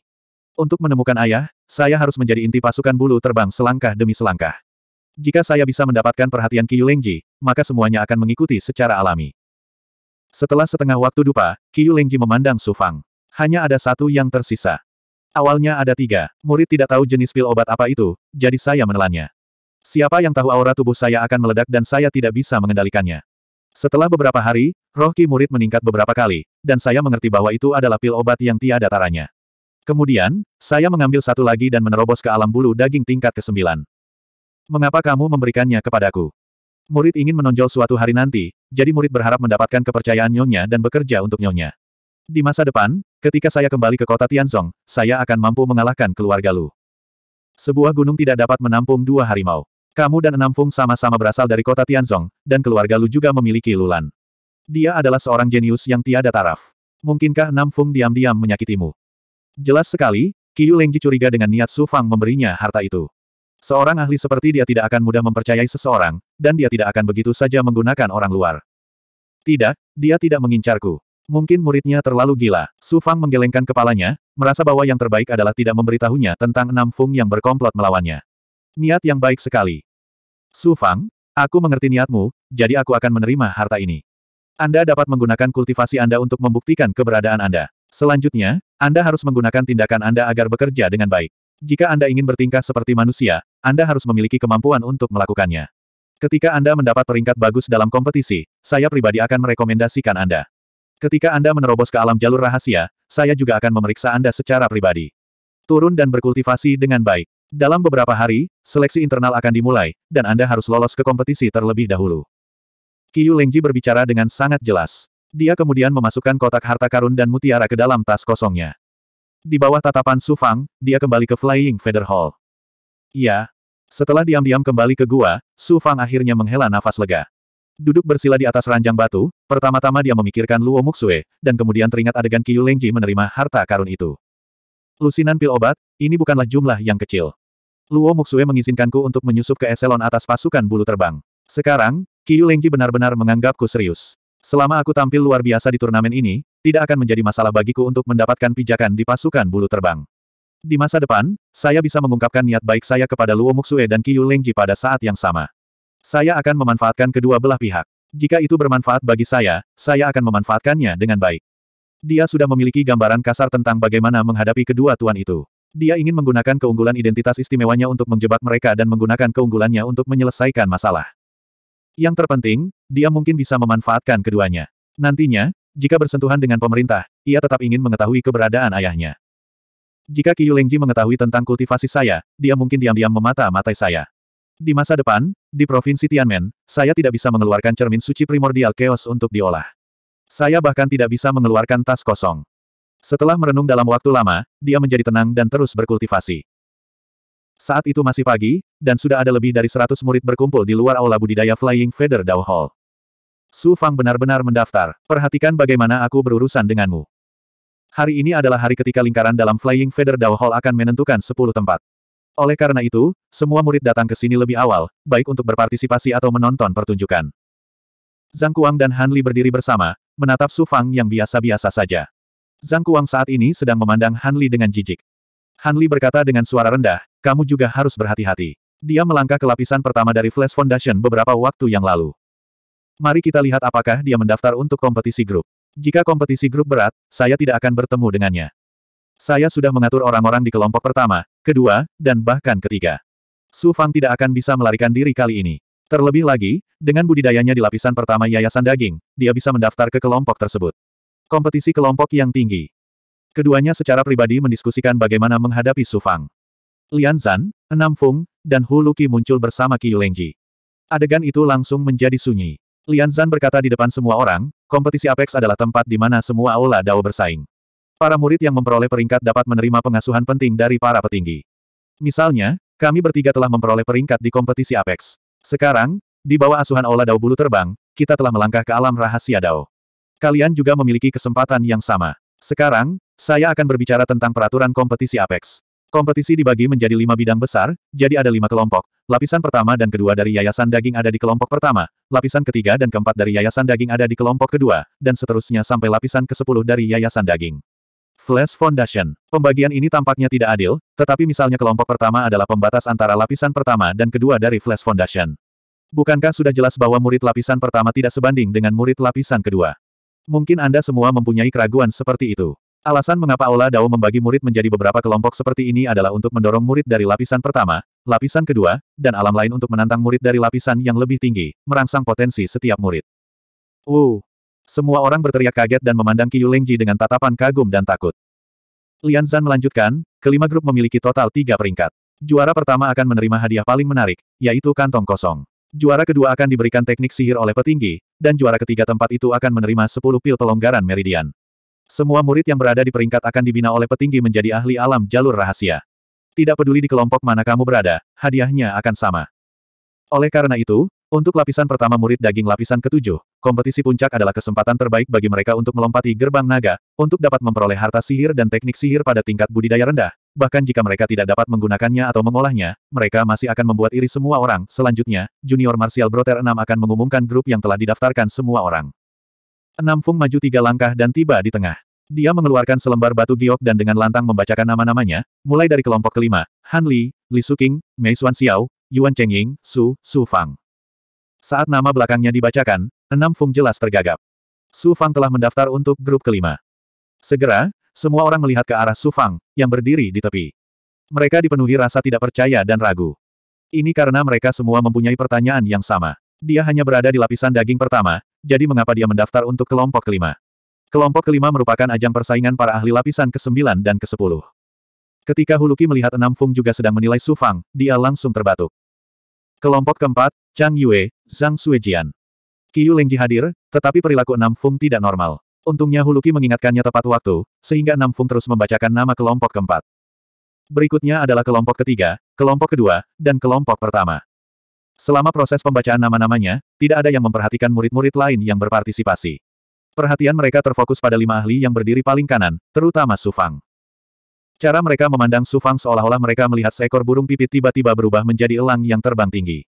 Untuk menemukan ayah, saya harus menjadi inti pasukan bulu terbang selangkah demi selangkah. Jika saya bisa mendapatkan perhatian Qiu Lengji, maka semuanya akan mengikuti secara alami. Setelah setengah waktu dupa, Qiu Lengji memandang Su Fang. Hanya ada satu yang tersisa. Awalnya ada tiga, murid tidak tahu jenis pil obat apa itu, jadi saya menelannya. Siapa yang tahu aura tubuh saya akan meledak dan saya tidak bisa mengendalikannya. Setelah beberapa hari, roh ki murid meningkat beberapa kali, dan saya mengerti bahwa itu adalah pil obat yang tiada taranya. Kemudian, saya mengambil satu lagi dan menerobos ke alam bulu daging tingkat ke-9. Mengapa kamu memberikannya kepadaku? Murid ingin menonjol suatu hari nanti, jadi murid berharap mendapatkan kepercayaan Nyonya dan bekerja untuk Nyonya. Di masa depan, ketika saya kembali ke kota Tianzong, saya akan mampu mengalahkan keluarga Lu. Sebuah gunung tidak dapat menampung dua harimau. Kamu dan Enam Fung sama-sama berasal dari kota Tianzong, dan keluarga Lu juga memiliki Lulan. Dia adalah seorang jenius yang tiada taraf. Mungkinkah Enam Fung diam-diam menyakitimu? Jelas sekali, Qiu Lengji curiga dengan niat Su Fang memberinya harta itu. Seorang ahli seperti dia tidak akan mudah mempercayai seseorang, dan dia tidak akan begitu saja menggunakan orang luar. Tidak, dia tidak mengincarku. Mungkin muridnya terlalu gila. Su Fang menggelengkan kepalanya, merasa bahwa yang terbaik adalah tidak memberitahunya tentang enam Fung yang berkomplot melawannya. Niat yang baik sekali. Su Fang, aku mengerti niatmu, jadi aku akan menerima harta ini. Anda dapat menggunakan kultivasi Anda untuk membuktikan keberadaan Anda. Selanjutnya, Anda harus menggunakan tindakan Anda agar bekerja dengan baik. Jika Anda ingin bertingkah seperti manusia, Anda harus memiliki kemampuan untuk melakukannya. Ketika Anda mendapat peringkat bagus dalam kompetisi, saya pribadi akan merekomendasikan Anda. Ketika Anda menerobos ke alam jalur rahasia, saya juga akan memeriksa Anda secara pribadi. Turun dan berkultivasi dengan baik. Dalam beberapa hari, seleksi internal akan dimulai, dan Anda harus lolos ke kompetisi terlebih dahulu. Kiyu Lengji berbicara dengan sangat jelas. Dia kemudian memasukkan kotak harta karun dan mutiara ke dalam tas kosongnya. Di bawah tatapan Su Fang, dia kembali ke Flying Feather Hall. Ya. Setelah diam-diam kembali ke gua, Su Fang akhirnya menghela nafas lega. Duduk bersila di atas ranjang batu, pertama-tama dia memikirkan Luo Muxue, dan kemudian teringat adegan Qiu Lengji menerima harta karun itu. Lusinan pil obat, ini bukanlah jumlah yang kecil. Luo Muxue mengizinkanku untuk menyusup ke eselon atas pasukan bulu terbang. Sekarang, Qiu Lengji benar-benar menganggapku serius. Selama aku tampil luar biasa di turnamen ini, tidak akan menjadi masalah bagiku untuk mendapatkan pijakan di pasukan bulu terbang. Di masa depan, saya bisa mengungkapkan niat baik saya kepada Luo Muxue dan Qiu Lengji pada saat yang sama. Saya akan memanfaatkan kedua belah pihak. Jika itu bermanfaat bagi saya, saya akan memanfaatkannya dengan baik. Dia sudah memiliki gambaran kasar tentang bagaimana menghadapi kedua tuan itu. Dia ingin menggunakan keunggulan identitas istimewanya untuk menjebak mereka dan menggunakan keunggulannya untuk menyelesaikan masalah. Yang terpenting, dia mungkin bisa memanfaatkan keduanya. Nantinya, jika bersentuhan dengan pemerintah, ia tetap ingin mengetahui keberadaan ayahnya. Jika Qiyu Lengji mengetahui tentang kultivasi saya, dia mungkin diam-diam memata-matai saya. Di masa depan, di Provinsi Tianmen, saya tidak bisa mengeluarkan cermin suci primordial chaos untuk diolah. Saya bahkan tidak bisa mengeluarkan tas kosong. Setelah merenung dalam waktu lama, dia menjadi tenang dan terus berkultivasi. Saat itu masih pagi, dan sudah ada lebih dari 100 murid berkumpul di luar aula budidaya Flying Feather Dao Hall. Su Fang benar-benar mendaftar. Perhatikan bagaimana aku berurusan denganmu. Hari ini adalah hari ketika lingkaran dalam Flying Feather Dao Hall akan menentukan 10 tempat. Oleh karena itu, semua murid datang ke sini lebih awal, baik untuk berpartisipasi atau menonton pertunjukan. Zhang Kuang dan Han Li berdiri bersama, menatap Su Fang yang biasa-biasa saja. Zhang Kuang saat ini sedang memandang Han Li dengan jijik. Han Li berkata dengan suara rendah, kamu juga harus berhati-hati. Dia melangkah ke lapisan pertama dari Flash Foundation beberapa waktu yang lalu. Mari kita lihat apakah dia mendaftar untuk kompetisi grup. Jika kompetisi grup berat, saya tidak akan bertemu dengannya. Saya sudah mengatur orang-orang di kelompok pertama, kedua, dan bahkan ketiga. Su Fang tidak akan bisa melarikan diri kali ini. Terlebih lagi, dengan budidayanya di lapisan pertama Yayasan Daging, dia bisa mendaftar ke kelompok tersebut. Kompetisi kelompok yang tinggi. Keduanya secara pribadi mendiskusikan bagaimana menghadapi Su Fang. Lian Zan, Enam Fung, dan Hu Luki muncul bersama Qiu Lengji. Adegan itu langsung menjadi sunyi. Lian Zan berkata di depan semua orang, Kompetisi Apex adalah tempat di mana semua aula Dao bersaing. Para murid yang memperoleh peringkat dapat menerima pengasuhan penting dari para petinggi. Misalnya, kami bertiga telah memperoleh peringkat di kompetisi Apex. Sekarang, di bawah asuhan Aula Dao Bulu Terbang, kita telah melangkah ke alam rahasia Dao. Kalian juga memiliki kesempatan yang sama. Sekarang, saya akan berbicara tentang peraturan kompetisi Apex. Kompetisi dibagi menjadi lima bidang besar, jadi ada lima kelompok, Lapisan pertama dan kedua dari yayasan daging ada di kelompok pertama, lapisan ketiga dan keempat dari yayasan daging ada di kelompok kedua, dan seterusnya sampai lapisan ke-10 dari yayasan daging. Flash Foundation. Pembagian ini tampaknya tidak adil, tetapi misalnya kelompok pertama adalah pembatas antara lapisan pertama dan kedua dari Flash Foundation. Bukankah sudah jelas bahwa murid lapisan pertama tidak sebanding dengan murid lapisan kedua? Mungkin Anda semua mempunyai keraguan seperti itu. Alasan mengapa Aula Dao membagi murid menjadi beberapa kelompok seperti ini adalah untuk mendorong murid dari lapisan pertama, lapisan kedua, dan alam lain untuk menantang murid dari lapisan yang lebih tinggi, merangsang potensi setiap murid. Wow! Uh. Semua orang berteriak kaget dan memandang Qiyu Lengji dengan tatapan kagum dan takut. Lian Zan melanjutkan, kelima grup memiliki total tiga peringkat. Juara pertama akan menerima hadiah paling menarik, yaitu kantong kosong. Juara kedua akan diberikan teknik sihir oleh petinggi, dan juara ketiga tempat itu akan menerima 10 pil pelonggaran meridian. Semua murid yang berada di peringkat akan dibina oleh petinggi menjadi ahli alam jalur rahasia. Tidak peduli di kelompok mana kamu berada, hadiahnya akan sama. Oleh karena itu, untuk lapisan pertama murid daging lapisan ketujuh, kompetisi puncak adalah kesempatan terbaik bagi mereka untuk melompati gerbang naga, untuk dapat memperoleh harta sihir dan teknik sihir pada tingkat budidaya rendah. Bahkan jika mereka tidak dapat menggunakannya atau mengolahnya, mereka masih akan membuat iri semua orang. Selanjutnya, Junior Martial Brother 6 akan mengumumkan grup yang telah didaftarkan semua orang. Enam Fung maju tiga langkah dan tiba di tengah. Dia mengeluarkan selembar batu giok dan dengan lantang membacakan nama-namanya, mulai dari kelompok kelima, Han Li, Li Suqing, Mei Xuan Xiao, Yuan Chengying, Su, Su Fang. Saat nama belakangnya dibacakan, enam Fung jelas tergagap. Su Fang telah mendaftar untuk grup kelima. Segera, semua orang melihat ke arah Su Fang, yang berdiri di tepi. Mereka dipenuhi rasa tidak percaya dan ragu. Ini karena mereka semua mempunyai pertanyaan yang sama. Dia hanya berada di lapisan daging pertama, jadi mengapa dia mendaftar untuk kelompok kelima? Kelompok kelima merupakan ajang persaingan para ahli lapisan ke-9 dan ke-10. Ketika Huluki melihat enam Fung juga sedang menilai Su Fang, dia langsung terbatuk. Kelompok keempat, Chang Yue, Zhang Suijian, Qiu Lengji hadir, tetapi perilaku enam Fung tidak normal. Untungnya Huluki mengingatkannya tepat waktu, sehingga enam Fung terus membacakan nama kelompok keempat. Berikutnya adalah kelompok ketiga, kelompok kedua, dan kelompok pertama. Selama proses pembacaan nama-namanya, tidak ada yang memperhatikan murid-murid lain yang berpartisipasi. Perhatian mereka terfokus pada lima ahli yang berdiri paling kanan, terutama Sufang. Cara mereka memandang Sufang seolah-olah mereka melihat seekor burung pipit tiba-tiba berubah menjadi elang yang terbang tinggi.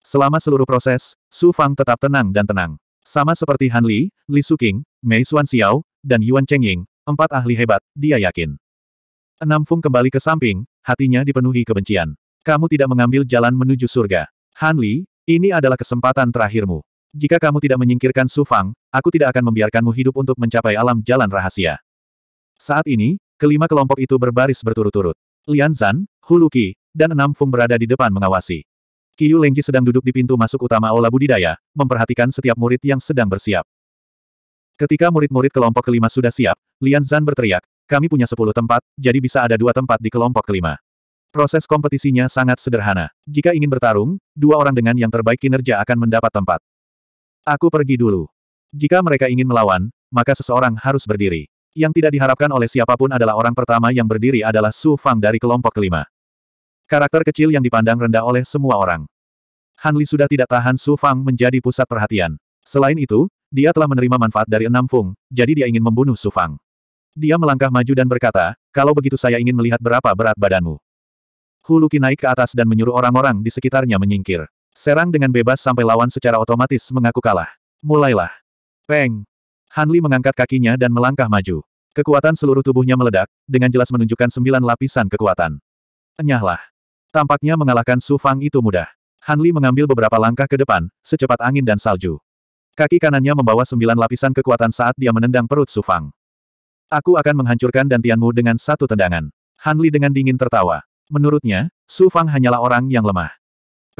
Selama seluruh proses, Sufang tetap tenang dan tenang. Sama seperti Han Li, Li Suqing, Mei Xuan Xiao, dan Yuan Chengying, empat ahli hebat, dia yakin. Enam Fung kembali ke samping, hatinya dipenuhi kebencian. Kamu tidak mengambil jalan menuju surga. Han Li, ini adalah kesempatan terakhirmu. Jika kamu tidak menyingkirkan Su Fang, aku tidak akan membiarkanmu hidup untuk mencapai alam jalan rahasia. Saat ini, kelima kelompok itu berbaris berturut-turut. Lian Zan, Huluki, dan enam Fung berada di depan mengawasi. Qiu Lengji sedang duduk di pintu masuk utama Aula Budidaya, memperhatikan setiap murid yang sedang bersiap. Ketika murid-murid kelompok kelima sudah siap, Lian Zan berteriak, kami punya sepuluh tempat, jadi bisa ada dua tempat di kelompok kelima. Proses kompetisinya sangat sederhana. Jika ingin bertarung, dua orang dengan yang terbaik kinerja akan mendapat tempat. Aku pergi dulu. Jika mereka ingin melawan, maka seseorang harus berdiri. Yang tidak diharapkan oleh siapapun adalah orang pertama yang berdiri adalah Su Fang dari kelompok kelima. Karakter kecil yang dipandang rendah oleh semua orang. Han Li sudah tidak tahan Su Fang menjadi pusat perhatian. Selain itu, dia telah menerima manfaat dari enam Fung, jadi dia ingin membunuh Su Fang. Dia melangkah maju dan berkata, kalau begitu saya ingin melihat berapa berat badanmu. Huluki naik ke atas dan menyuruh orang-orang di sekitarnya menyingkir. Serang dengan bebas sampai lawan secara otomatis mengaku kalah. Mulailah. Peng. Hanli mengangkat kakinya dan melangkah maju. Kekuatan seluruh tubuhnya meledak, dengan jelas menunjukkan sembilan lapisan kekuatan. Enyahlah. Tampaknya mengalahkan Su Fang itu mudah. Hanli mengambil beberapa langkah ke depan, secepat angin dan salju. Kaki kanannya membawa sembilan lapisan kekuatan saat dia menendang perut Su Fang. Aku akan menghancurkan dantianmu dengan satu tendangan. Hanli dengan dingin tertawa. Menurutnya, Su Fang hanyalah orang yang lemah.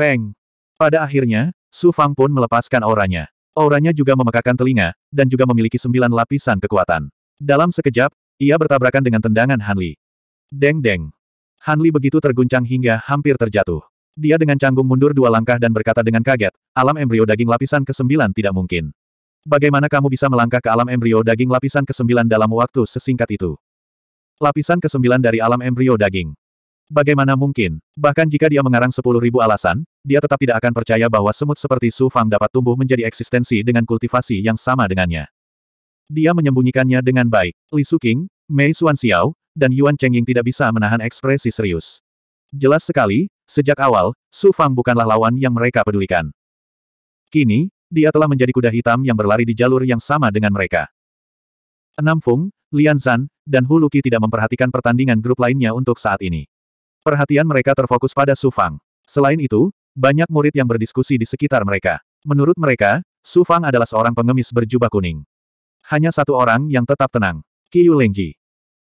Peng! Pada akhirnya, Su Fang pun melepaskan auranya. Auranya juga memekakan telinga, dan juga memiliki sembilan lapisan kekuatan. Dalam sekejap, ia bertabrakan dengan tendangan Hanli. Deng-deng. Hanli begitu terguncang hingga hampir terjatuh. Dia dengan canggung mundur dua langkah dan berkata dengan kaget, alam embrio daging lapisan ke-9 tidak mungkin. Bagaimana kamu bisa melangkah ke alam embrio daging lapisan ke-9 dalam waktu sesingkat itu? Lapisan ke-9 dari alam embrio daging. Bagaimana mungkin? Bahkan jika dia mengarang sepuluh ribu alasan, dia tetap tidak akan percaya bahwa semut seperti Su Fang dapat tumbuh menjadi eksistensi dengan kultivasi yang sama dengannya. Dia menyembunyikannya dengan baik. Li Suqing, Mei Xuan Xiao, dan Yuan Chengying tidak bisa menahan ekspresi serius. Jelas sekali, sejak awal, Su Fang bukanlah lawan yang mereka pedulikan. Kini, dia telah menjadi kuda hitam yang berlari di jalur yang sama dengan mereka. Enam Fung, Lian Zan, dan Hu Luki tidak memperhatikan pertandingan grup lainnya untuk saat ini. Perhatian mereka terfokus pada Su Fang. Selain itu, banyak murid yang berdiskusi di sekitar mereka. Menurut mereka, Su Fang adalah seorang pengemis berjubah kuning. Hanya satu orang yang tetap tenang, Qiu Lengji.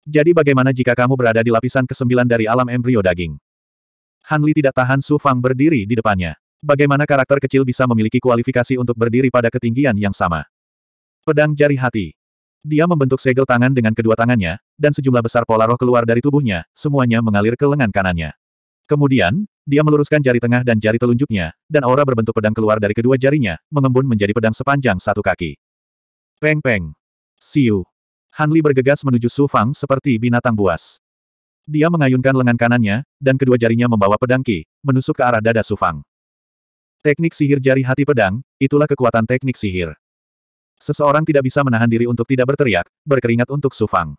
Jadi bagaimana jika kamu berada di lapisan ke-9 dari alam embrio daging? Han Li tidak tahan Su Fang berdiri di depannya. Bagaimana karakter kecil bisa memiliki kualifikasi untuk berdiri pada ketinggian yang sama? Pedang jari hati. Dia membentuk segel tangan dengan kedua tangannya, dan sejumlah besar pola roh keluar dari tubuhnya, semuanya mengalir ke lengan kanannya. Kemudian, dia meluruskan jari tengah dan jari telunjuknya, dan aura berbentuk pedang keluar dari kedua jarinya, mengembun menjadi pedang sepanjang satu kaki. Peng peng. Siu. Hanli bergegas menuju Su Fang seperti binatang buas. Dia mengayunkan lengan kanannya, dan kedua jarinya membawa pedang Qi, menusuk ke arah dada Su Fang. Teknik sihir jari hati pedang, itulah kekuatan teknik sihir. Seseorang tidak bisa menahan diri untuk tidak berteriak, berkeringat untuk Sufang.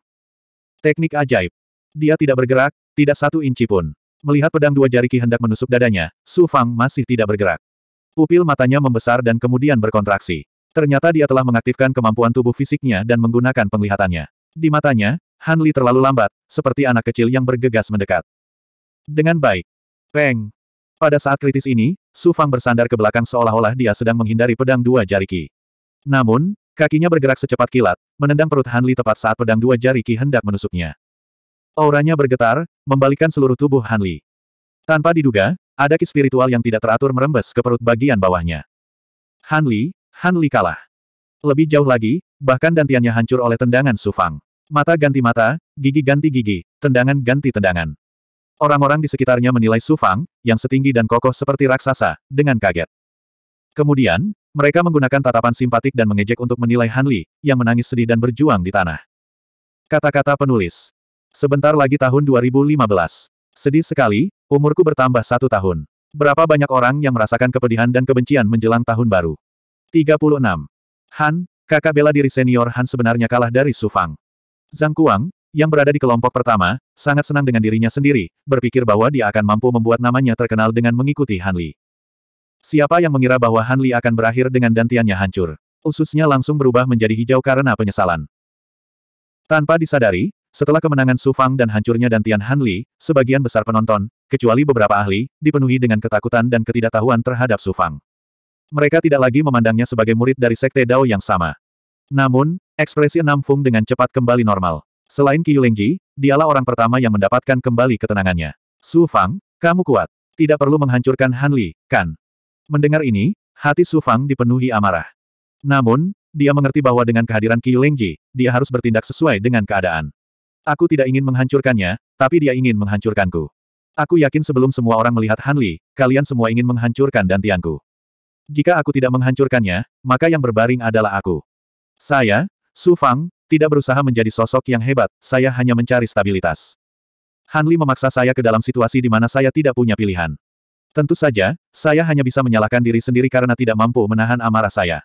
Teknik ajaib. Dia tidak bergerak, tidak satu inci pun. Melihat pedang dua jari Ki hendak menusuk dadanya, Sufang masih tidak bergerak. Pupil matanya membesar dan kemudian berkontraksi. Ternyata dia telah mengaktifkan kemampuan tubuh fisiknya dan menggunakan penglihatannya. Di matanya, Han Li terlalu lambat, seperti anak kecil yang bergegas mendekat. Dengan baik. Peng. Pada saat kritis ini, Su Fang bersandar ke belakang seolah-olah dia sedang menghindari pedang dua jari Ki. Namun, kakinya bergerak secepat kilat, menendang perut Hanli tepat saat pedang dua jari Ki hendak menusuknya. Auranya bergetar, membalikan seluruh tubuh Hanli. Tanpa diduga, ada ki spiritual yang tidak teratur merembes ke perut bagian bawahnya. Hanli, Hanli kalah. Lebih jauh lagi, bahkan dantiannya hancur oleh tendangan Sufang. Mata ganti mata, gigi ganti gigi, tendangan ganti tendangan. Orang-orang di sekitarnya menilai Sufang, yang setinggi dan kokoh seperti raksasa, dengan kaget. Kemudian, mereka menggunakan tatapan simpatik dan mengejek untuk menilai Hanli, yang menangis sedih dan berjuang di tanah. Kata-kata penulis. Sebentar lagi tahun 2015. Sedih sekali, umurku bertambah satu tahun. Berapa banyak orang yang merasakan kepedihan dan kebencian menjelang tahun baru? 36. Han, kakak bela diri senior Han sebenarnya kalah dari Su Fang. Zhang Kuang, yang berada di kelompok pertama, sangat senang dengan dirinya sendiri, berpikir bahwa dia akan mampu membuat namanya terkenal dengan mengikuti Han Li. Siapa yang mengira bahwa Han Li akan berakhir dengan dantiannya hancur? Ususnya langsung berubah menjadi hijau karena penyesalan. Tanpa disadari, setelah kemenangan Su Fang dan hancurnya dantian Han Li, sebagian besar penonton, kecuali beberapa ahli, dipenuhi dengan ketakutan dan ketidaktahuan terhadap Su Fang. Mereka tidak lagi memandangnya sebagai murid dari Sekte Dao yang sama. Namun, ekspresi Enam Fung dengan cepat kembali normal. Selain Qiu Lingji, dialah orang pertama yang mendapatkan kembali ketenangannya. Su Fang, kamu kuat. Tidak perlu menghancurkan Han Li, kan? Mendengar ini, hati Su Fang dipenuhi amarah. Namun, dia mengerti bahwa dengan kehadiran Qiu Lengji, dia harus bertindak sesuai dengan keadaan. Aku tidak ingin menghancurkannya, tapi dia ingin menghancurkanku. Aku yakin sebelum semua orang melihat Han Li, kalian semua ingin menghancurkan dantianku. Jika aku tidak menghancurkannya, maka yang berbaring adalah aku. Saya, Su Fang, tidak berusaha menjadi sosok yang hebat, saya hanya mencari stabilitas. Han Li memaksa saya ke dalam situasi di mana saya tidak punya pilihan. Tentu saja, saya hanya bisa menyalahkan diri sendiri karena tidak mampu menahan amarah saya.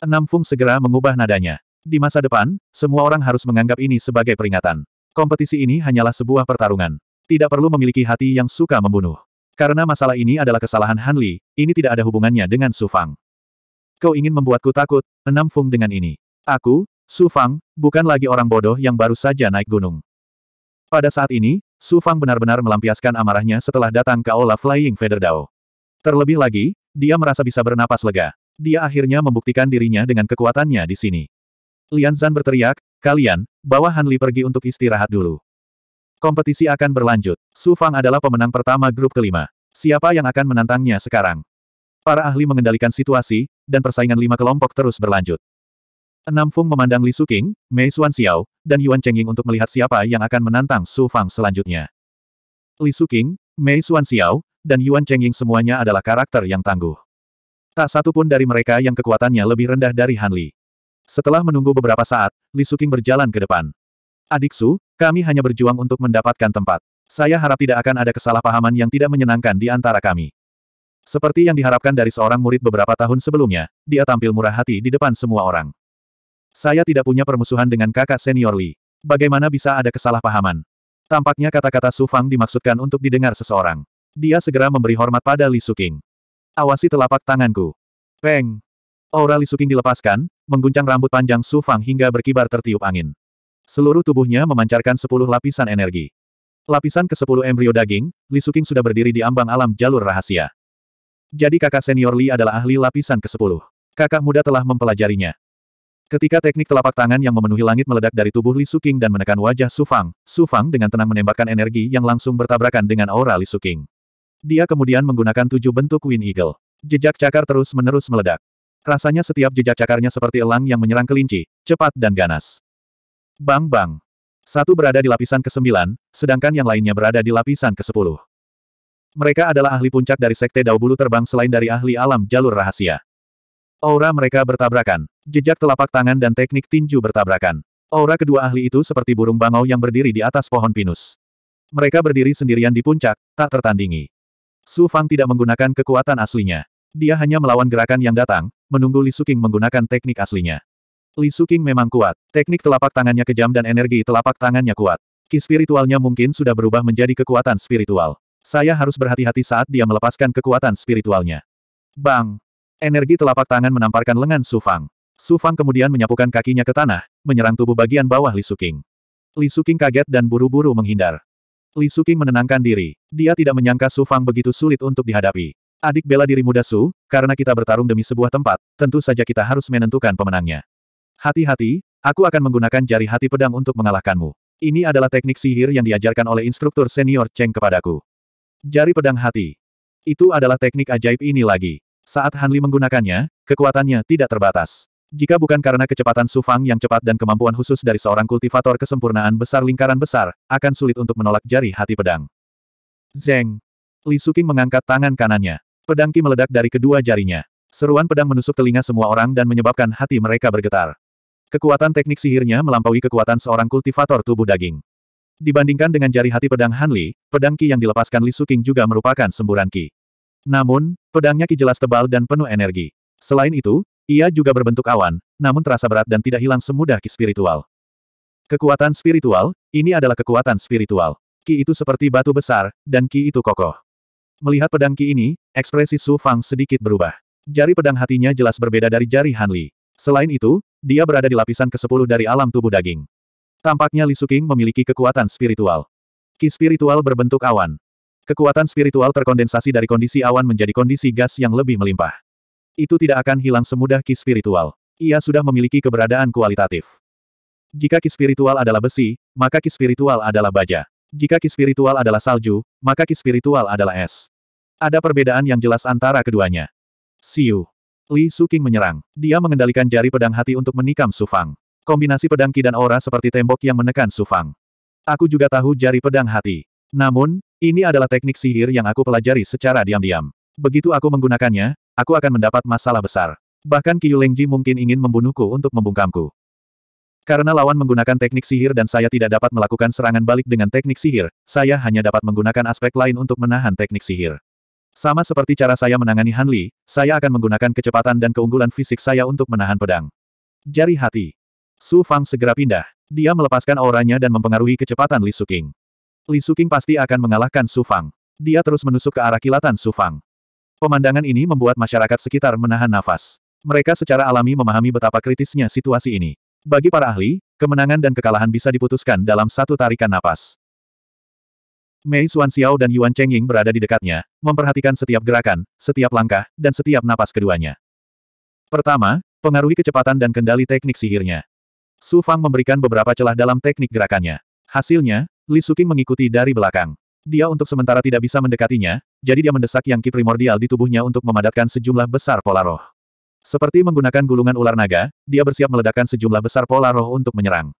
Enam Fung segera mengubah nadanya. Di masa depan, semua orang harus menganggap ini sebagai peringatan. Kompetisi ini hanyalah sebuah pertarungan. Tidak perlu memiliki hati yang suka membunuh. Karena masalah ini adalah kesalahan Hanli, ini tidak ada hubungannya dengan Su Fang. Kau ingin membuatku takut, enam Fung dengan ini. Aku, Su Fang, bukan lagi orang bodoh yang baru saja naik gunung. Pada saat ini, Su Fang benar-benar melampiaskan amarahnya setelah datang ke Aula Flying Feather Dao. Terlebih lagi, dia merasa bisa bernapas lega. Dia akhirnya membuktikan dirinya dengan kekuatannya di sini. Lian Zan berteriak, kalian, bawa Han Li pergi untuk istirahat dulu. Kompetisi akan berlanjut. Su Fang adalah pemenang pertama grup kelima. Siapa yang akan menantangnya sekarang? Para ahli mengendalikan situasi, dan persaingan lima kelompok terus berlanjut. Enam Fung memandang Li Suqing, Mei Xuan Xiao, dan Yuan Chengying untuk melihat siapa yang akan menantang Su Fang selanjutnya. Li Suqing, Mei Xuan Xiao, dan Yuan Chengying semuanya adalah karakter yang tangguh. Tak satu pun dari mereka yang kekuatannya lebih rendah dari Han Li. Setelah menunggu beberapa saat, Li Suqing berjalan ke depan. Adik Su, kami hanya berjuang untuk mendapatkan tempat. Saya harap tidak akan ada kesalahpahaman yang tidak menyenangkan di antara kami. Seperti yang diharapkan dari seorang murid beberapa tahun sebelumnya, dia tampil murah hati di depan semua orang. Saya tidak punya permusuhan dengan kakak senior Li. Bagaimana bisa ada kesalahpahaman? Tampaknya kata-kata Su Fang dimaksudkan untuk didengar seseorang. Dia segera memberi hormat pada Li Suking. Awasi telapak tanganku. Peng! Aura Li Suking dilepaskan, mengguncang rambut panjang Su Fang hingga berkibar tertiup angin. Seluruh tubuhnya memancarkan sepuluh lapisan energi. Lapisan ke-10 embrio daging, Li Suking sudah berdiri di ambang alam jalur rahasia. Jadi kakak senior Li adalah ahli lapisan ke-10. Kakak muda telah mempelajarinya. Ketika teknik telapak tangan yang memenuhi langit meledak dari tubuh Li Suking dan menekan wajah Su Fang, Su Fang dengan tenang menembakkan energi yang langsung bertabrakan dengan aura Li Suking. Dia kemudian menggunakan tujuh bentuk Wind Eagle. Jejak cakar terus-menerus meledak. Rasanya setiap jejak cakarnya seperti elang yang menyerang kelinci, cepat dan ganas. Bang-bang. Satu berada di lapisan ke-9, sedangkan yang lainnya berada di lapisan ke-10. Mereka adalah ahli puncak dari Sekte Dao Bulu Terbang selain dari ahli alam jalur rahasia. Aura mereka bertabrakan. Jejak telapak tangan dan teknik tinju bertabrakan. Aura kedua ahli itu seperti burung bangau yang berdiri di atas pohon pinus. Mereka berdiri sendirian di puncak, tak tertandingi. Su Fang tidak menggunakan kekuatan aslinya. Dia hanya melawan gerakan yang datang, menunggu Li Suking menggunakan teknik aslinya. Li Suking memang kuat. Teknik telapak tangannya kejam dan energi telapak tangannya kuat. Ki spiritualnya mungkin sudah berubah menjadi kekuatan spiritual. Saya harus berhati-hati saat dia melepaskan kekuatan spiritualnya. Bang! Energi telapak tangan menamparkan lengan Su Fang. Su Fang kemudian menyapukan kakinya ke tanah, menyerang tubuh bagian bawah Li Suking. Li Suking kaget dan buru-buru menghindar. Li Suking menenangkan diri. Dia tidak menyangka Su Fang begitu sulit untuk dihadapi. Adik bela diri muda Su, karena kita bertarung demi sebuah tempat, tentu saja kita harus menentukan pemenangnya. Hati-hati, aku akan menggunakan jari hati pedang untuk mengalahkanmu. Ini adalah teknik sihir yang diajarkan oleh instruktur senior Cheng kepadaku. Jari pedang hati. Itu adalah teknik ajaib ini lagi. Saat Hanli menggunakannya, kekuatannya tidak terbatas. Jika bukan karena kecepatan Sufang yang cepat dan kemampuan khusus dari seorang kultivator kesempurnaan besar lingkaran besar, akan sulit untuk menolak jari hati pedang. Zeng! Li Suking mengangkat tangan kanannya. Pedang Ki meledak dari kedua jarinya. Seruan pedang menusuk telinga semua orang dan menyebabkan hati mereka bergetar. Kekuatan teknik sihirnya melampaui kekuatan seorang kultivator tubuh daging. Dibandingkan dengan jari hati pedang Hanli, pedang Ki yang dilepaskan Li Suking juga merupakan semburan Ki. Namun, pedangnya ki jelas tebal dan penuh energi. Selain itu, ia juga berbentuk awan, namun terasa berat dan tidak hilang semudah ki spiritual. Kekuatan spiritual, ini adalah kekuatan spiritual. Ki itu seperti batu besar, dan ki itu kokoh. Melihat pedang ki ini, ekspresi Su Fang sedikit berubah. Jari pedang hatinya jelas berbeda dari jari Han Li. Selain itu, dia berada di lapisan ke-10 dari alam tubuh daging. Tampaknya Li Suking memiliki kekuatan spiritual. Ki spiritual berbentuk awan. Kekuatan spiritual terkondensasi dari kondisi awan menjadi kondisi gas yang lebih melimpah. Itu tidak akan hilang semudah ki spiritual. Ia sudah memiliki keberadaan kualitatif. Jika ki spiritual adalah besi, maka ki spiritual adalah baja. Jika ki spiritual adalah salju, maka ki spiritual adalah es. Ada perbedaan yang jelas antara keduanya. Siu. Li Suking menyerang. Dia mengendalikan jari pedang hati untuk menikam Su Fang. Kombinasi pedang ki dan aura seperti tembok yang menekan Su Fang. Aku juga tahu jari pedang hati. Namun, ini adalah teknik sihir yang aku pelajari secara diam-diam. Begitu aku menggunakannya, aku akan mendapat masalah besar. Bahkan Qiu Lengji mungkin ingin membunuhku untuk membungkamku. Karena lawan menggunakan teknik sihir dan saya tidak dapat melakukan serangan balik dengan teknik sihir, saya hanya dapat menggunakan aspek lain untuk menahan teknik sihir. Sama seperti cara saya menangani Han Li, saya akan menggunakan kecepatan dan keunggulan fisik saya untuk menahan pedang. Jari hati. Su Fang segera pindah. Dia melepaskan auranya dan mempengaruhi kecepatan Li Suking. Li Suking pasti akan mengalahkan Su Fang. Dia terus menusuk ke arah kilatan Su Fang. Pemandangan ini membuat masyarakat sekitar menahan nafas. Mereka secara alami memahami betapa kritisnya situasi ini. Bagi para ahli, kemenangan dan kekalahan bisa diputuskan dalam satu tarikan nafas. Mei Xuan Xiao dan Yuan Chengying berada di dekatnya, memperhatikan setiap gerakan, setiap langkah, dan setiap napas keduanya. Pertama, pengaruhi kecepatan dan kendali teknik sihirnya. Su Fang memberikan beberapa celah dalam teknik gerakannya. Hasilnya, Li Suking mengikuti dari belakang. Dia untuk sementara tidak bisa mendekatinya, jadi dia mendesak yang ki primordial di tubuhnya untuk memadatkan sejumlah besar pola roh. Seperti menggunakan gulungan ular naga, dia bersiap meledakkan sejumlah besar pola roh untuk menyerang.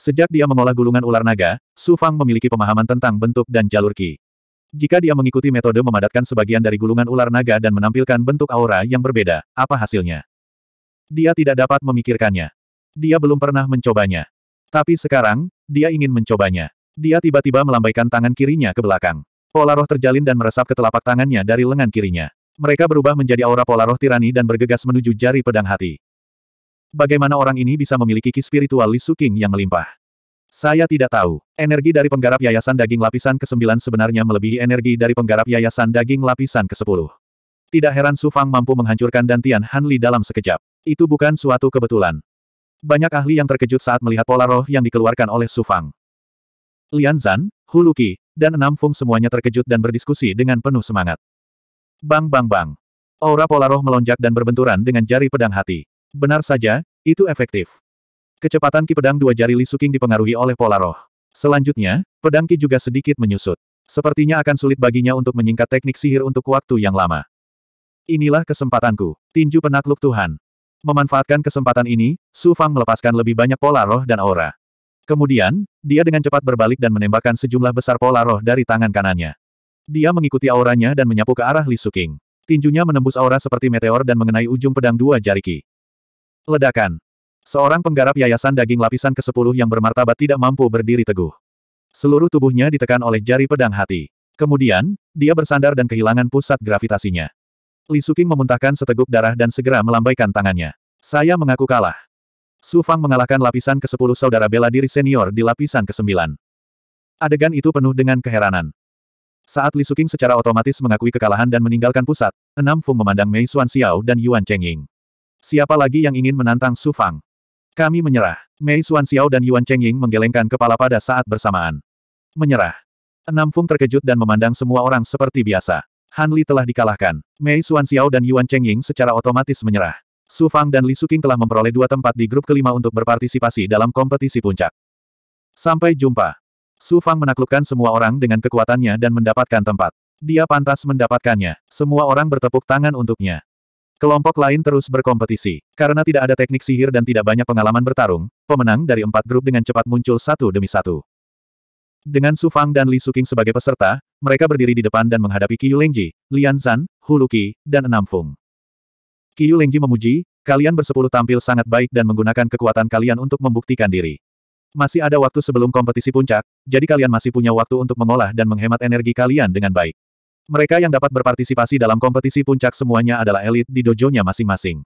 Sejak dia mengolah gulungan ular naga, Su Fang memiliki pemahaman tentang bentuk dan jalur ki. Jika dia mengikuti metode memadatkan sebagian dari gulungan ular naga dan menampilkan bentuk aura yang berbeda, apa hasilnya? Dia tidak dapat memikirkannya. Dia belum pernah mencobanya. Tapi sekarang, dia ingin mencobanya. Dia tiba-tiba melambaikan tangan kirinya ke belakang. Pola roh terjalin dan meresap ke telapak tangannya dari lengan kirinya. Mereka berubah menjadi aura pola roh tirani dan bergegas menuju jari pedang hati. Bagaimana orang ini bisa memiliki ki spiritual Li Suking yang melimpah? Saya tidak tahu. Energi dari penggarap yayasan daging lapisan ke-9 sebenarnya melebihi energi dari penggarap yayasan daging lapisan ke-10. Tidak heran Su Fang mampu menghancurkan dantian Han Li dalam sekejap. Itu bukan suatu kebetulan. Banyak ahli yang terkejut saat melihat pola roh yang dikeluarkan oleh Su Fang. Lian Zan, Huluki, dan Enam Fung semuanya terkejut dan berdiskusi dengan penuh semangat. Bang bang bang. Aura pola roh melonjak dan berbenturan dengan jari pedang hati. Benar saja, itu efektif. Kecepatan ki pedang dua jari Li Suking dipengaruhi oleh pola roh. Selanjutnya, pedang ki juga sedikit menyusut. Sepertinya akan sulit baginya untuk menyingkat teknik sihir untuk waktu yang lama. Inilah kesempatanku, tinju penakluk Tuhan. Memanfaatkan kesempatan ini, Su Fang melepaskan lebih banyak pola roh dan aura. Kemudian, dia dengan cepat berbalik dan menembakkan sejumlah besar pola roh dari tangan kanannya. Dia mengikuti auranya dan menyapu ke arah Li King. Tinjunya menembus aura seperti meteor dan mengenai ujung pedang dua jari Ki. Ledakan. Seorang penggarap yayasan daging lapisan ke-10 yang bermartabat tidak mampu berdiri teguh. Seluruh tubuhnya ditekan oleh jari pedang hati. Kemudian, dia bersandar dan kehilangan pusat gravitasinya. Li Suking memuntahkan seteguk darah dan segera melambaikan tangannya. Saya mengaku kalah. Su Fang mengalahkan lapisan ke-10 saudara bela diri senior di lapisan ke-9. Adegan itu penuh dengan keheranan. Saat Li Suking secara otomatis mengakui kekalahan dan meninggalkan pusat, Enam Fung memandang Mei Xuan Xiao dan Yuan Chengying. Siapa lagi yang ingin menantang Su Fang? Kami menyerah. Mei Xuan Xiao dan Yuan Chengying menggelengkan kepala pada saat bersamaan. Menyerah. Enam Fung terkejut dan memandang semua orang seperti biasa. Han Li telah dikalahkan. Mei Xiao dan Yuan Chengying secara otomatis menyerah. Su Fang dan Li Suking telah memperoleh dua tempat di grup kelima untuk berpartisipasi dalam kompetisi puncak. Sampai jumpa. Su Fang menaklukkan semua orang dengan kekuatannya dan mendapatkan tempat. Dia pantas mendapatkannya. Semua orang bertepuk tangan untuknya. Kelompok lain terus berkompetisi. Karena tidak ada teknik sihir dan tidak banyak pengalaman bertarung, pemenang dari empat grup dengan cepat muncul satu demi satu. Dengan Su Fang dan Li Suking sebagai peserta, mereka berdiri di depan dan menghadapi Qiu Lengji, Lian Zan, Huluki, dan Enam Fung. Qiu Lengji memuji, kalian bersepuluh tampil sangat baik dan menggunakan kekuatan kalian untuk membuktikan diri. Masih ada waktu sebelum kompetisi puncak, jadi kalian masih punya waktu untuk mengolah dan menghemat energi kalian dengan baik. Mereka yang dapat berpartisipasi dalam kompetisi puncak semuanya adalah elit di dojonya masing-masing.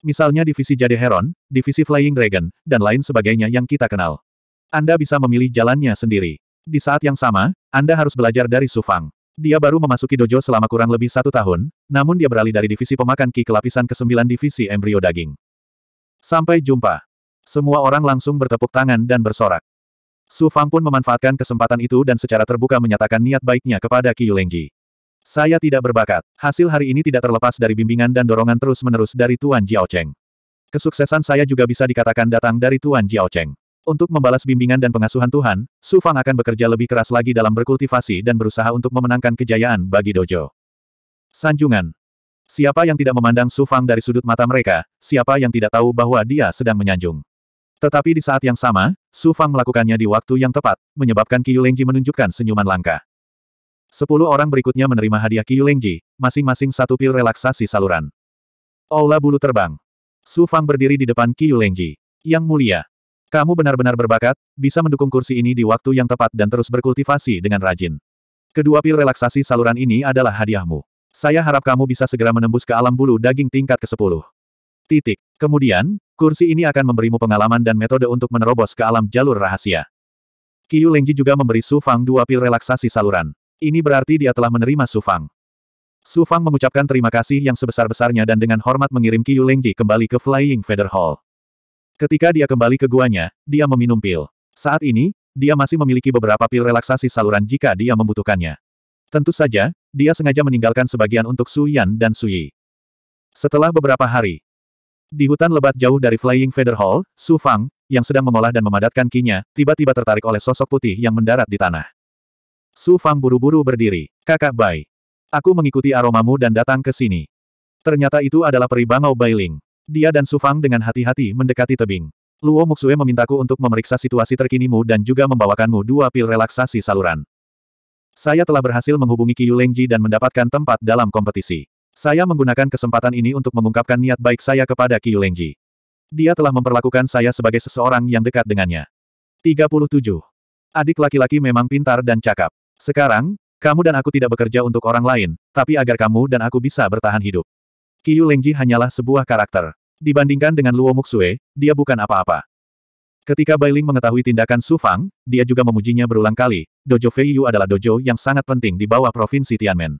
Misalnya divisi Jade Heron, divisi Flying Dragon, dan lain sebagainya yang kita kenal. Anda bisa memilih jalannya sendiri. Di saat yang sama, Anda harus belajar dari Sufang. Dia baru memasuki dojo selama kurang lebih satu tahun, namun dia beralih dari divisi pemakan ki ke lapisan ke-9 divisi embrio daging. Sampai jumpa. Semua orang langsung bertepuk tangan dan bersorak. Su Fang pun memanfaatkan kesempatan itu dan secara terbuka menyatakan niat baiknya kepada Qiu Lengji. Saya tidak berbakat. Hasil hari ini tidak terlepas dari bimbingan dan dorongan terus-menerus dari Tuan Jiao Cheng. Kesuksesan saya juga bisa dikatakan datang dari Tuan Jiao Cheng. Untuk membalas bimbingan dan pengasuhan Tuhan, Su Fang akan bekerja lebih keras lagi dalam berkultivasi dan berusaha untuk memenangkan kejayaan bagi dojo. Sanjungan. Siapa yang tidak memandang Su Fang dari sudut mata mereka, siapa yang tidak tahu bahwa dia sedang menyanjung. Tetapi di saat yang sama, Su Fang melakukannya di waktu yang tepat, menyebabkan Qiu Lengji menunjukkan senyuman langka. Sepuluh orang berikutnya menerima hadiah Qiu Lengji, masing-masing satu pil relaksasi saluran. Aula bulu terbang. Su Fang berdiri di depan Qiu Lengji. Yang mulia, kamu benar-benar berbakat, bisa mendukung kursi ini di waktu yang tepat dan terus berkultivasi dengan rajin. Kedua pil relaksasi saluran ini adalah hadiahmu. Saya harap kamu bisa segera menembus ke alam bulu daging tingkat ke-10. Titik. Kemudian, kursi ini akan memberimu pengalaman dan metode untuk menerobos ke alam jalur rahasia. Qiu Lengji juga memberi Su Fang dua pil relaksasi saluran. Ini berarti dia telah menerima Su Fang. Su Fang mengucapkan terima kasih yang sebesar-besarnya dan dengan hormat mengirim Qiu Lengji kembali ke Flying Feather Hall. Ketika dia kembali ke guanya, dia meminum pil. Saat ini, dia masih memiliki beberapa pil relaksasi saluran jika dia membutuhkannya. Tentu saja, dia sengaja meninggalkan sebagian untuk Su Yan dan Su Yi. Setelah beberapa hari, di hutan lebat jauh dari Flying Feather Hall, Su Fang, yang sedang mengolah dan memadatkan kinya, tiba-tiba tertarik oleh sosok putih yang mendarat di tanah. Su Fang buru-buru berdiri. Kakak Bai. Aku mengikuti aromamu dan datang ke sini. Ternyata itu adalah peri bangau Bailing. Dia dan Sufang dengan hati-hati mendekati tebing. Luo Muxue memintaku untuk memeriksa situasi terkinimu dan juga membawakanmu dua pil relaksasi saluran. Saya telah berhasil menghubungi Qiu Lengji dan mendapatkan tempat dalam kompetisi. Saya menggunakan kesempatan ini untuk mengungkapkan niat baik saya kepada Qiu Lengji. Dia telah memperlakukan saya sebagai seseorang yang dekat dengannya. 37. Adik laki-laki memang pintar dan cakap. Sekarang, kamu dan aku tidak bekerja untuk orang lain, tapi agar kamu dan aku bisa bertahan hidup. Qiyu Lengji hanyalah sebuah karakter. Dibandingkan dengan Luo Muxue, dia bukan apa-apa. Ketika Ling mengetahui tindakan Su Fang, dia juga memujinya berulang kali. Dojo Fei Yu adalah dojo yang sangat penting di bawah provinsi Tianmen.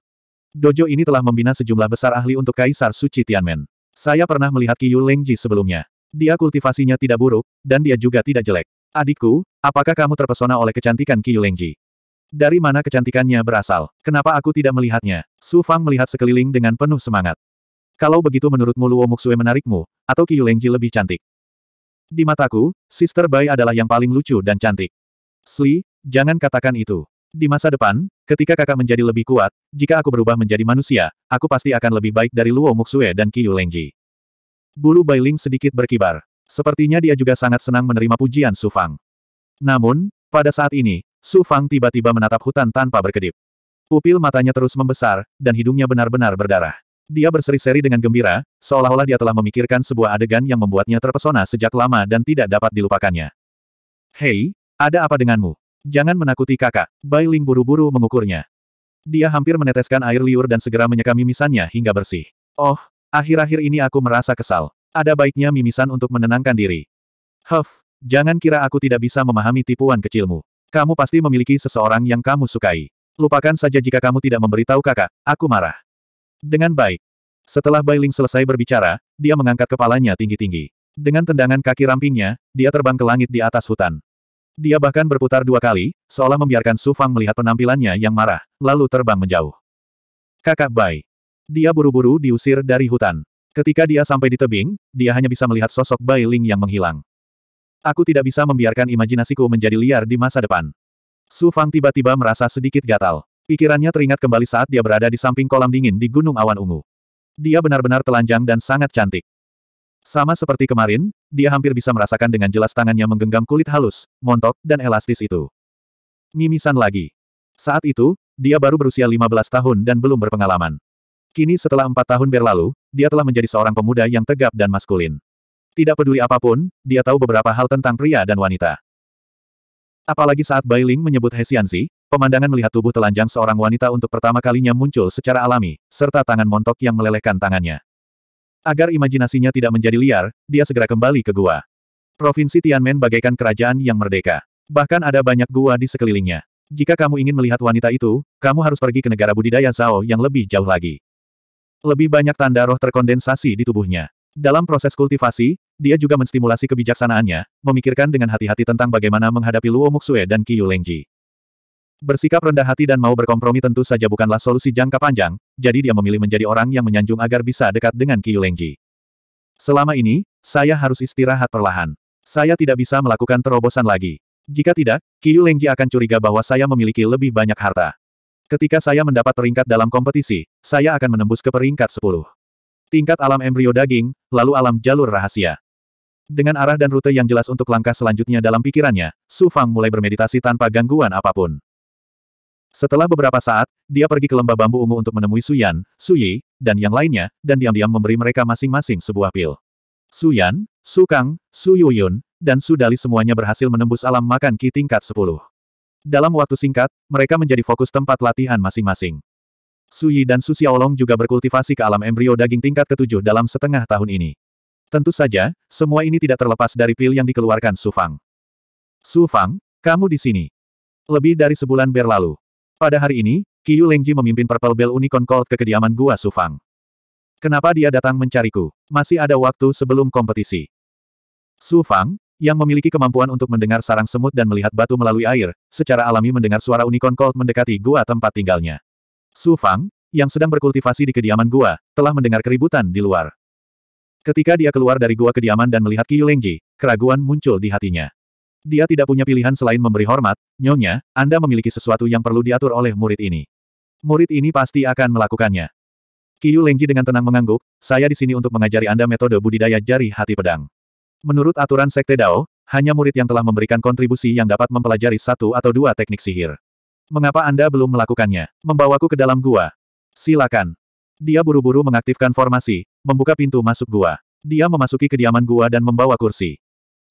Dojo ini telah membina sejumlah besar ahli untuk Kaisar Suci Tianmen. Saya pernah melihat Qiyu Lengji sebelumnya. Dia kultivasinya tidak buruk, dan dia juga tidak jelek. Adikku, apakah kamu terpesona oleh kecantikan Qiyu Lengji? Dari mana kecantikannya berasal? Kenapa aku tidak melihatnya? Su Fang melihat sekeliling dengan penuh semangat. Kalau begitu menurutmu Luo Muxue menarikmu, atau Qiu Lengji lebih cantik? Di mataku, Sister Bai adalah yang paling lucu dan cantik. Sli, jangan katakan itu. Di masa depan, ketika kakak menjadi lebih kuat, jika aku berubah menjadi manusia, aku pasti akan lebih baik dari Luo Muxue dan Qiu Lengji. Bulu Bailing sedikit berkibar. Sepertinya dia juga sangat senang menerima pujian Su Fang. Namun, pada saat ini, Su Fang tiba-tiba menatap hutan tanpa berkedip. Pupil matanya terus membesar, dan hidungnya benar-benar berdarah. Dia berseri-seri dengan gembira, seolah-olah dia telah memikirkan sebuah adegan yang membuatnya terpesona sejak lama dan tidak dapat dilupakannya. Hei, ada apa denganmu? Jangan menakuti kakak. Bai Ling buru-buru mengukurnya. Dia hampir meneteskan air liur dan segera menyeka mimisannya hingga bersih. Oh, akhir-akhir ini aku merasa kesal. Ada baiknya mimisan untuk menenangkan diri. Huff, jangan kira aku tidak bisa memahami tipuan kecilmu. Kamu pasti memiliki seseorang yang kamu sukai. Lupakan saja jika kamu tidak memberitahu kakak, aku marah. Dengan baik. Setelah Bailing selesai berbicara, dia mengangkat kepalanya tinggi-tinggi. Dengan tendangan kaki rampingnya, dia terbang ke langit di atas hutan. Dia bahkan berputar dua kali, seolah membiarkan Su Fang melihat penampilannya yang marah, lalu terbang menjauh. Kakak Bai. Dia buru-buru diusir dari hutan. Ketika dia sampai di tebing, dia hanya bisa melihat sosok Bai Ling yang menghilang. Aku tidak bisa membiarkan imajinasiku menjadi liar di masa depan. Su Fang tiba-tiba merasa sedikit gatal. Pikirannya teringat kembali saat dia berada di samping kolam dingin di Gunung Awan Ungu. Dia benar-benar telanjang dan sangat cantik. Sama seperti kemarin, dia hampir bisa merasakan dengan jelas tangannya menggenggam kulit halus, montok, dan elastis itu. Mimisan lagi. Saat itu, dia baru berusia 15 tahun dan belum berpengalaman. Kini setelah empat tahun berlalu, dia telah menjadi seorang pemuda yang tegap dan maskulin. Tidak peduli apapun, dia tahu beberapa hal tentang pria dan wanita. Apalagi saat Bailing menyebut Hesianzi pemandangan melihat tubuh telanjang seorang wanita untuk pertama kalinya muncul secara alami, serta tangan montok yang melelehkan tangannya. Agar imajinasinya tidak menjadi liar, dia segera kembali ke gua. Provinsi Tianmen bagaikan kerajaan yang merdeka. Bahkan ada banyak gua di sekelilingnya. Jika kamu ingin melihat wanita itu, kamu harus pergi ke negara budidaya Zhao yang lebih jauh lagi. Lebih banyak tanda roh terkondensasi di tubuhnya. Dalam proses kultivasi, dia juga menstimulasi kebijaksanaannya, memikirkan dengan hati-hati tentang bagaimana menghadapi Luo Muxue dan Qiyu Lengji. Bersikap rendah hati dan mau berkompromi tentu saja bukanlah solusi jangka panjang, jadi dia memilih menjadi orang yang menyanjung agar bisa dekat dengan Qiu Lengji. Selama ini, saya harus istirahat perlahan. Saya tidak bisa melakukan terobosan lagi. Jika tidak, Qiu Lengji akan curiga bahwa saya memiliki lebih banyak harta. Ketika saya mendapat peringkat dalam kompetisi, saya akan menembus ke peringkat 10. Tingkat alam embrio daging, lalu alam jalur rahasia. Dengan arah dan rute yang jelas untuk langkah selanjutnya dalam pikirannya, Su Fang mulai bermeditasi tanpa gangguan apapun. Setelah beberapa saat, dia pergi ke lembah bambu ungu untuk menemui Suyan, Suyi, dan yang lainnya, dan diam-diam memberi mereka masing-masing sebuah pil. Suyan, Sukang, Su Yuyun, dan Su Dali semuanya berhasil menembus alam makan Ki tingkat 10. Dalam waktu singkat, mereka menjadi fokus tempat latihan masing-masing. Su Yi dan Su Xiaolong juga berkultivasi ke alam embrio daging tingkat ketujuh dalam setengah tahun ini. Tentu saja, semua ini tidak terlepas dari pil yang dikeluarkan Su Fang. Su Fang, kamu di sini. Lebih dari sebulan berlalu, pada hari ini, Qiyu Lengji memimpin Purple Bell Unicorn Colt ke kediaman Gua Sufang. Kenapa dia datang mencariku? Masih ada waktu sebelum kompetisi. Sufang, yang memiliki kemampuan untuk mendengar sarang semut dan melihat batu melalui air, secara alami mendengar suara unicorn Colt mendekati gua tempat tinggalnya. Sufang, yang sedang berkultivasi di kediaman gua, telah mendengar keributan di luar. Ketika dia keluar dari gua kediaman dan melihat Qiyu Lengji, keraguan muncul di hatinya. Dia tidak punya pilihan selain memberi hormat, Nyonya, Anda memiliki sesuatu yang perlu diatur oleh murid ini. Murid ini pasti akan melakukannya. Kiyu Lengji dengan tenang mengangguk, saya di sini untuk mengajari Anda metode budidaya jari hati pedang. Menurut aturan Sekte Dao, hanya murid yang telah memberikan kontribusi yang dapat mempelajari satu atau dua teknik sihir. Mengapa Anda belum melakukannya? Membawaku ke dalam gua. Silakan. Dia buru-buru mengaktifkan formasi, membuka pintu masuk gua. Dia memasuki kediaman gua dan membawa kursi.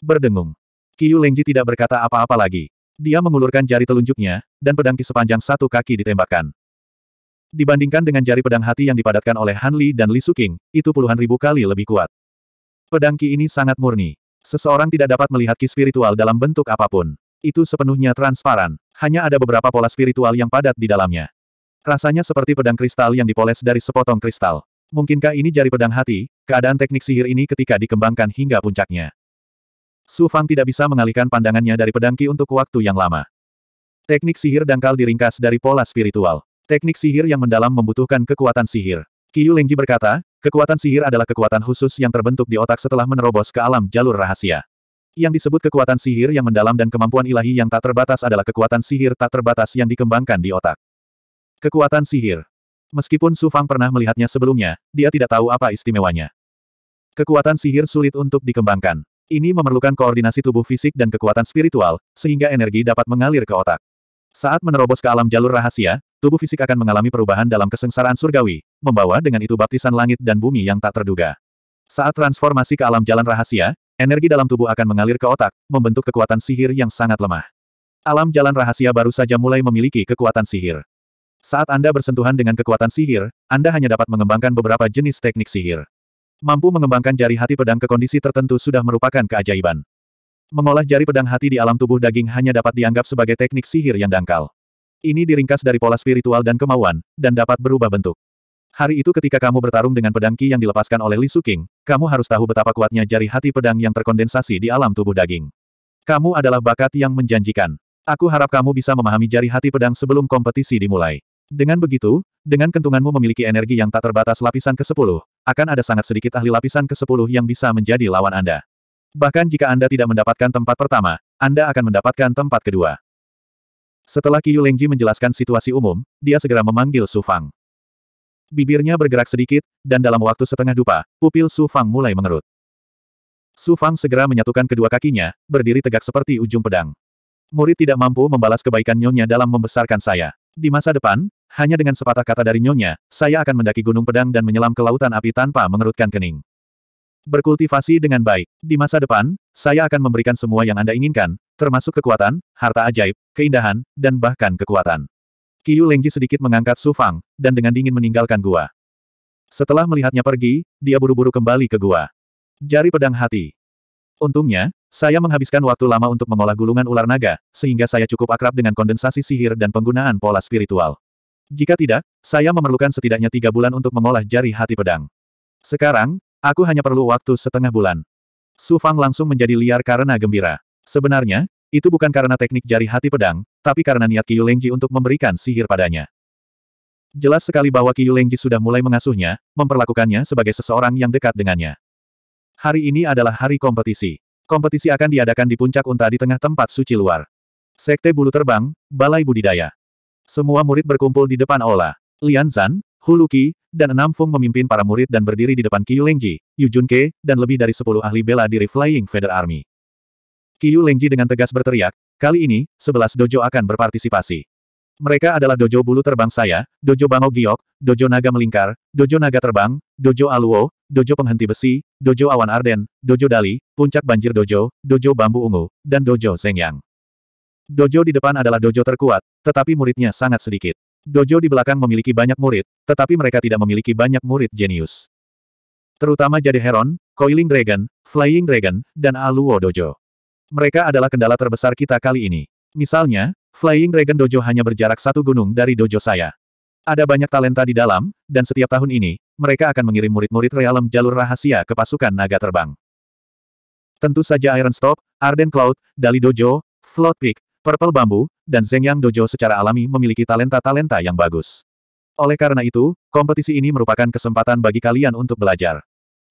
Berdengung. Qiu Lengji tidak berkata apa-apa lagi. Dia mengulurkan jari telunjuknya, dan pedang ki sepanjang satu kaki ditembakkan. Dibandingkan dengan jari pedang hati yang dipadatkan oleh Han Li dan Li Suking, itu puluhan ribu kali lebih kuat. Pedang ki ini sangat murni. Seseorang tidak dapat melihat ki spiritual dalam bentuk apapun. Itu sepenuhnya transparan, hanya ada beberapa pola spiritual yang padat di dalamnya. Rasanya seperti pedang kristal yang dipoles dari sepotong kristal. Mungkinkah ini jari pedang hati, keadaan teknik sihir ini ketika dikembangkan hingga puncaknya. Su Fang tidak bisa mengalihkan pandangannya dari pedangki untuk waktu yang lama. Teknik sihir dangkal diringkas dari pola spiritual. Teknik sihir yang mendalam membutuhkan kekuatan sihir. Qiyu Lengji berkata, kekuatan sihir adalah kekuatan khusus yang terbentuk di otak setelah menerobos ke alam jalur rahasia. Yang disebut kekuatan sihir yang mendalam dan kemampuan ilahi yang tak terbatas adalah kekuatan sihir tak terbatas yang dikembangkan di otak. Kekuatan sihir. Meskipun Su Fang pernah melihatnya sebelumnya, dia tidak tahu apa istimewanya. Kekuatan sihir sulit untuk dikembangkan. Ini memerlukan koordinasi tubuh fisik dan kekuatan spiritual, sehingga energi dapat mengalir ke otak. Saat menerobos ke alam jalur rahasia, tubuh fisik akan mengalami perubahan dalam kesengsaraan surgawi, membawa dengan itu baptisan langit dan bumi yang tak terduga. Saat transformasi ke alam jalan rahasia, energi dalam tubuh akan mengalir ke otak, membentuk kekuatan sihir yang sangat lemah. Alam jalan rahasia baru saja mulai memiliki kekuatan sihir. Saat Anda bersentuhan dengan kekuatan sihir, Anda hanya dapat mengembangkan beberapa jenis teknik sihir mampu mengembangkan jari hati pedang ke kondisi tertentu sudah merupakan keajaiban. Mengolah jari pedang hati di alam tubuh daging hanya dapat dianggap sebagai teknik sihir yang dangkal. Ini diringkas dari pola spiritual dan kemauan, dan dapat berubah bentuk. Hari itu ketika kamu bertarung dengan pedang Qi yang dilepaskan oleh Li Suking, kamu harus tahu betapa kuatnya jari hati pedang yang terkondensasi di alam tubuh daging. Kamu adalah bakat yang menjanjikan. Aku harap kamu bisa memahami jari hati pedang sebelum kompetisi dimulai. Dengan begitu, dengan kentunganmu memiliki energi yang tak terbatas lapisan ke-10, akan ada sangat sedikit ahli lapisan ke-10 yang bisa menjadi lawan Anda. Bahkan jika Anda tidak mendapatkan tempat pertama, Anda akan mendapatkan tempat kedua. Setelah Qiyu Lengji menjelaskan situasi umum, dia segera memanggil Su Fang. Bibirnya bergerak sedikit, dan dalam waktu setengah dupa, pupil Su Fang mulai mengerut. Su Fang segera menyatukan kedua kakinya, berdiri tegak seperti ujung pedang. Murid tidak mampu membalas kebaikan nyonya dalam membesarkan saya. Di masa depan, hanya dengan sepatah kata dari nyonya, saya akan mendaki gunung pedang dan menyelam ke lautan api tanpa mengerutkan kening. Berkultivasi dengan baik. Di masa depan, saya akan memberikan semua yang Anda inginkan, termasuk kekuatan, harta ajaib, keindahan, dan bahkan kekuatan. Kiyu Lengji sedikit mengangkat Su Fang, dan dengan dingin meninggalkan gua. Setelah melihatnya pergi, dia buru-buru kembali ke gua. Jari pedang hati. Untungnya, saya menghabiskan waktu lama untuk mengolah gulungan ular naga, sehingga saya cukup akrab dengan kondensasi sihir dan penggunaan pola spiritual. Jika tidak, saya memerlukan setidaknya tiga bulan untuk mengolah jari hati pedang. Sekarang, aku hanya perlu waktu setengah bulan. Su Fang langsung menjadi liar karena gembira. Sebenarnya, itu bukan karena teknik jari hati pedang, tapi karena niat Qiyu Lengji untuk memberikan sihir padanya. Jelas sekali bahwa Qiyu Lengji sudah mulai mengasuhnya, memperlakukannya sebagai seseorang yang dekat dengannya. Hari ini adalah hari kompetisi. Kompetisi akan diadakan di puncak unta di tengah tempat suci luar. Sekte Bulu Terbang, Balai Budidaya. Semua murid berkumpul di depan Ola, Lian Zan, Huluki, dan Enam Fung memimpin para murid dan berdiri di depan Qiu Lengji, Yu Junke, dan lebih dari sepuluh ahli bela diri Flying Feather Army. Qiu Lengji dengan tegas berteriak, kali ini, sebelas dojo akan berpartisipasi. Mereka adalah Dojo Bulu Terbang saya, Dojo bangau Giok, Dojo Naga Melingkar, Dojo Naga Terbang, Dojo Aluo, Dojo Penghenti Besi, Dojo Awan Arden, Dojo Dali, Puncak Banjir Dojo, Dojo Bambu Ungu, dan Dojo zengyang. Dojo di depan adalah dojo terkuat, tetapi muridnya sangat sedikit. Dojo di belakang memiliki banyak murid, tetapi mereka tidak memiliki banyak murid jenius. Terutama Jade Heron, Coiling Dragon, Flying Dragon, dan Aluo Dojo. Mereka adalah kendala terbesar kita kali ini. Misalnya, Flying Dragon Dojo hanya berjarak satu gunung dari dojo saya. Ada banyak talenta di dalam, dan setiap tahun ini, mereka akan mengirim murid-murid realem jalur rahasia ke pasukan naga terbang. Tentu saja Iron Stop, Arden Cloud, Dali Dojo, Float Peak, Purple Bambu, dan Zhengyang Dojo secara alami memiliki talenta-talenta yang bagus. Oleh karena itu, kompetisi ini merupakan kesempatan bagi kalian untuk belajar.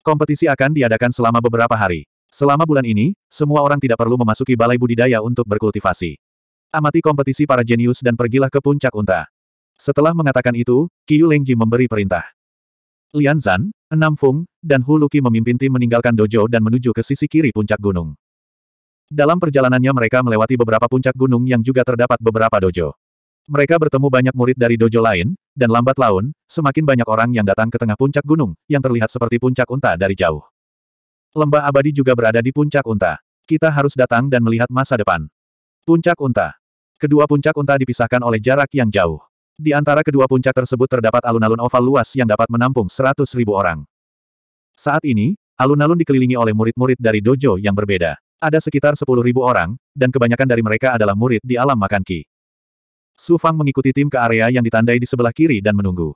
Kompetisi akan diadakan selama beberapa hari. Selama bulan ini, semua orang tidak perlu memasuki balai budidaya untuk berkultivasi. Amati kompetisi para jenius dan pergilah ke puncak unta. Setelah mengatakan itu, Qiu Lengji memberi perintah. Lian Zan, Enam Fung, dan Hu Luki memimpin tim meninggalkan dojo dan menuju ke sisi kiri puncak gunung. Dalam perjalanannya mereka melewati beberapa puncak gunung yang juga terdapat beberapa dojo. Mereka bertemu banyak murid dari dojo lain, dan lambat laun, semakin banyak orang yang datang ke tengah puncak gunung, yang terlihat seperti puncak unta dari jauh. Lembah abadi juga berada di puncak unta. Kita harus datang dan melihat masa depan. Puncak unta. Kedua puncak unta dipisahkan oleh jarak yang jauh. Di antara kedua puncak tersebut terdapat alun-alun oval luas yang dapat menampung seratus ribu orang. Saat ini, alun-alun dikelilingi oleh murid-murid dari dojo yang berbeda. Ada sekitar sepuluh ribu orang, dan kebanyakan dari mereka adalah murid di alam makan Ki. Su Fang mengikuti tim ke area yang ditandai di sebelah kiri dan menunggu.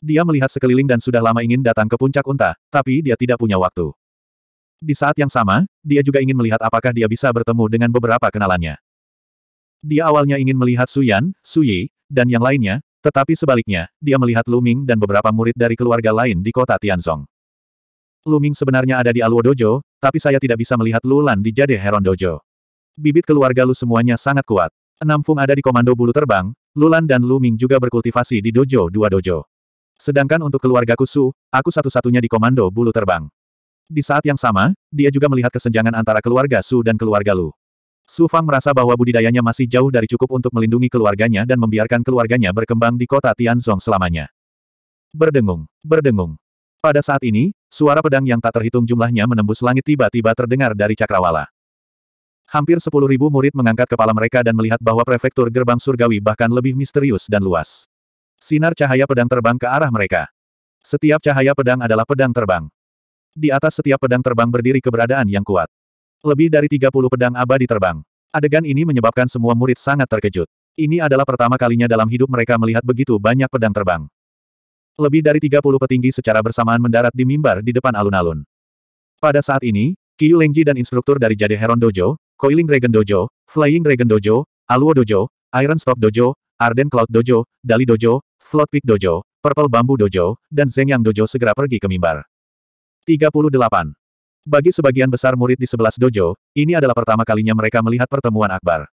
Dia melihat sekeliling dan sudah lama ingin datang ke puncak unta, tapi dia tidak punya waktu. Di saat yang sama, dia juga ingin melihat apakah dia bisa bertemu dengan beberapa kenalannya. Dia awalnya ingin melihat Su Yan, Su Yi, dan yang lainnya, tetapi sebaliknya, dia melihat Luming dan beberapa murid dari keluarga lain di kota Tianzong. Luming sebenarnya ada di Aluo Dojo, tapi saya tidak bisa melihat Lulan di Jade Heron Dojo. Bibit keluarga Lu semuanya sangat kuat. Enam Fung ada di Komando Bulu Terbang, Lulan dan Luming juga berkultivasi di Dojo dua Dojo. Sedangkan untuk keluarga Kusu, aku satu-satunya di Komando Bulu Terbang. Di saat yang sama, dia juga melihat kesenjangan antara keluarga Su dan keluarga Lu. Su Fang merasa bahwa budidayanya masih jauh dari cukup untuk melindungi keluarganya dan membiarkan keluarganya berkembang di kota Tianzong selamanya. Berdengung, berdengung. Pada saat ini, suara pedang yang tak terhitung jumlahnya menembus langit tiba-tiba terdengar dari cakrawala. Hampir sepuluh ribu murid mengangkat kepala mereka dan melihat bahwa prefektur gerbang surgawi bahkan lebih misterius dan luas. Sinar cahaya pedang terbang ke arah mereka. Setiap cahaya pedang adalah pedang terbang. Di atas setiap pedang terbang berdiri keberadaan yang kuat. Lebih dari 30 pedang abadi terbang. Adegan ini menyebabkan semua murid sangat terkejut. Ini adalah pertama kalinya dalam hidup mereka melihat begitu banyak pedang terbang. Lebih dari 30 petinggi secara bersamaan mendarat di mimbar di depan alun-alun. Pada saat ini, Kiyu Lengji dan instruktur dari Jade Heron Dojo, Coiling Dragon Dojo, Flying Dragon Dojo, Aluo Dojo, Iron Stop Dojo, Arden Cloud Dojo, Dali Dojo, Float Peak Dojo, Purple Bambu Dojo, dan Zhengyang Dojo segera pergi ke mimbar. 38. Bagi sebagian besar murid di sebelas dojo, ini adalah pertama kalinya mereka melihat pertemuan akbar.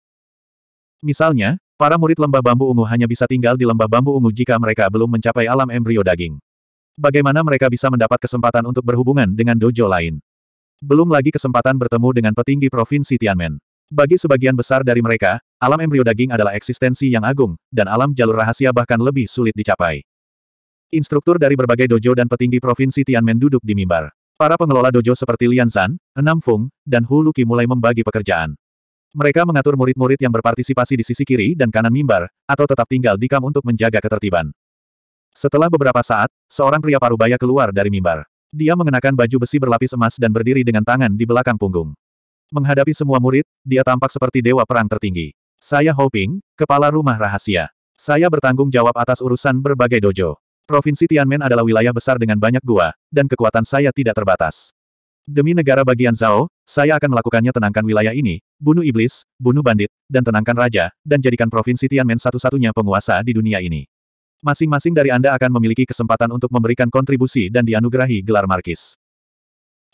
Misalnya, para murid lembah bambu ungu hanya bisa tinggal di lembah bambu ungu jika mereka belum mencapai alam embrio daging. Bagaimana mereka bisa mendapat kesempatan untuk berhubungan dengan dojo lain? Belum lagi kesempatan bertemu dengan petinggi provinsi Tianmen. Bagi sebagian besar dari mereka, alam embrio daging adalah eksistensi yang agung, dan alam jalur rahasia bahkan lebih sulit dicapai. Instruktur dari berbagai dojo dan petinggi provinsi Tianmen duduk di mimbar. Para pengelola dojo seperti Lian San, Enam Fung, dan Hu Luki mulai membagi pekerjaan. Mereka mengatur murid-murid yang berpartisipasi di sisi kiri dan kanan mimbar, atau tetap tinggal di kam untuk menjaga ketertiban. Setelah beberapa saat, seorang pria parubaya keluar dari mimbar. Dia mengenakan baju besi berlapis emas dan berdiri dengan tangan di belakang punggung. Menghadapi semua murid, dia tampak seperti dewa perang tertinggi. Saya Hoping, kepala rumah rahasia. Saya bertanggung jawab atas urusan berbagai dojo. Provinsi Tianmen adalah wilayah besar dengan banyak gua, dan kekuatan saya tidak terbatas. Demi negara bagian Zhao, saya akan melakukannya tenangkan wilayah ini, bunuh iblis, bunuh bandit, dan tenangkan raja, dan jadikan provinsi Tianmen satu-satunya penguasa di dunia ini. Masing-masing dari Anda akan memiliki kesempatan untuk memberikan kontribusi dan dianugerahi gelar markis.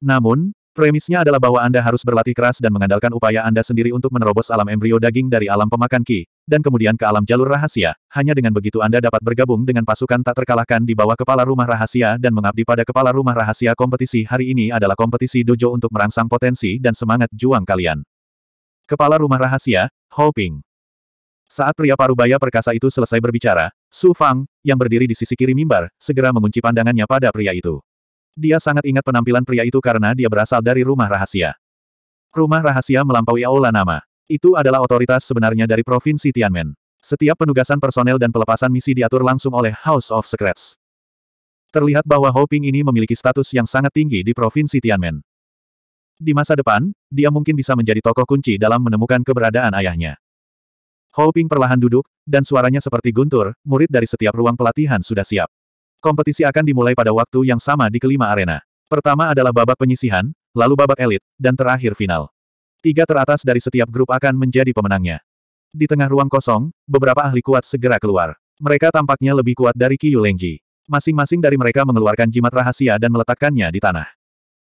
Namun, Premisnya adalah bahwa Anda harus berlatih keras dan mengandalkan upaya Anda sendiri untuk menerobos alam embrio daging dari alam pemakan ki, dan kemudian ke alam jalur rahasia. Hanya dengan begitu Anda dapat bergabung dengan pasukan tak terkalahkan di bawah kepala rumah rahasia dan mengabdi pada kepala rumah rahasia kompetisi hari ini adalah kompetisi dojo untuk merangsang potensi dan semangat juang kalian. Kepala rumah rahasia, Hoping. Saat pria parubaya perkasa itu selesai berbicara, Su Fang, yang berdiri di sisi kiri mimbar, segera mengunci pandangannya pada pria itu. Dia sangat ingat penampilan pria itu karena dia berasal dari rumah rahasia. Rumah rahasia melampaui aula nama. Itu adalah otoritas sebenarnya dari Provinsi Tianmen. Setiap penugasan personel dan pelepasan misi diatur langsung oleh House of Secrets. Terlihat bahwa Hoping ini memiliki status yang sangat tinggi di Provinsi Tianmen. Di masa depan, dia mungkin bisa menjadi tokoh kunci dalam menemukan keberadaan ayahnya. Hoping perlahan duduk, dan suaranya seperti guntur, murid dari setiap ruang pelatihan sudah siap. Kompetisi akan dimulai pada waktu yang sama di kelima arena. Pertama adalah babak penyisihan, lalu babak elit, dan terakhir final. Tiga teratas dari setiap grup akan menjadi pemenangnya. Di tengah ruang kosong, beberapa ahli kuat segera keluar. Mereka tampaknya lebih kuat dari Qiyu Lengji. Masing-masing dari mereka mengeluarkan jimat rahasia dan meletakkannya di tanah.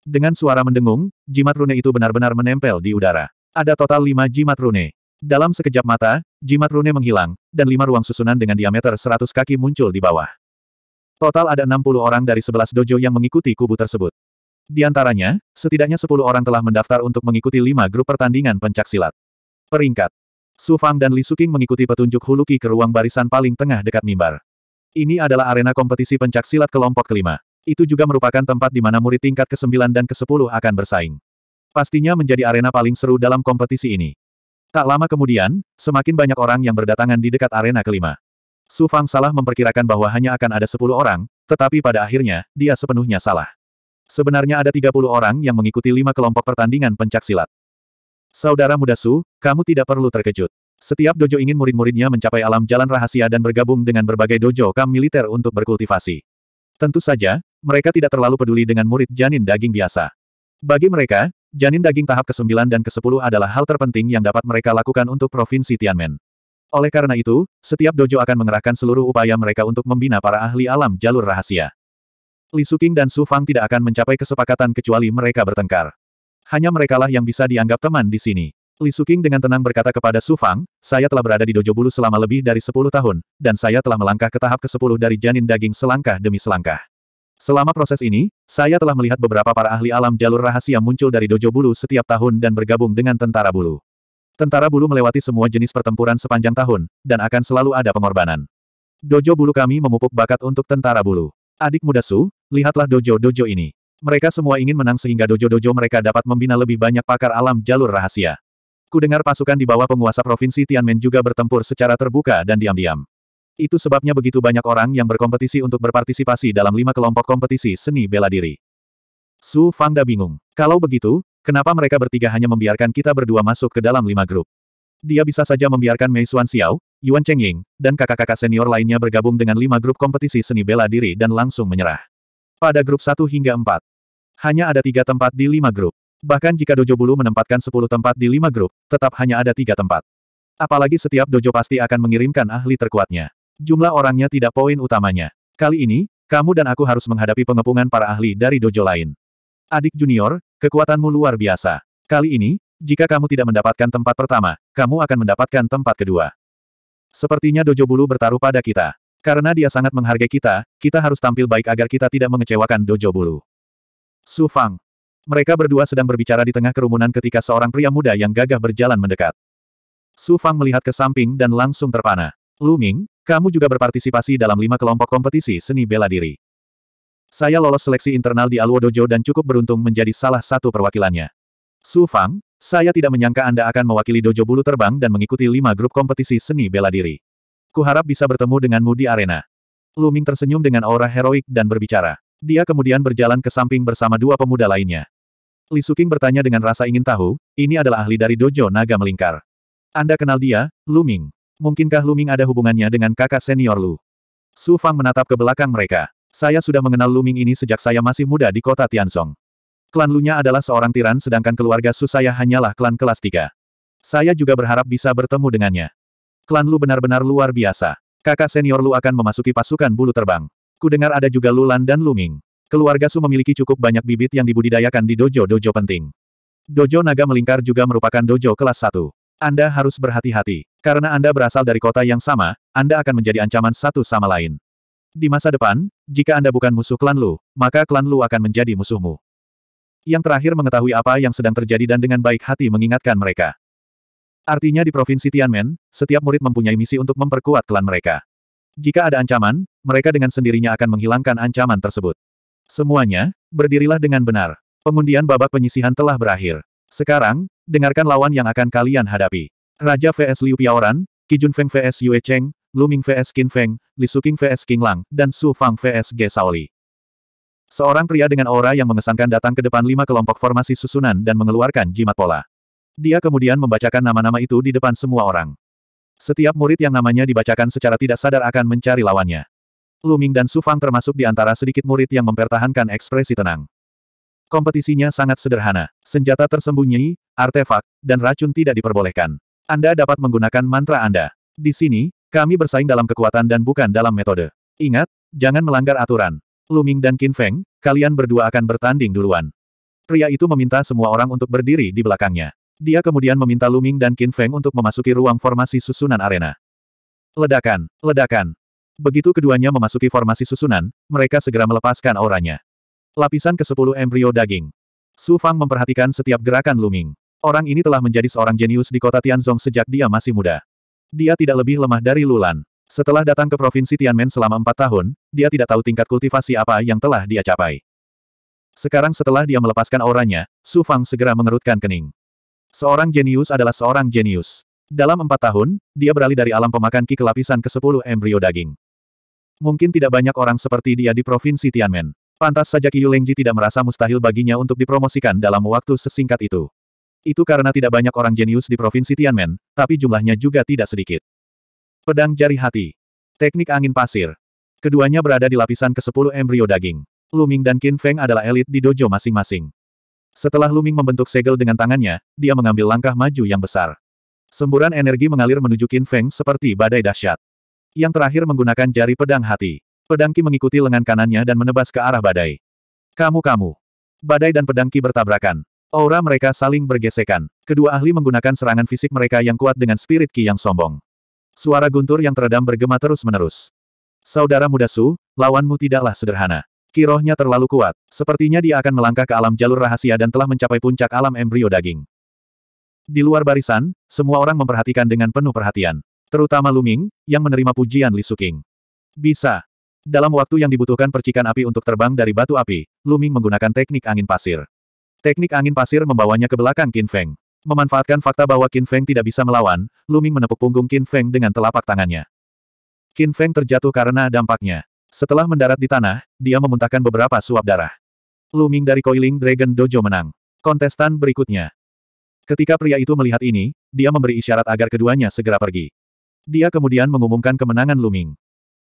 Dengan suara mendengung, jimat rune itu benar-benar menempel di udara. Ada total lima jimat rune. Dalam sekejap mata, jimat rune menghilang, dan lima ruang susunan dengan diameter 100 kaki muncul di bawah. Total ada 60 orang dari 11 dojo yang mengikuti kubu tersebut. Di antaranya, setidaknya 10 orang telah mendaftar untuk mengikuti 5 grup pertandingan pencak silat. Peringkat. Su Fang dan Li Suking mengikuti petunjuk Huluki ke ruang barisan paling tengah dekat mimbar. Ini adalah arena kompetisi pencak silat kelompok kelima. Itu juga merupakan tempat di mana murid tingkat ke-9 dan ke-10 akan bersaing. Pastinya menjadi arena paling seru dalam kompetisi ini. Tak lama kemudian, semakin banyak orang yang berdatangan di dekat arena kelima. Su Fang salah memperkirakan bahwa hanya akan ada 10 orang, tetapi pada akhirnya, dia sepenuhnya salah. Sebenarnya ada 30 orang yang mengikuti lima kelompok pertandingan pencak silat. Saudara muda Su, kamu tidak perlu terkejut. Setiap dojo ingin murid-muridnya mencapai alam jalan rahasia dan bergabung dengan berbagai dojo kam militer untuk berkultivasi. Tentu saja, mereka tidak terlalu peduli dengan murid janin daging biasa. Bagi mereka, janin daging tahap ke-9 dan ke-10 adalah hal terpenting yang dapat mereka lakukan untuk Provinsi Tianmen. Oleh karena itu, setiap dojo akan mengerahkan seluruh upaya mereka untuk membina para ahli alam jalur rahasia. Li Suking dan Su Fang tidak akan mencapai kesepakatan kecuali mereka bertengkar. Hanya merekalah yang bisa dianggap teman di sini. Li Suking dengan tenang berkata kepada Su Fang, saya telah berada di dojo bulu selama lebih dari 10 tahun, dan saya telah melangkah ke tahap ke-10 dari janin daging selangkah demi selangkah. Selama proses ini, saya telah melihat beberapa para ahli alam jalur rahasia muncul dari dojo bulu setiap tahun dan bergabung dengan tentara bulu. Tentara bulu melewati semua jenis pertempuran sepanjang tahun, dan akan selalu ada pengorbanan. Dojo bulu kami memupuk bakat untuk tentara bulu. Adik muda Su, lihatlah dojo-dojo ini. Mereka semua ingin menang sehingga dojo-dojo mereka dapat membina lebih banyak pakar alam jalur rahasia. Kudengar pasukan di bawah penguasa provinsi Tianmen juga bertempur secara terbuka dan diam-diam. Itu sebabnya begitu banyak orang yang berkompetisi untuk berpartisipasi dalam lima kelompok kompetisi seni bela diri. Su Fangda bingung. Kalau begitu, Kenapa mereka bertiga hanya membiarkan kita berdua masuk ke dalam lima grup? Dia bisa saja membiarkan Mei Xuan Xiao, Yuan Cheng Ying, dan kakak-kakak senior lainnya bergabung dengan lima grup kompetisi seni bela diri dan langsung menyerah. Pada grup satu hingga empat, hanya ada tiga tempat di lima grup. Bahkan jika Dojo Bulu menempatkan sepuluh tempat di lima grup, tetap hanya ada tiga tempat. Apalagi setiap dojo pasti akan mengirimkan ahli terkuatnya. Jumlah orangnya tidak poin utamanya. Kali ini, kamu dan aku harus menghadapi pengepungan para ahli dari dojo lain. Adik junior, Kekuatanmu luar biasa. Kali ini, jika kamu tidak mendapatkan tempat pertama, kamu akan mendapatkan tempat kedua. Sepertinya Dojo Bulu bertaruh pada kita. Karena dia sangat menghargai kita, kita harus tampil baik agar kita tidak mengecewakan Dojo Bulu. Su Fang. Mereka berdua sedang berbicara di tengah kerumunan ketika seorang pria muda yang gagah berjalan mendekat. Su Fang melihat ke samping dan langsung terpana. Lu Ming, kamu juga berpartisipasi dalam lima kelompok kompetisi seni bela diri. Saya lolos seleksi internal di Alwo Dojo dan cukup beruntung menjadi salah satu perwakilannya. Su Fang, saya tidak menyangka Anda akan mewakili Dojo Bulu Terbang dan mengikuti lima grup kompetisi seni bela diri. Kuharap bisa bertemu denganmu di arena. Lu Ming tersenyum dengan aura heroik dan berbicara. Dia kemudian berjalan ke samping bersama dua pemuda lainnya. Li Suking bertanya dengan rasa ingin tahu, ini adalah ahli dari Dojo Naga Melingkar. Anda kenal dia, Lu Ming. Mungkinkah Lu Ming ada hubungannya dengan kakak senior Lu? Su Fang menatap ke belakang mereka. Saya sudah mengenal Luming ini sejak saya masih muda di kota Tiansong. Klan Lunya adalah seorang tiran sedangkan keluarga Su saya hanyalah klan kelas 3. Saya juga berharap bisa bertemu dengannya. Klan Lu benar-benar luar biasa. Kakak senior Lu akan memasuki pasukan bulu terbang. Kudengar ada juga Lulan dan Luming. Keluarga Su memiliki cukup banyak bibit yang dibudidayakan di dojo-dojo penting. Dojo Naga Melingkar juga merupakan dojo kelas 1. Anda harus berhati-hati. Karena Anda berasal dari kota yang sama, Anda akan menjadi ancaman satu sama lain. Di masa depan, jika Anda bukan musuh klan Lu, maka klan Lu akan menjadi musuhmu. Yang terakhir mengetahui apa yang sedang terjadi dan dengan baik hati mengingatkan mereka. Artinya di Provinsi Tianmen, setiap murid mempunyai misi untuk memperkuat klan mereka. Jika ada ancaman, mereka dengan sendirinya akan menghilangkan ancaman tersebut. Semuanya, berdirilah dengan benar. Pengundian babak penyisihan telah berakhir. Sekarang, dengarkan lawan yang akan kalian hadapi. Raja vs Liu Piaoran, Kijun Feng vs Yue Cheng, Lu Ming vs Qin Feng, Li King vs King Lang, dan Su Fang vs Ge Saoli. Seorang pria dengan aura yang mengesankan datang ke depan lima kelompok formasi susunan dan mengeluarkan jimat pola. Dia kemudian membacakan nama-nama itu di depan semua orang. Setiap murid yang namanya dibacakan secara tidak sadar akan mencari lawannya. Lu Ming dan Su Fang termasuk di antara sedikit murid yang mempertahankan ekspresi tenang. Kompetisinya sangat sederhana. Senjata tersembunyi, artefak, dan racun tidak diperbolehkan. Anda dapat menggunakan mantra Anda. Di sini, kami bersaing dalam kekuatan dan bukan dalam metode. Ingat, jangan melanggar aturan. Luming dan Qin Feng, kalian berdua akan bertanding duluan. Pria itu meminta semua orang untuk berdiri di belakangnya. Dia kemudian meminta Luming dan Qin Feng untuk memasuki ruang formasi susunan arena. Ledakan, ledakan. Begitu keduanya memasuki formasi susunan, mereka segera melepaskan auranya. Lapisan ke-10 embrio daging. Su Fang memperhatikan setiap gerakan Luming. Orang ini telah menjadi seorang jenius di kota Tianzong sejak dia masih muda. Dia tidak lebih lemah dari Lulan. Setelah datang ke provinsi Tianmen selama empat tahun, dia tidak tahu tingkat kultivasi apa yang telah dia capai. Sekarang setelah dia melepaskan auranya, Su Fang segera mengerutkan kening. Seorang jenius adalah seorang jenius. Dalam empat tahun, dia beralih dari alam pemakan ki ke lapisan ke-10 embrio daging. Mungkin tidak banyak orang seperti dia di Provinsi Tianmen. Pantas saja Qiu Lengji tidak merasa mustahil baginya untuk dipromosikan dalam waktu sesingkat itu. Itu karena tidak banyak orang jenius di provinsi Tianmen, tapi jumlahnya juga tidak sedikit. Pedang jari hati. Teknik angin pasir. Keduanya berada di lapisan ke-10 embrio daging. Luming dan Qin Feng adalah elit di dojo masing-masing. Setelah Luming membentuk segel dengan tangannya, dia mengambil langkah maju yang besar. Semburan energi mengalir menuju Qin Feng seperti badai dahsyat. Yang terakhir menggunakan jari pedang hati. Pedang Qi mengikuti lengan kanannya dan menebas ke arah badai. Kamu-kamu. Badai dan pedang Qi bertabrakan. Aura mereka saling bergesekan. Kedua ahli menggunakan serangan fisik mereka yang kuat dengan spirit ki yang sombong. Suara guntur yang teredam bergema terus-menerus. Saudara muda Su, lawanmu tidaklah sederhana. Kirohnya terlalu kuat. Sepertinya dia akan melangkah ke alam jalur rahasia dan telah mencapai puncak alam embrio daging. Di luar barisan, semua orang memperhatikan dengan penuh perhatian. Terutama Luming, yang menerima pujian Li Suking. Bisa. Dalam waktu yang dibutuhkan percikan api untuk terbang dari batu api, Luming menggunakan teknik angin pasir. Teknik angin pasir membawanya ke belakang Qin Feng. Memanfaatkan fakta bahwa Qin Feng tidak bisa melawan, Luming menepuk punggung Qin Feng dengan telapak tangannya. Qin Feng terjatuh karena dampaknya. Setelah mendarat di tanah, dia memuntahkan beberapa suap darah. Luming dari Coiling Dragon Dojo menang. Kontestan berikutnya. Ketika pria itu melihat ini, dia memberi isyarat agar keduanya segera pergi. Dia kemudian mengumumkan kemenangan Luming.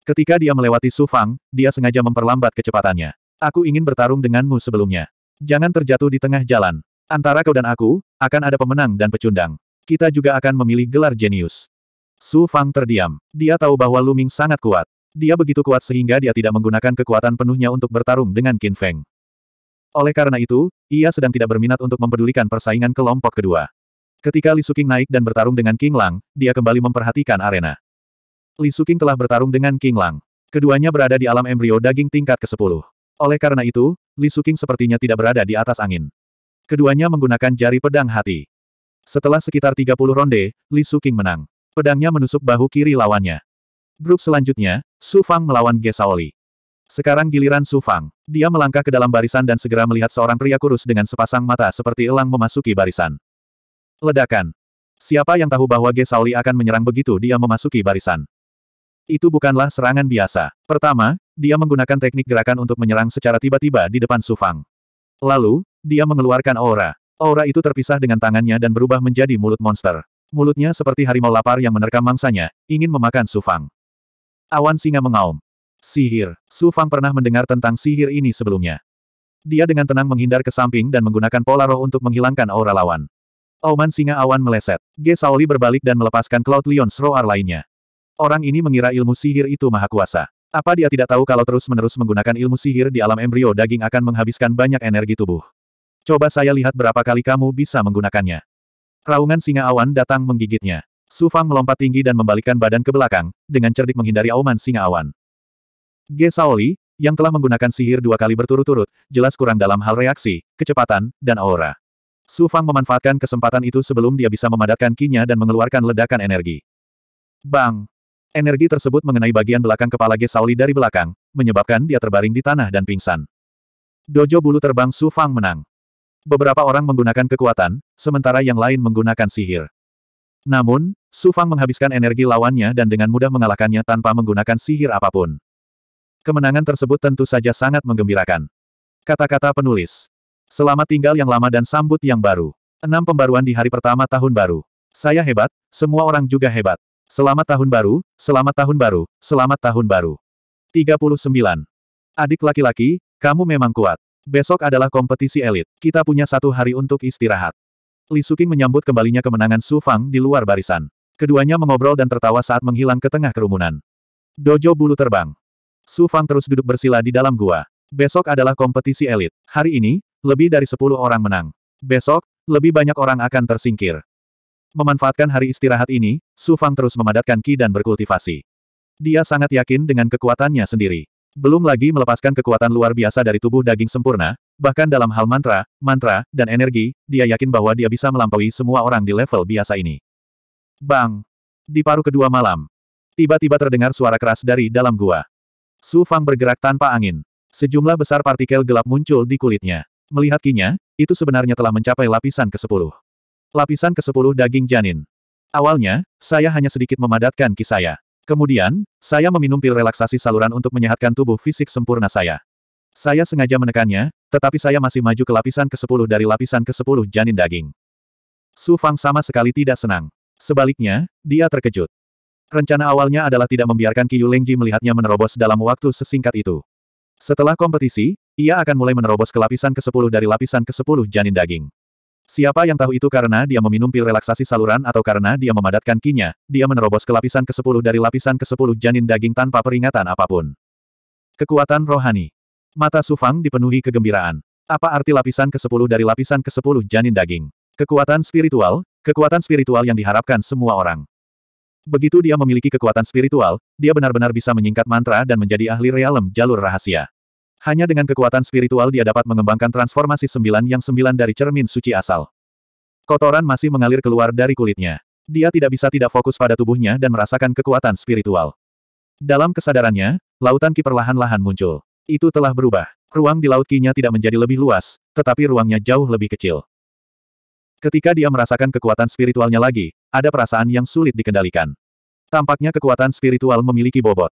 Ketika dia melewati Su Fang, dia sengaja memperlambat kecepatannya. Aku ingin bertarung denganmu sebelumnya. Jangan terjatuh di tengah jalan. Antara kau dan aku, akan ada pemenang dan pecundang. Kita juga akan memilih gelar jenius. Su Fang terdiam. Dia tahu bahwa Lu Ming sangat kuat. Dia begitu kuat sehingga dia tidak menggunakan kekuatan penuhnya untuk bertarung dengan Qin Feng. Oleh karena itu, ia sedang tidak berminat untuk mempedulikan persaingan kelompok kedua. Ketika Li Suking naik dan bertarung dengan King Lang, dia kembali memperhatikan arena. Li Suking telah bertarung dengan King Lang. Keduanya berada di alam embrio daging tingkat ke-10. Oleh karena itu, Li Suking sepertinya tidak berada di atas angin. Keduanya menggunakan jari pedang hati. Setelah sekitar 30 ronde, Li Suking menang. Pedangnya menusuk bahu kiri lawannya. Grup selanjutnya, Su Fang melawan Ge Saoli. Sekarang giliran Su Fang. Dia melangkah ke dalam barisan dan segera melihat seorang pria kurus dengan sepasang mata seperti elang memasuki barisan. Ledakan. Siapa yang tahu bahwa Ge Saoli akan menyerang begitu dia memasuki barisan? Itu bukanlah serangan biasa. Pertama, dia menggunakan teknik gerakan untuk menyerang secara tiba-tiba di depan Sufang. Lalu, dia mengeluarkan aura. Aura itu terpisah dengan tangannya dan berubah menjadi mulut monster. Mulutnya seperti harimau lapar yang menerkam mangsanya, ingin memakan Sufang. Awan singa mengaum. Sihir. Sufang pernah mendengar tentang sihir ini sebelumnya. Dia dengan tenang menghindar ke samping dan menggunakan pola roh untuk menghilangkan aura lawan. Auman singa awan meleset. Ge Saoli berbalik dan melepaskan Cloud Lion Roar lainnya. Orang ini mengira ilmu sihir itu maha kuasa. Apa dia tidak tahu kalau terus-menerus menggunakan ilmu sihir di alam embrio daging akan menghabiskan banyak energi tubuh? Coba saya lihat berapa kali kamu bisa menggunakannya. Raungan singa awan datang menggigitnya. Su Fang melompat tinggi dan membalikkan badan ke belakang, dengan cerdik menghindari auman singa awan. Ge Saoli, yang telah menggunakan sihir dua kali berturut-turut, jelas kurang dalam hal reaksi, kecepatan, dan aura. Su Fang memanfaatkan kesempatan itu sebelum dia bisa memadatkan kinya dan mengeluarkan ledakan energi. Bang! Energi tersebut mengenai bagian belakang kepala Gesauli dari belakang, menyebabkan dia terbaring di tanah dan pingsan. Dojo bulu terbang Su Fang menang. Beberapa orang menggunakan kekuatan, sementara yang lain menggunakan sihir. Namun, Su Fang menghabiskan energi lawannya dan dengan mudah mengalahkannya tanpa menggunakan sihir apapun. Kemenangan tersebut tentu saja sangat menggembirakan. Kata-kata penulis. Selamat tinggal yang lama dan sambut yang baru. Enam pembaruan di hari pertama tahun baru. Saya hebat, semua orang juga hebat. Selamat tahun baru, selamat tahun baru, selamat tahun baru. 39. Adik laki-laki, kamu memang kuat. Besok adalah kompetisi elit. Kita punya satu hari untuk istirahat. Li Suking menyambut kembalinya kemenangan Su Fang di luar barisan. Keduanya mengobrol dan tertawa saat menghilang ke tengah kerumunan. Dojo bulu terbang. Su Fang terus duduk bersila di dalam gua. Besok adalah kompetisi elit. Hari ini, lebih dari 10 orang menang. Besok, lebih banyak orang akan tersingkir. Memanfaatkan hari istirahat ini, Su Fang terus memadatkan ki dan berkultivasi. Dia sangat yakin dengan kekuatannya sendiri. Belum lagi melepaskan kekuatan luar biasa dari tubuh daging sempurna, bahkan dalam hal mantra, mantra, dan energi, dia yakin bahwa dia bisa melampaui semua orang di level biasa ini. Bang! Di paruh kedua malam, tiba-tiba terdengar suara keras dari dalam gua. Su Fang bergerak tanpa angin. Sejumlah besar partikel gelap muncul di kulitnya. Melihat kinya, itu sebenarnya telah mencapai lapisan ke-10. Lapisan ke-10 daging janin. Awalnya, saya hanya sedikit memadatkan ki saya. Kemudian, saya meminum pil relaksasi saluran untuk menyehatkan tubuh fisik sempurna saya. Saya sengaja menekannya, tetapi saya masih maju ke lapisan ke-10 dari lapisan ke-10 janin daging. Su Fang sama sekali tidak senang. Sebaliknya, dia terkejut. Rencana awalnya adalah tidak membiarkan Qiu Lengji melihatnya menerobos dalam waktu sesingkat itu. Setelah kompetisi, ia akan mulai menerobos ke lapisan ke-10 dari lapisan ke-10 janin daging. Siapa yang tahu itu karena dia meminum pil relaksasi saluran atau karena dia memadatkan kinya, dia menerobos ke lapisan ke-10 dari lapisan ke-10 janin daging tanpa peringatan apapun. Kekuatan rohani. Mata Sufang dipenuhi kegembiraan. Apa arti lapisan ke-10 dari lapisan ke-10 janin daging? Kekuatan spiritual, kekuatan spiritual yang diharapkan semua orang. Begitu dia memiliki kekuatan spiritual, dia benar-benar bisa menyingkat mantra dan menjadi ahli realem jalur rahasia. Hanya dengan kekuatan spiritual dia dapat mengembangkan transformasi sembilan yang sembilan dari cermin suci asal. Kotoran masih mengalir keluar dari kulitnya. Dia tidak bisa tidak fokus pada tubuhnya dan merasakan kekuatan spiritual. Dalam kesadarannya, lautan ki perlahan-lahan muncul. Itu telah berubah. Ruang di laut kinya tidak menjadi lebih luas, tetapi ruangnya jauh lebih kecil. Ketika dia merasakan kekuatan spiritualnya lagi, ada perasaan yang sulit dikendalikan. Tampaknya kekuatan spiritual memiliki bobot.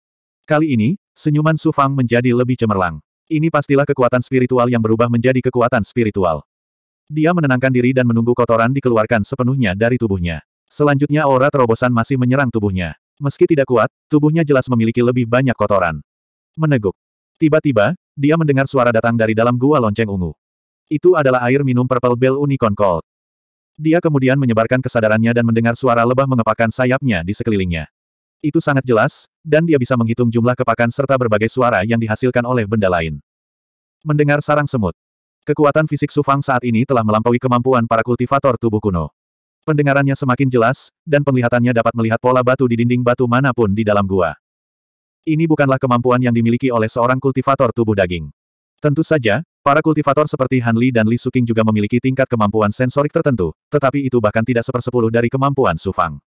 Kali ini, senyuman Sufang menjadi lebih cemerlang. Ini pastilah kekuatan spiritual yang berubah menjadi kekuatan spiritual. Dia menenangkan diri dan menunggu kotoran dikeluarkan sepenuhnya dari tubuhnya. Selanjutnya aura terobosan masih menyerang tubuhnya. Meski tidak kuat, tubuhnya jelas memiliki lebih banyak kotoran. Meneguk. Tiba-tiba, dia mendengar suara datang dari dalam gua lonceng ungu. Itu adalah air minum Purple Bell Unicorn Cold. Dia kemudian menyebarkan kesadarannya dan mendengar suara lebah mengepakkan sayapnya di sekelilingnya. Itu sangat jelas, dan dia bisa menghitung jumlah kepakan serta berbagai suara yang dihasilkan oleh benda lain. Mendengar sarang semut. Kekuatan fisik Sufang saat ini telah melampaui kemampuan para kultivator tubuh kuno. Pendengarannya semakin jelas, dan penglihatannya dapat melihat pola batu di dinding batu manapun di dalam gua. Ini bukanlah kemampuan yang dimiliki oleh seorang kultivator tubuh daging. Tentu saja, para kultivator seperti Han Li dan Li Suking juga memiliki tingkat kemampuan sensorik tertentu, tetapi itu bahkan tidak sepersepuluh dari kemampuan Sufang.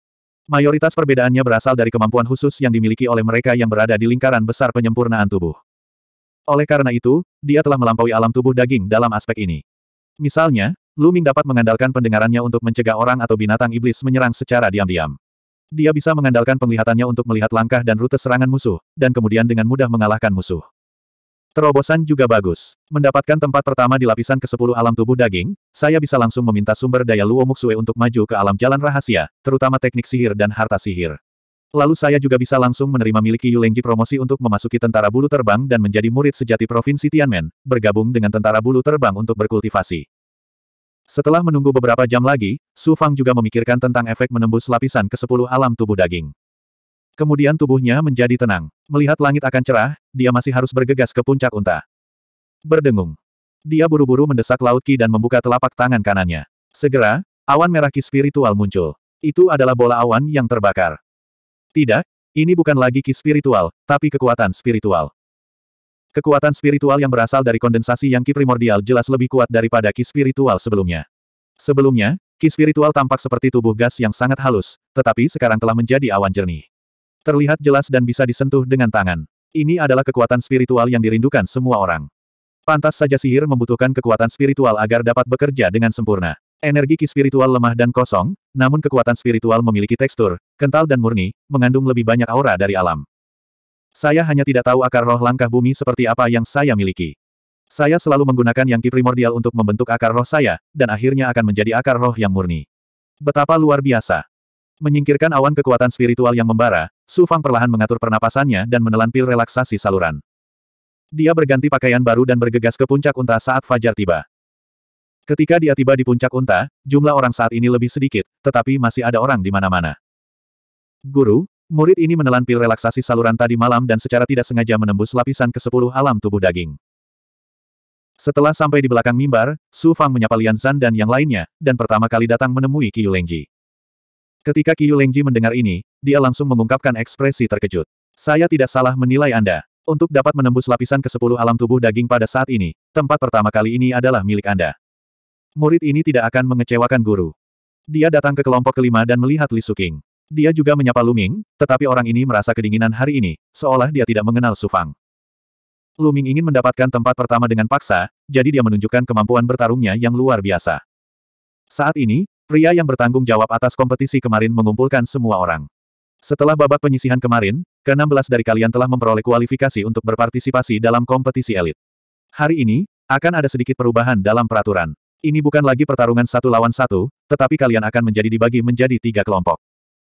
Mayoritas perbedaannya berasal dari kemampuan khusus yang dimiliki oleh mereka yang berada di lingkaran besar penyempurnaan tubuh. Oleh karena itu, dia telah melampaui alam tubuh daging dalam aspek ini. Misalnya, Luming dapat mengandalkan pendengarannya untuk mencegah orang atau binatang iblis menyerang secara diam-diam. Dia bisa mengandalkan penglihatannya untuk melihat langkah dan rute serangan musuh, dan kemudian dengan mudah mengalahkan musuh. Terobosan juga bagus. Mendapatkan tempat pertama di lapisan ke-10 alam tubuh daging, saya bisa langsung meminta sumber daya Luo Muxue untuk maju ke alam jalan rahasia, terutama teknik sihir dan harta sihir. Lalu saya juga bisa langsung menerima miliki Yulengji promosi untuk memasuki tentara bulu terbang dan menjadi murid sejati Provinsi Tianmen, bergabung dengan tentara bulu terbang untuk berkultivasi. Setelah menunggu beberapa jam lagi, Su Fang juga memikirkan tentang efek menembus lapisan ke-10 alam tubuh daging. Kemudian tubuhnya menjadi tenang. Melihat langit akan cerah, dia masih harus bergegas ke puncak unta. Berdengung. Dia buru-buru mendesak Laut Ki dan membuka telapak tangan kanannya. Segera, awan merah Ki spiritual muncul. Itu adalah bola awan yang terbakar. Tidak, ini bukan lagi Ki spiritual, tapi kekuatan spiritual. Kekuatan spiritual yang berasal dari kondensasi yang ki primordial jelas lebih kuat daripada ki spiritual sebelumnya. Sebelumnya, ki spiritual tampak seperti tubuh gas yang sangat halus, tetapi sekarang telah menjadi awan jernih. Terlihat jelas dan bisa disentuh dengan tangan. Ini adalah kekuatan spiritual yang dirindukan semua orang. Pantas saja sihir membutuhkan kekuatan spiritual agar dapat bekerja dengan sempurna. Energi ki spiritual lemah dan kosong, namun kekuatan spiritual memiliki tekstur, kental dan murni, mengandung lebih banyak aura dari alam. Saya hanya tidak tahu akar roh langkah bumi seperti apa yang saya miliki. Saya selalu menggunakan yang ki primordial untuk membentuk akar roh saya, dan akhirnya akan menjadi akar roh yang murni. Betapa luar biasa. Menyingkirkan awan kekuatan spiritual yang membara, Su Fang perlahan mengatur pernapasannya dan menelan pil relaksasi saluran. Dia berganti pakaian baru dan bergegas ke puncak unta saat fajar tiba. Ketika dia tiba di puncak unta, jumlah orang saat ini lebih sedikit, tetapi masih ada orang di mana-mana. Guru, murid ini menelan pil relaksasi saluran tadi malam dan secara tidak sengaja menembus lapisan ke-10 alam tubuh daging. Setelah sampai di belakang mimbar, Su Fang menyapa Lian Zan dan yang lainnya, dan pertama kali datang menemui Qiu Lengji. Ketika Qiu Lengji mendengar ini, dia langsung mengungkapkan ekspresi terkejut. Saya tidak salah menilai Anda. Untuk dapat menembus lapisan ke-10 alam tubuh daging pada saat ini, tempat pertama kali ini adalah milik Anda. Murid ini tidak akan mengecewakan guru. Dia datang ke kelompok kelima dan melihat Li Suking. Dia juga menyapa Luming, tetapi orang ini merasa kedinginan hari ini, seolah dia tidak mengenal Sufang. Luming ingin mendapatkan tempat pertama dengan paksa, jadi dia menunjukkan kemampuan bertarungnya yang luar biasa. Saat ini, Pria yang bertanggung jawab atas kompetisi kemarin mengumpulkan semua orang. Setelah babak penyisihan kemarin, ke-16 dari kalian telah memperoleh kualifikasi untuk berpartisipasi dalam kompetisi elit. Hari ini, akan ada sedikit perubahan dalam peraturan. Ini bukan lagi pertarungan satu lawan satu, tetapi kalian akan menjadi dibagi menjadi tiga kelompok.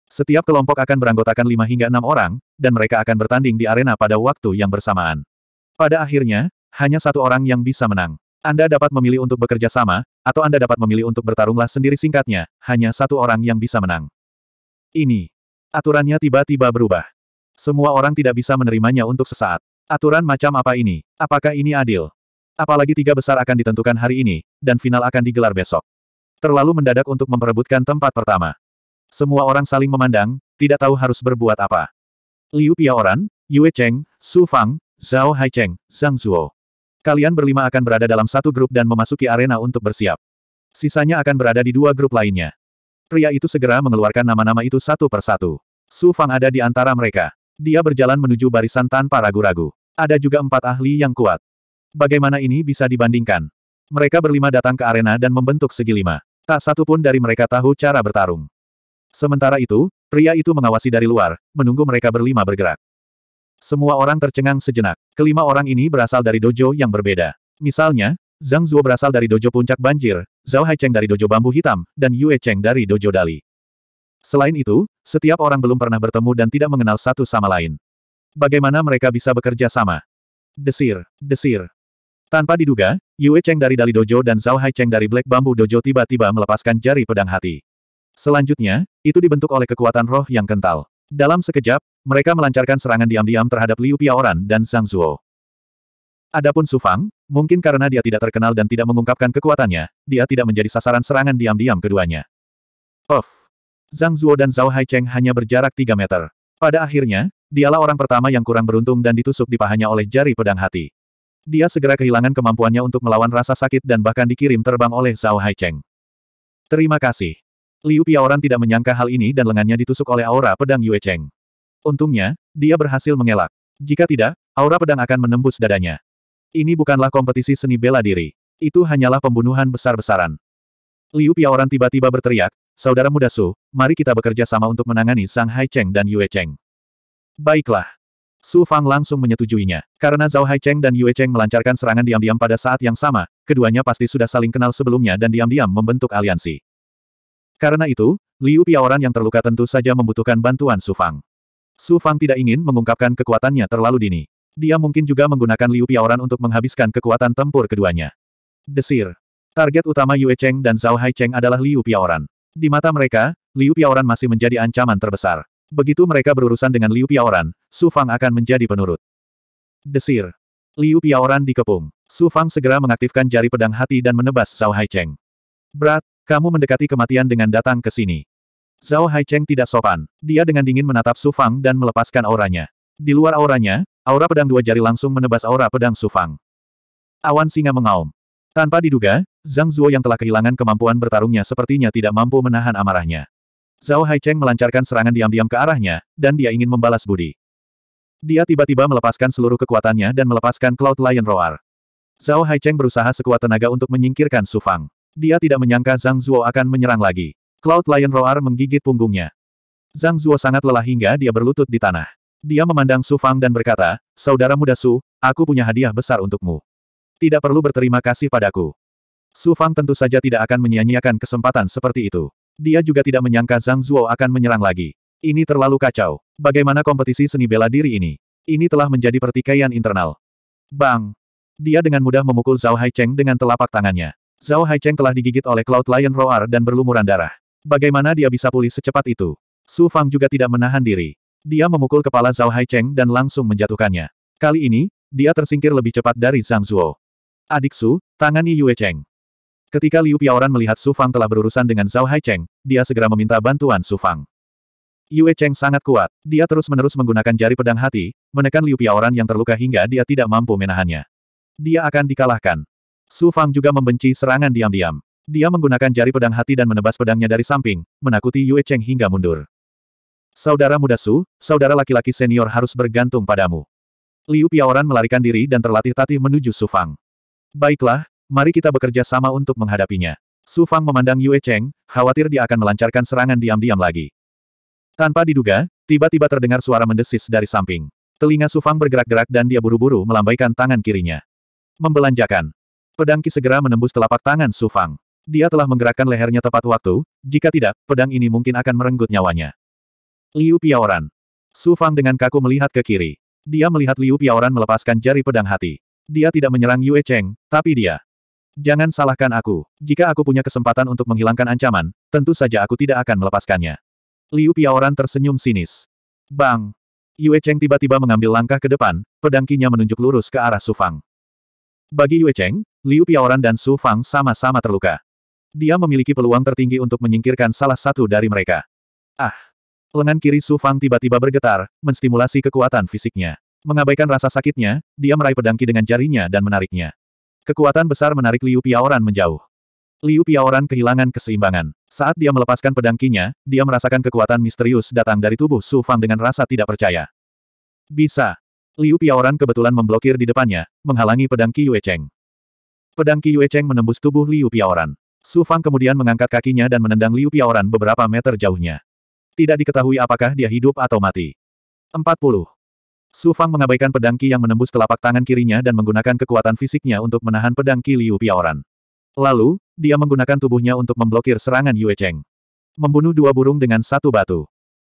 Setiap kelompok akan beranggotakan lima hingga enam orang, dan mereka akan bertanding di arena pada waktu yang bersamaan. Pada akhirnya, hanya satu orang yang bisa menang. Anda dapat memilih untuk bekerja sama, atau Anda dapat memilih untuk bertarunglah sendiri singkatnya, hanya satu orang yang bisa menang. Ini. Aturannya tiba-tiba berubah. Semua orang tidak bisa menerimanya untuk sesaat. Aturan macam apa ini? Apakah ini adil? Apalagi tiga besar akan ditentukan hari ini, dan final akan digelar besok. Terlalu mendadak untuk memperebutkan tempat pertama. Semua orang saling memandang, tidak tahu harus berbuat apa. Liu Piaoran, Yue Cheng, Su Fang, Zhao Haicheng, Zhang Zhuo. Kalian berlima akan berada dalam satu grup dan memasuki arena untuk bersiap. Sisanya akan berada di dua grup lainnya. Pria itu segera mengeluarkan nama-nama itu satu persatu. Su Fang ada di antara mereka. Dia berjalan menuju barisan tanpa ragu-ragu. Ada juga empat ahli yang kuat. Bagaimana ini bisa dibandingkan? Mereka berlima datang ke arena dan membentuk segi lima. Tak satu pun dari mereka tahu cara bertarung. Sementara itu, pria itu mengawasi dari luar, menunggu mereka berlima bergerak. Semua orang tercengang sejenak. Kelima orang ini berasal dari dojo yang berbeda. Misalnya, Zhang Zuo berasal dari dojo puncak banjir, Zhao Haicheng dari dojo bambu hitam, dan Yue Cheng dari dojo dali. Selain itu, setiap orang belum pernah bertemu dan tidak mengenal satu sama lain. Bagaimana mereka bisa bekerja sama? Desir, desir. Tanpa diduga, Yue Cheng dari Dali Dojo dan Zhao Hai Cheng dari Black bambu Dojo tiba-tiba melepaskan jari pedang hati. Selanjutnya, itu dibentuk oleh kekuatan roh yang kental. Dalam sekejap, mereka melancarkan serangan diam-diam terhadap Liu Piaoran dan Zhang Zuo. Adapun Su Fang, mungkin karena dia tidak terkenal dan tidak mengungkapkan kekuatannya, dia tidak menjadi sasaran serangan diam-diam keduanya. Of, Zhang Zuo dan Zhao Haicheng hanya berjarak 3 meter. Pada akhirnya, dialah orang pertama yang kurang beruntung dan ditusuk di pahanya oleh jari pedang hati. Dia segera kehilangan kemampuannya untuk melawan rasa sakit dan bahkan dikirim terbang oleh Zhao Haicheng. Terima kasih. Liu Piaoran tidak menyangka hal ini dan lengannya ditusuk oleh aura pedang Yue Cheng. Untungnya, dia berhasil mengelak. Jika tidak, aura pedang akan menembus dadanya. Ini bukanlah kompetisi seni bela diri. Itu hanyalah pembunuhan besar-besaran. Liu Piaoran tiba-tiba berteriak, Saudara muda Su, mari kita bekerja sama untuk menangani Sang Hai Cheng dan Yue Cheng. Baiklah. Su Fang langsung menyetujuinya. Karena Zhao Hai Cheng dan Yue Cheng melancarkan serangan diam-diam pada saat yang sama, keduanya pasti sudah saling kenal sebelumnya dan diam-diam membentuk aliansi. Karena itu, Liu Piaoran yang terluka tentu saja membutuhkan bantuan Su Fang. Su Fang tidak ingin mengungkapkan kekuatannya terlalu dini. Dia mungkin juga menggunakan Liu Piaoran untuk menghabiskan kekuatan tempur keduanya. Desir. Target utama Yue Cheng dan Zhao Hai Cheng adalah Liu Piaoran. Di mata mereka, Liu Piaoran masih menjadi ancaman terbesar. Begitu mereka berurusan dengan Liu Piaoran, Su Fang akan menjadi penurut. Desir. Liu Piaoran dikepung. Su Fang segera mengaktifkan jari pedang hati dan menebas Zhao Hai Cheng. Berat, kamu mendekati kematian dengan datang ke sini. Zhao Haicheng tidak sopan. Dia dengan dingin menatap Su Fang dan melepaskan auranya. Di luar auranya, aura pedang dua jari langsung menebas aura pedang Su Fang. Awan singa mengaum. Tanpa diduga, Zhang Zuo yang telah kehilangan kemampuan bertarungnya sepertinya tidak mampu menahan amarahnya. Zhao Haicheng melancarkan serangan diam-diam ke arahnya, dan dia ingin membalas budi. Dia tiba-tiba melepaskan seluruh kekuatannya dan melepaskan Cloud Lion Roar. Zhao Haicheng berusaha sekuat tenaga untuk menyingkirkan Su Fang. Dia tidak menyangka Zhang Zuo akan menyerang lagi. Cloud Lion Roar menggigit punggungnya. Zhang Zuo sangat lelah hingga dia berlutut di tanah. Dia memandang Su Fang dan berkata, Saudara muda Su, aku punya hadiah besar untukmu. Tidak perlu berterima kasih padaku. Su Fang tentu saja tidak akan menyia-nyiakan kesempatan seperti itu. Dia juga tidak menyangka Zhang Zuo akan menyerang lagi. Ini terlalu kacau. Bagaimana kompetisi seni bela diri ini? Ini telah menjadi pertikaian internal. Bang! Dia dengan mudah memukul Zhao Haicheng dengan telapak tangannya. Zhao Haicheng telah digigit oleh Cloud Lion Roar dan berlumuran darah. Bagaimana dia bisa pulih secepat itu? Su Fang juga tidak menahan diri. Dia memukul kepala Zhao Haicheng dan langsung menjatuhkannya. Kali ini, dia tersingkir lebih cepat dari Zhang Zuo. Adik Su, tangani Yue Cheng. Ketika Liu Piaoran melihat Su Fang telah berurusan dengan Zhao Haicheng, dia segera meminta bantuan Su Fang. Yue Cheng sangat kuat. Dia terus-menerus menggunakan jari pedang hati, menekan Liu Piaoran yang terluka hingga dia tidak mampu menahannya. Dia akan dikalahkan. Su Fang juga membenci serangan diam-diam. Dia menggunakan jari pedang hati dan menebas pedangnya dari samping, menakuti Yue Cheng hingga mundur. Saudara muda Su, saudara laki-laki senior harus bergantung padamu. Liu Piaoran melarikan diri dan terlatih-tatih menuju Su Fang. Baiklah, mari kita bekerja sama untuk menghadapinya. Su Fang memandang Yue Cheng, khawatir dia akan melancarkan serangan diam-diam lagi. Tanpa diduga, tiba-tiba terdengar suara mendesis dari samping. Telinga Su Fang bergerak-gerak dan dia buru-buru melambaikan tangan kirinya. Membelanjakan. Pedang Ki segera menembus telapak tangan Su Fang. Dia telah menggerakkan lehernya tepat waktu, jika tidak, pedang ini mungkin akan merenggut nyawanya. Liu Piaoran. Su Fang dengan kaku melihat ke kiri. Dia melihat Liu Piaoran melepaskan jari pedang hati. Dia tidak menyerang Yue Cheng, tapi dia. Jangan salahkan aku. Jika aku punya kesempatan untuk menghilangkan ancaman, tentu saja aku tidak akan melepaskannya. Liu Piaoran tersenyum sinis. Bang! Yue Cheng tiba-tiba mengambil langkah ke depan, pedang kinya menunjuk lurus ke arah Su Fang. Bagi Yue Cheng, Liu Piaoran dan Su Fang sama-sama terluka dia memiliki peluang tertinggi untuk menyingkirkan salah satu dari mereka. Ah! Lengan kiri Su Fang tiba-tiba bergetar, menstimulasi kekuatan fisiknya. Mengabaikan rasa sakitnya, dia meraih pedangki dengan jarinya dan menariknya. Kekuatan besar menarik Liu Piaoran menjauh. Liu Piaoran kehilangan keseimbangan. Saat dia melepaskan pedangkinya, dia merasakan kekuatan misterius datang dari tubuh Su Fang dengan rasa tidak percaya. Bisa. Liu Piaoran kebetulan memblokir di depannya, menghalangi pedangki Yue Cheng. Pedangki Yue Cheng menembus tubuh Liu Piaoran. Su Fang kemudian mengangkat kakinya dan menendang Liu Piaoran beberapa meter jauhnya. Tidak diketahui apakah dia hidup atau mati. 40. Su Fang mengabaikan pedang Qi yang menembus telapak tangan kirinya dan menggunakan kekuatan fisiknya untuk menahan pedang Qi Liu Piaoran. Lalu, dia menggunakan tubuhnya untuk memblokir serangan Yue Cheng. Membunuh dua burung dengan satu batu.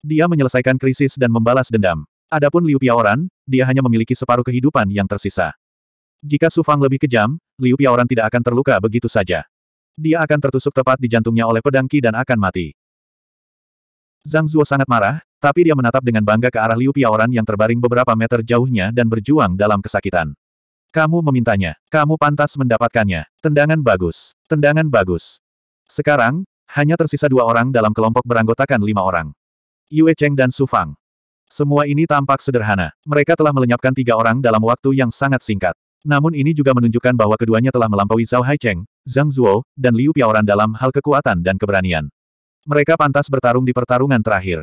Dia menyelesaikan krisis dan membalas dendam. Adapun Liu Piaoran, dia hanya memiliki separuh kehidupan yang tersisa. Jika Su Fang lebih kejam, Liu Piaoran tidak akan terluka begitu saja dia akan tertusuk tepat di jantungnya oleh pedang Qi dan akan mati. Zhang Zuo sangat marah, tapi dia menatap dengan bangga ke arah Liu Piaoran yang terbaring beberapa meter jauhnya dan berjuang dalam kesakitan. Kamu memintanya. Kamu pantas mendapatkannya. Tendangan bagus. Tendangan bagus. Sekarang, hanya tersisa dua orang dalam kelompok beranggotakan lima orang. Yue Cheng dan Su Fang. Semua ini tampak sederhana. Mereka telah melenyapkan tiga orang dalam waktu yang sangat singkat. Namun ini juga menunjukkan bahwa keduanya telah melampaui Zhao Haicheng, Zhang Zhuo, dan Liu Piaoran dalam hal kekuatan dan keberanian. Mereka pantas bertarung di pertarungan terakhir.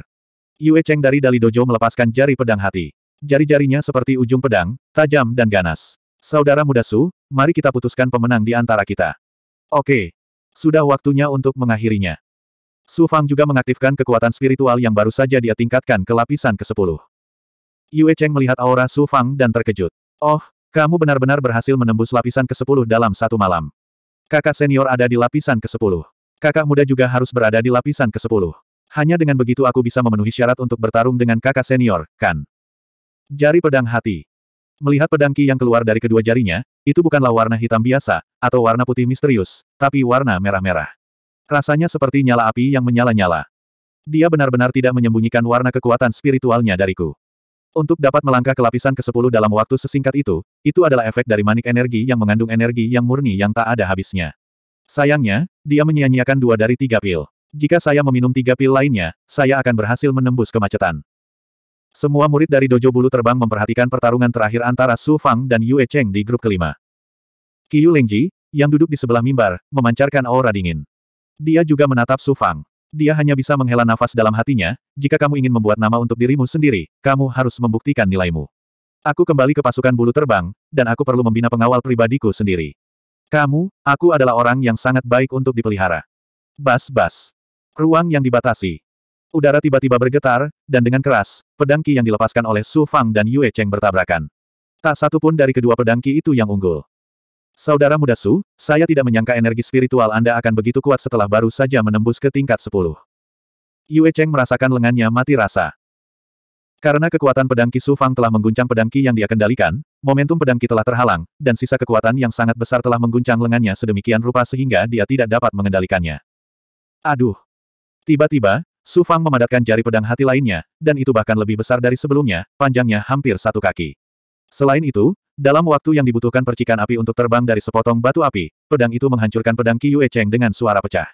Yue Cheng dari Dali Dojo melepaskan jari pedang hati. Jari-jarinya seperti ujung pedang, tajam dan ganas. Saudara muda Su, mari kita putuskan pemenang di antara kita. Oke. Sudah waktunya untuk mengakhirinya. Su Fang juga mengaktifkan kekuatan spiritual yang baru saja dia tingkatkan ke lapisan ke-10. Yue Cheng melihat aura Su Fang dan terkejut. Oh, kamu benar-benar berhasil menembus lapisan ke-10 dalam satu malam. Kakak senior ada di lapisan ke-10. Kakak muda juga harus berada di lapisan ke-10. Hanya dengan begitu aku bisa memenuhi syarat untuk bertarung dengan kakak senior, kan? Jari pedang hati. Melihat pedangki yang keluar dari kedua jarinya, itu bukanlah warna hitam biasa, atau warna putih misterius, tapi warna merah-merah. Rasanya seperti nyala api yang menyala-nyala. Dia benar-benar tidak menyembunyikan warna kekuatan spiritualnya dariku. Untuk dapat melangkah ke lapisan ke-10 dalam waktu sesingkat itu, itu adalah efek dari manik energi yang mengandung energi yang murni yang tak ada habisnya. Sayangnya, dia menyia-nyiakan dua dari tiga pil. Jika saya meminum tiga pil lainnya, saya akan berhasil menembus kemacetan. Semua murid dari Dojo Bulu Terbang memperhatikan pertarungan terakhir antara Su Fang dan Yue Cheng di grup kelima. Qiu Lengji, yang duduk di sebelah mimbar, memancarkan aura dingin. Dia juga menatap Su Fang. Dia hanya bisa menghela nafas dalam hatinya, jika kamu ingin membuat nama untuk dirimu sendiri, kamu harus membuktikan nilaimu. Aku kembali ke pasukan bulu terbang, dan aku perlu membina pengawal pribadiku sendiri. Kamu, aku adalah orang yang sangat baik untuk dipelihara. Bas-bas. Ruang yang dibatasi. Udara tiba-tiba bergetar, dan dengan keras, pedangki yang dilepaskan oleh Su Fang dan Yue Cheng bertabrakan. Tak satu pun dari kedua pedangki itu yang unggul. Saudara muda Su, saya tidak menyangka energi spiritual Anda akan begitu kuat setelah baru saja menembus ke tingkat 10. Yue Cheng merasakan lengannya mati rasa. Karena kekuatan pedang Qi Su Fang telah mengguncang pedang Qi yang dia kendalikan, momentum pedang Qi telah terhalang, dan sisa kekuatan yang sangat besar telah mengguncang lengannya sedemikian rupa sehingga dia tidak dapat mengendalikannya. Aduh! Tiba-tiba, Su Fang memadatkan jari pedang hati lainnya, dan itu bahkan lebih besar dari sebelumnya, panjangnya hampir satu kaki. Selain itu, dalam waktu yang dibutuhkan percikan api untuk terbang dari sepotong batu api, pedang itu menghancurkan pedang Qi Yue Cheng dengan suara pecah.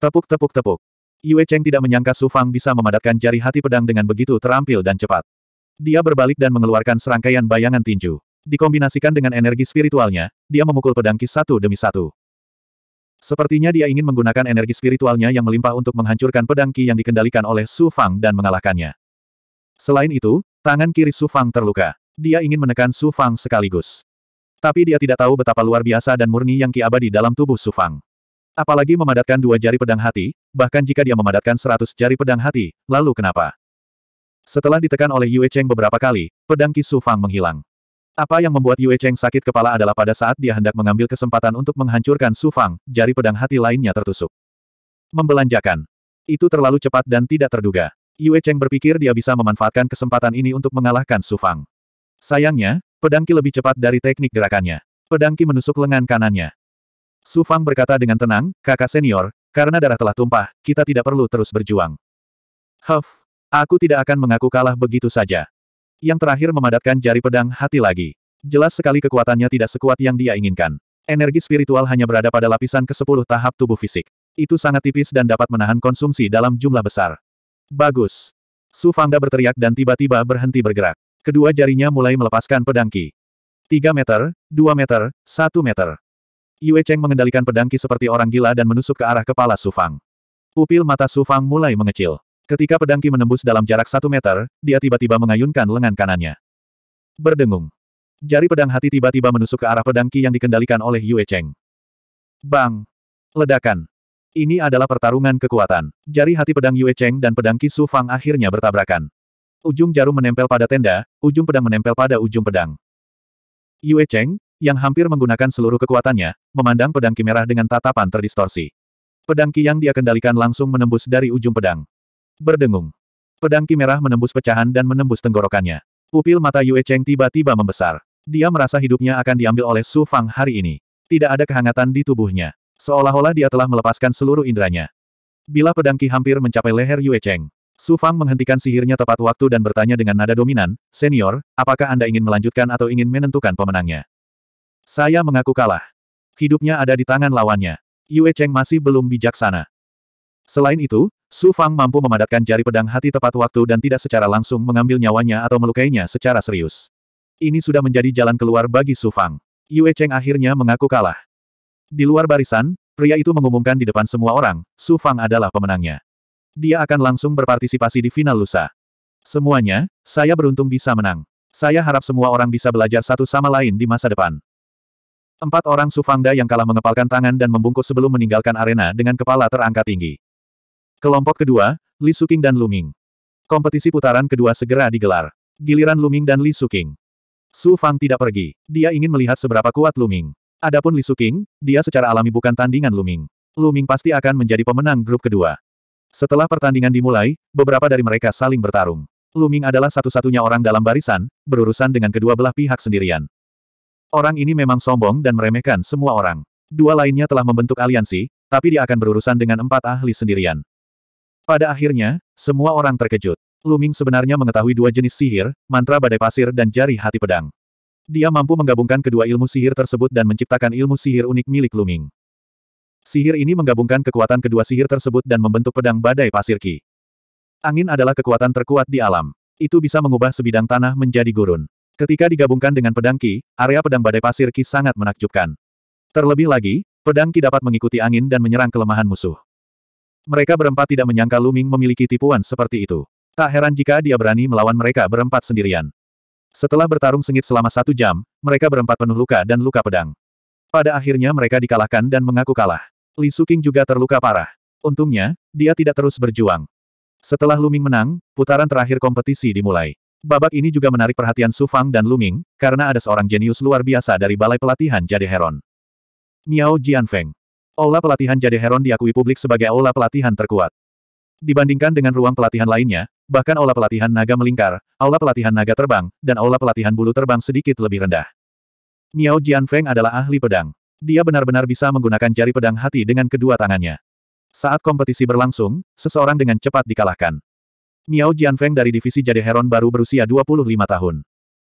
Tepuk-tepuk-tepuk. Yue Cheng tidak menyangka Su Fang bisa memadatkan jari hati pedang dengan begitu terampil dan cepat. Dia berbalik dan mengeluarkan serangkaian bayangan tinju. Dikombinasikan dengan energi spiritualnya, dia memukul pedang Qi satu demi satu. Sepertinya dia ingin menggunakan energi spiritualnya yang melimpah untuk menghancurkan pedang Qi yang dikendalikan oleh Su Fang dan mengalahkannya. Selain itu, tangan kiri Su Fang terluka. Dia ingin menekan Su Fang sekaligus. Tapi dia tidak tahu betapa luar biasa dan murni yang ki abadi dalam tubuh Su Fang. Apalagi memadatkan dua jari pedang hati, bahkan jika dia memadatkan seratus jari pedang hati, lalu kenapa? Setelah ditekan oleh Yue Cheng beberapa kali, pedang Ki Su Fang menghilang. Apa yang membuat Yue Cheng sakit kepala adalah pada saat dia hendak mengambil kesempatan untuk menghancurkan Su Fang, jari pedang hati lainnya tertusuk. Membelanjakan. Itu terlalu cepat dan tidak terduga. Yue Cheng berpikir dia bisa memanfaatkan kesempatan ini untuk mengalahkan Su Fang. Sayangnya, pedangki lebih cepat dari teknik gerakannya. Pedangki menusuk lengan kanannya. Su Fang berkata dengan tenang, kakak senior, karena darah telah tumpah, kita tidak perlu terus berjuang. Huff, aku tidak akan mengaku kalah begitu saja. Yang terakhir memadatkan jari pedang hati lagi. Jelas sekali kekuatannya tidak sekuat yang dia inginkan. Energi spiritual hanya berada pada lapisan ke-10 tahap tubuh fisik. Itu sangat tipis dan dapat menahan konsumsi dalam jumlah besar. Bagus. Su Fangda berteriak dan tiba-tiba berhenti bergerak. Kedua jarinya mulai melepaskan pedang Qi. Tiga meter, dua meter, satu meter. Yue Cheng mengendalikan pedang Qi seperti orang gila dan menusuk ke arah kepala Sufang. Pupil mata Sufang mulai mengecil. Ketika pedang Qi menembus dalam jarak satu meter, dia tiba-tiba mengayunkan lengan kanannya. Berdengung. Jari pedang hati tiba-tiba menusuk ke arah pedang Qi yang dikendalikan oleh Yue Cheng. Bang! Ledakan! Ini adalah pertarungan kekuatan. Jari hati pedang Yue Cheng dan pedang Qi Su Fang akhirnya bertabrakan. Ujung jarum menempel pada tenda, ujung pedang menempel pada ujung pedang. Yue Cheng, yang hampir menggunakan seluruh kekuatannya, memandang pedang kimerah dengan tatapan terdistorsi. Pedang ki yang dia kendalikan langsung menembus dari ujung pedang. Berdengung. Pedang merah menembus pecahan dan menembus tenggorokannya. Pupil mata Yue Cheng tiba-tiba membesar. Dia merasa hidupnya akan diambil oleh Su Fang hari ini. Tidak ada kehangatan di tubuhnya. Seolah-olah dia telah melepaskan seluruh inderanya. Bila pedang Ki hampir mencapai leher Yue Cheng, Su Fang menghentikan sihirnya tepat waktu dan bertanya dengan nada dominan, Senior, apakah Anda ingin melanjutkan atau ingin menentukan pemenangnya? Saya mengaku kalah. Hidupnya ada di tangan lawannya. Yue Cheng masih belum bijaksana. Selain itu, Su Fang mampu memadatkan jari pedang hati tepat waktu dan tidak secara langsung mengambil nyawanya atau melukainya secara serius. Ini sudah menjadi jalan keluar bagi Su Fang. Yue Cheng akhirnya mengaku kalah. Di luar barisan, pria itu mengumumkan di depan semua orang, Su Fang adalah pemenangnya dia akan langsung berpartisipasi di final lusa. Semuanya, saya beruntung bisa menang. Saya harap semua orang bisa belajar satu sama lain di masa depan. Empat orang Sufangda yang kalah mengepalkan tangan dan membungkus sebelum meninggalkan arena dengan kepala terangkat tinggi. Kelompok kedua, Li Suking dan Luming. Kompetisi putaran kedua segera digelar. Giliran Luming dan Li Suking. Su Fang tidak pergi. Dia ingin melihat seberapa kuat Luming. Adapun Li Suking, dia secara alami bukan tandingan Luming. Luming pasti akan menjadi pemenang grup kedua. Setelah pertandingan dimulai, beberapa dari mereka saling bertarung. Luming adalah satu-satunya orang dalam barisan, berurusan dengan kedua belah pihak sendirian. Orang ini memang sombong dan meremehkan semua orang. Dua lainnya telah membentuk aliansi, tapi dia akan berurusan dengan empat ahli sendirian. Pada akhirnya, semua orang terkejut. Luming sebenarnya mengetahui dua jenis sihir, mantra badai pasir dan jari hati pedang. Dia mampu menggabungkan kedua ilmu sihir tersebut dan menciptakan ilmu sihir unik milik Luming. Sihir ini menggabungkan kekuatan kedua sihir tersebut dan membentuk pedang badai pasir Ki. Angin adalah kekuatan terkuat di alam. Itu bisa mengubah sebidang tanah menjadi gurun. Ketika digabungkan dengan pedang Ki, area pedang badai pasir Ki sangat menakjubkan. Terlebih lagi, pedang Ki dapat mengikuti angin dan menyerang kelemahan musuh. Mereka berempat tidak menyangka Luming memiliki tipuan seperti itu. Tak heran jika dia berani melawan mereka berempat sendirian. Setelah bertarung sengit selama satu jam, mereka berempat penuh luka dan luka pedang. Pada akhirnya mereka dikalahkan dan mengaku kalah. Li Suking juga terluka parah. Untungnya, dia tidak terus berjuang. Setelah Luming menang, putaran terakhir kompetisi dimulai. Babak ini juga menarik perhatian Su Fang dan Luming, karena ada seorang jenius luar biasa dari balai pelatihan Jade Heron. Miao Jianfeng. Aula pelatihan Jade Heron diakui publik sebagai aula pelatihan terkuat. Dibandingkan dengan ruang pelatihan lainnya, bahkan aula pelatihan naga melingkar, aula pelatihan naga terbang, dan aula pelatihan bulu terbang sedikit lebih rendah. Miao Jianfeng adalah ahli pedang. Dia benar-benar bisa menggunakan jari pedang hati dengan kedua tangannya. Saat kompetisi berlangsung, seseorang dengan cepat dikalahkan. Miao Jianfeng dari divisi Jade Heron baru berusia 25 tahun.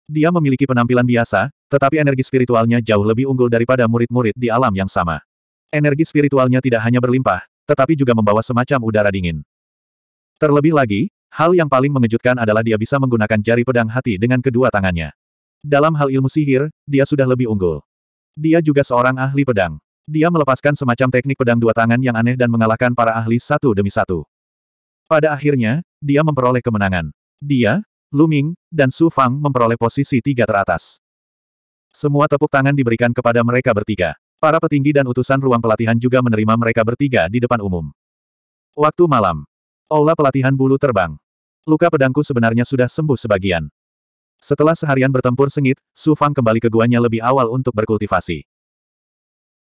Dia memiliki penampilan biasa, tetapi energi spiritualnya jauh lebih unggul daripada murid-murid di alam yang sama. Energi spiritualnya tidak hanya berlimpah, tetapi juga membawa semacam udara dingin. Terlebih lagi, hal yang paling mengejutkan adalah dia bisa menggunakan jari pedang hati dengan kedua tangannya. Dalam hal ilmu sihir, dia sudah lebih unggul. Dia juga seorang ahli pedang. Dia melepaskan semacam teknik pedang dua tangan yang aneh dan mengalahkan para ahli satu demi satu. Pada akhirnya, dia memperoleh kemenangan. Dia, Lu Ming, dan Su Fang memperoleh posisi tiga teratas. Semua tepuk tangan diberikan kepada mereka bertiga. Para petinggi dan utusan ruang pelatihan juga menerima mereka bertiga di depan umum. Waktu malam. Aula pelatihan bulu terbang. Luka pedangku sebenarnya sudah sembuh sebagian. Setelah seharian bertempur sengit, Su Fang kembali ke guanya lebih awal untuk berkultivasi.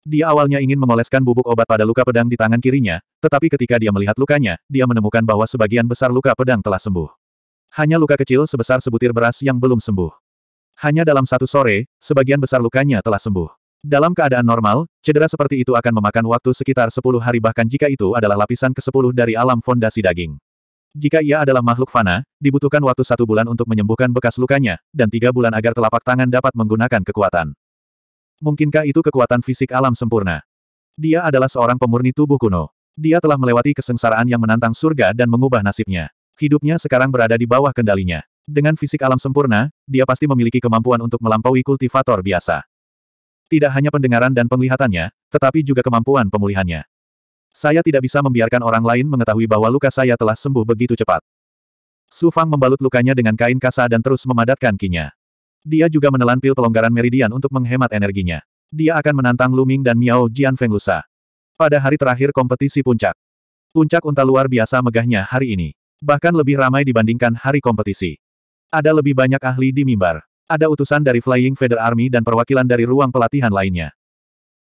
Dia awalnya ingin mengoleskan bubuk obat pada luka pedang di tangan kirinya, tetapi ketika dia melihat lukanya, dia menemukan bahwa sebagian besar luka pedang telah sembuh. Hanya luka kecil sebesar sebutir beras yang belum sembuh. Hanya dalam satu sore, sebagian besar lukanya telah sembuh. Dalam keadaan normal, cedera seperti itu akan memakan waktu sekitar 10 hari bahkan jika itu adalah lapisan ke-10 dari alam fondasi daging. Jika ia adalah makhluk fana, dibutuhkan waktu satu bulan untuk menyembuhkan bekas lukanya, dan tiga bulan agar telapak tangan dapat menggunakan kekuatan. Mungkinkah itu kekuatan fisik alam sempurna? Dia adalah seorang pemurni tubuh kuno. Dia telah melewati kesengsaraan yang menantang surga dan mengubah nasibnya. Hidupnya sekarang berada di bawah kendalinya. Dengan fisik alam sempurna, dia pasti memiliki kemampuan untuk melampaui kultivator biasa. Tidak hanya pendengaran dan penglihatannya, tetapi juga kemampuan pemulihannya. Saya tidak bisa membiarkan orang lain mengetahui bahwa luka saya telah sembuh begitu cepat. Su Fang membalut lukanya dengan kain kasa dan terus memadatkan kinya. Dia juga menelan pil pelonggaran meridian untuk menghemat energinya. Dia akan menantang Luming dan Miao Jian Feng lusa. Pada hari terakhir kompetisi puncak. Puncak unta luar biasa megahnya hari ini. Bahkan lebih ramai dibandingkan hari kompetisi. Ada lebih banyak ahli di mimbar. Ada utusan dari Flying Feather Army dan perwakilan dari ruang pelatihan lainnya.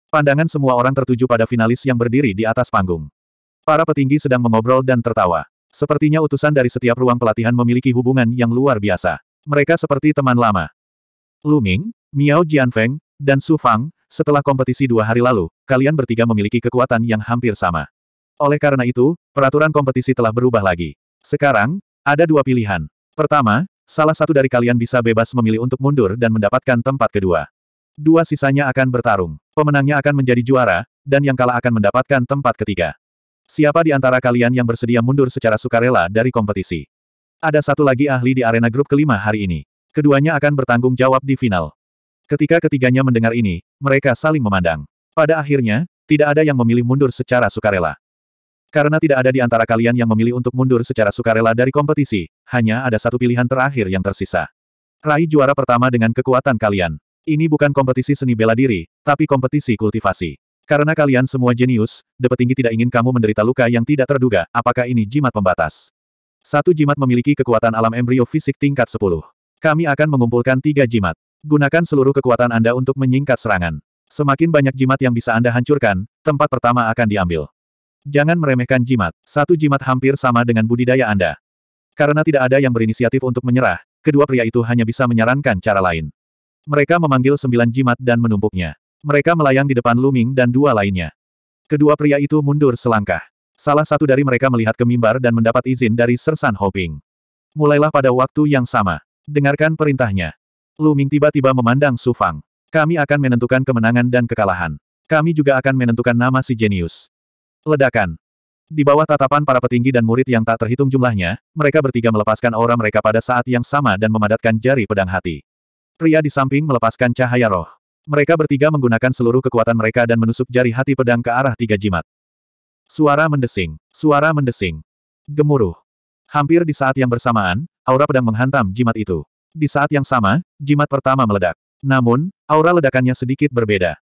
Pandangan semua orang tertuju pada finalis yang berdiri di atas panggung. Para petinggi sedang mengobrol dan tertawa. Sepertinya utusan dari setiap ruang pelatihan memiliki hubungan yang luar biasa. Mereka seperti teman lama. Lu Ming, Miao Jianfeng, dan Su Fang, setelah kompetisi dua hari lalu, kalian bertiga memiliki kekuatan yang hampir sama. Oleh karena itu, peraturan kompetisi telah berubah lagi. Sekarang, ada dua pilihan. Pertama, salah satu dari kalian bisa bebas memilih untuk mundur dan mendapatkan tempat kedua. Dua sisanya akan bertarung. Pemenangnya akan menjadi juara, dan yang kalah akan mendapatkan tempat ketiga. Siapa di antara kalian yang bersedia mundur secara sukarela dari kompetisi? Ada satu lagi ahli di arena grup kelima hari ini. Keduanya akan bertanggung jawab di final. Ketika ketiganya mendengar ini, mereka saling memandang. Pada akhirnya, tidak ada yang memilih mundur secara sukarela. Karena tidak ada di antara kalian yang memilih untuk mundur secara sukarela dari kompetisi, hanya ada satu pilihan terakhir yang tersisa. Raih juara pertama dengan kekuatan kalian. Ini bukan kompetisi seni bela diri, tapi kompetisi kultivasi. Karena kalian semua jenius, The Petinggi tidak ingin kamu menderita luka yang tidak terduga, apakah ini jimat pembatas? Satu jimat memiliki kekuatan alam embrio fisik tingkat 10. Kami akan mengumpulkan tiga jimat. Gunakan seluruh kekuatan Anda untuk menyingkat serangan. Semakin banyak jimat yang bisa Anda hancurkan, tempat pertama akan diambil. Jangan meremehkan jimat. Satu jimat hampir sama dengan budidaya Anda. Karena tidak ada yang berinisiatif untuk menyerah, kedua pria itu hanya bisa menyarankan cara lain. Mereka memanggil sembilan jimat dan menumpuknya. Mereka melayang di depan Luming dan dua lainnya. Kedua pria itu mundur selangkah. Salah satu dari mereka melihat ke mimbar dan mendapat izin dari Sersan Hoping. Mulailah pada waktu yang sama. Dengarkan perintahnya. Luming tiba-tiba memandang Sufang. Kami akan menentukan kemenangan dan kekalahan. Kami juga akan menentukan nama si jenius. Ledakan. Di bawah tatapan para petinggi dan murid yang tak terhitung jumlahnya, mereka bertiga melepaskan aura mereka pada saat yang sama dan memadatkan jari pedang hati. Pria di samping melepaskan cahaya roh. Mereka bertiga menggunakan seluruh kekuatan mereka dan menusuk jari hati pedang ke arah tiga jimat. Suara mendesing. Suara mendesing. Gemuruh. Hampir di saat yang bersamaan, aura pedang menghantam jimat itu. Di saat yang sama, jimat pertama meledak. Namun, aura ledakannya sedikit berbeda.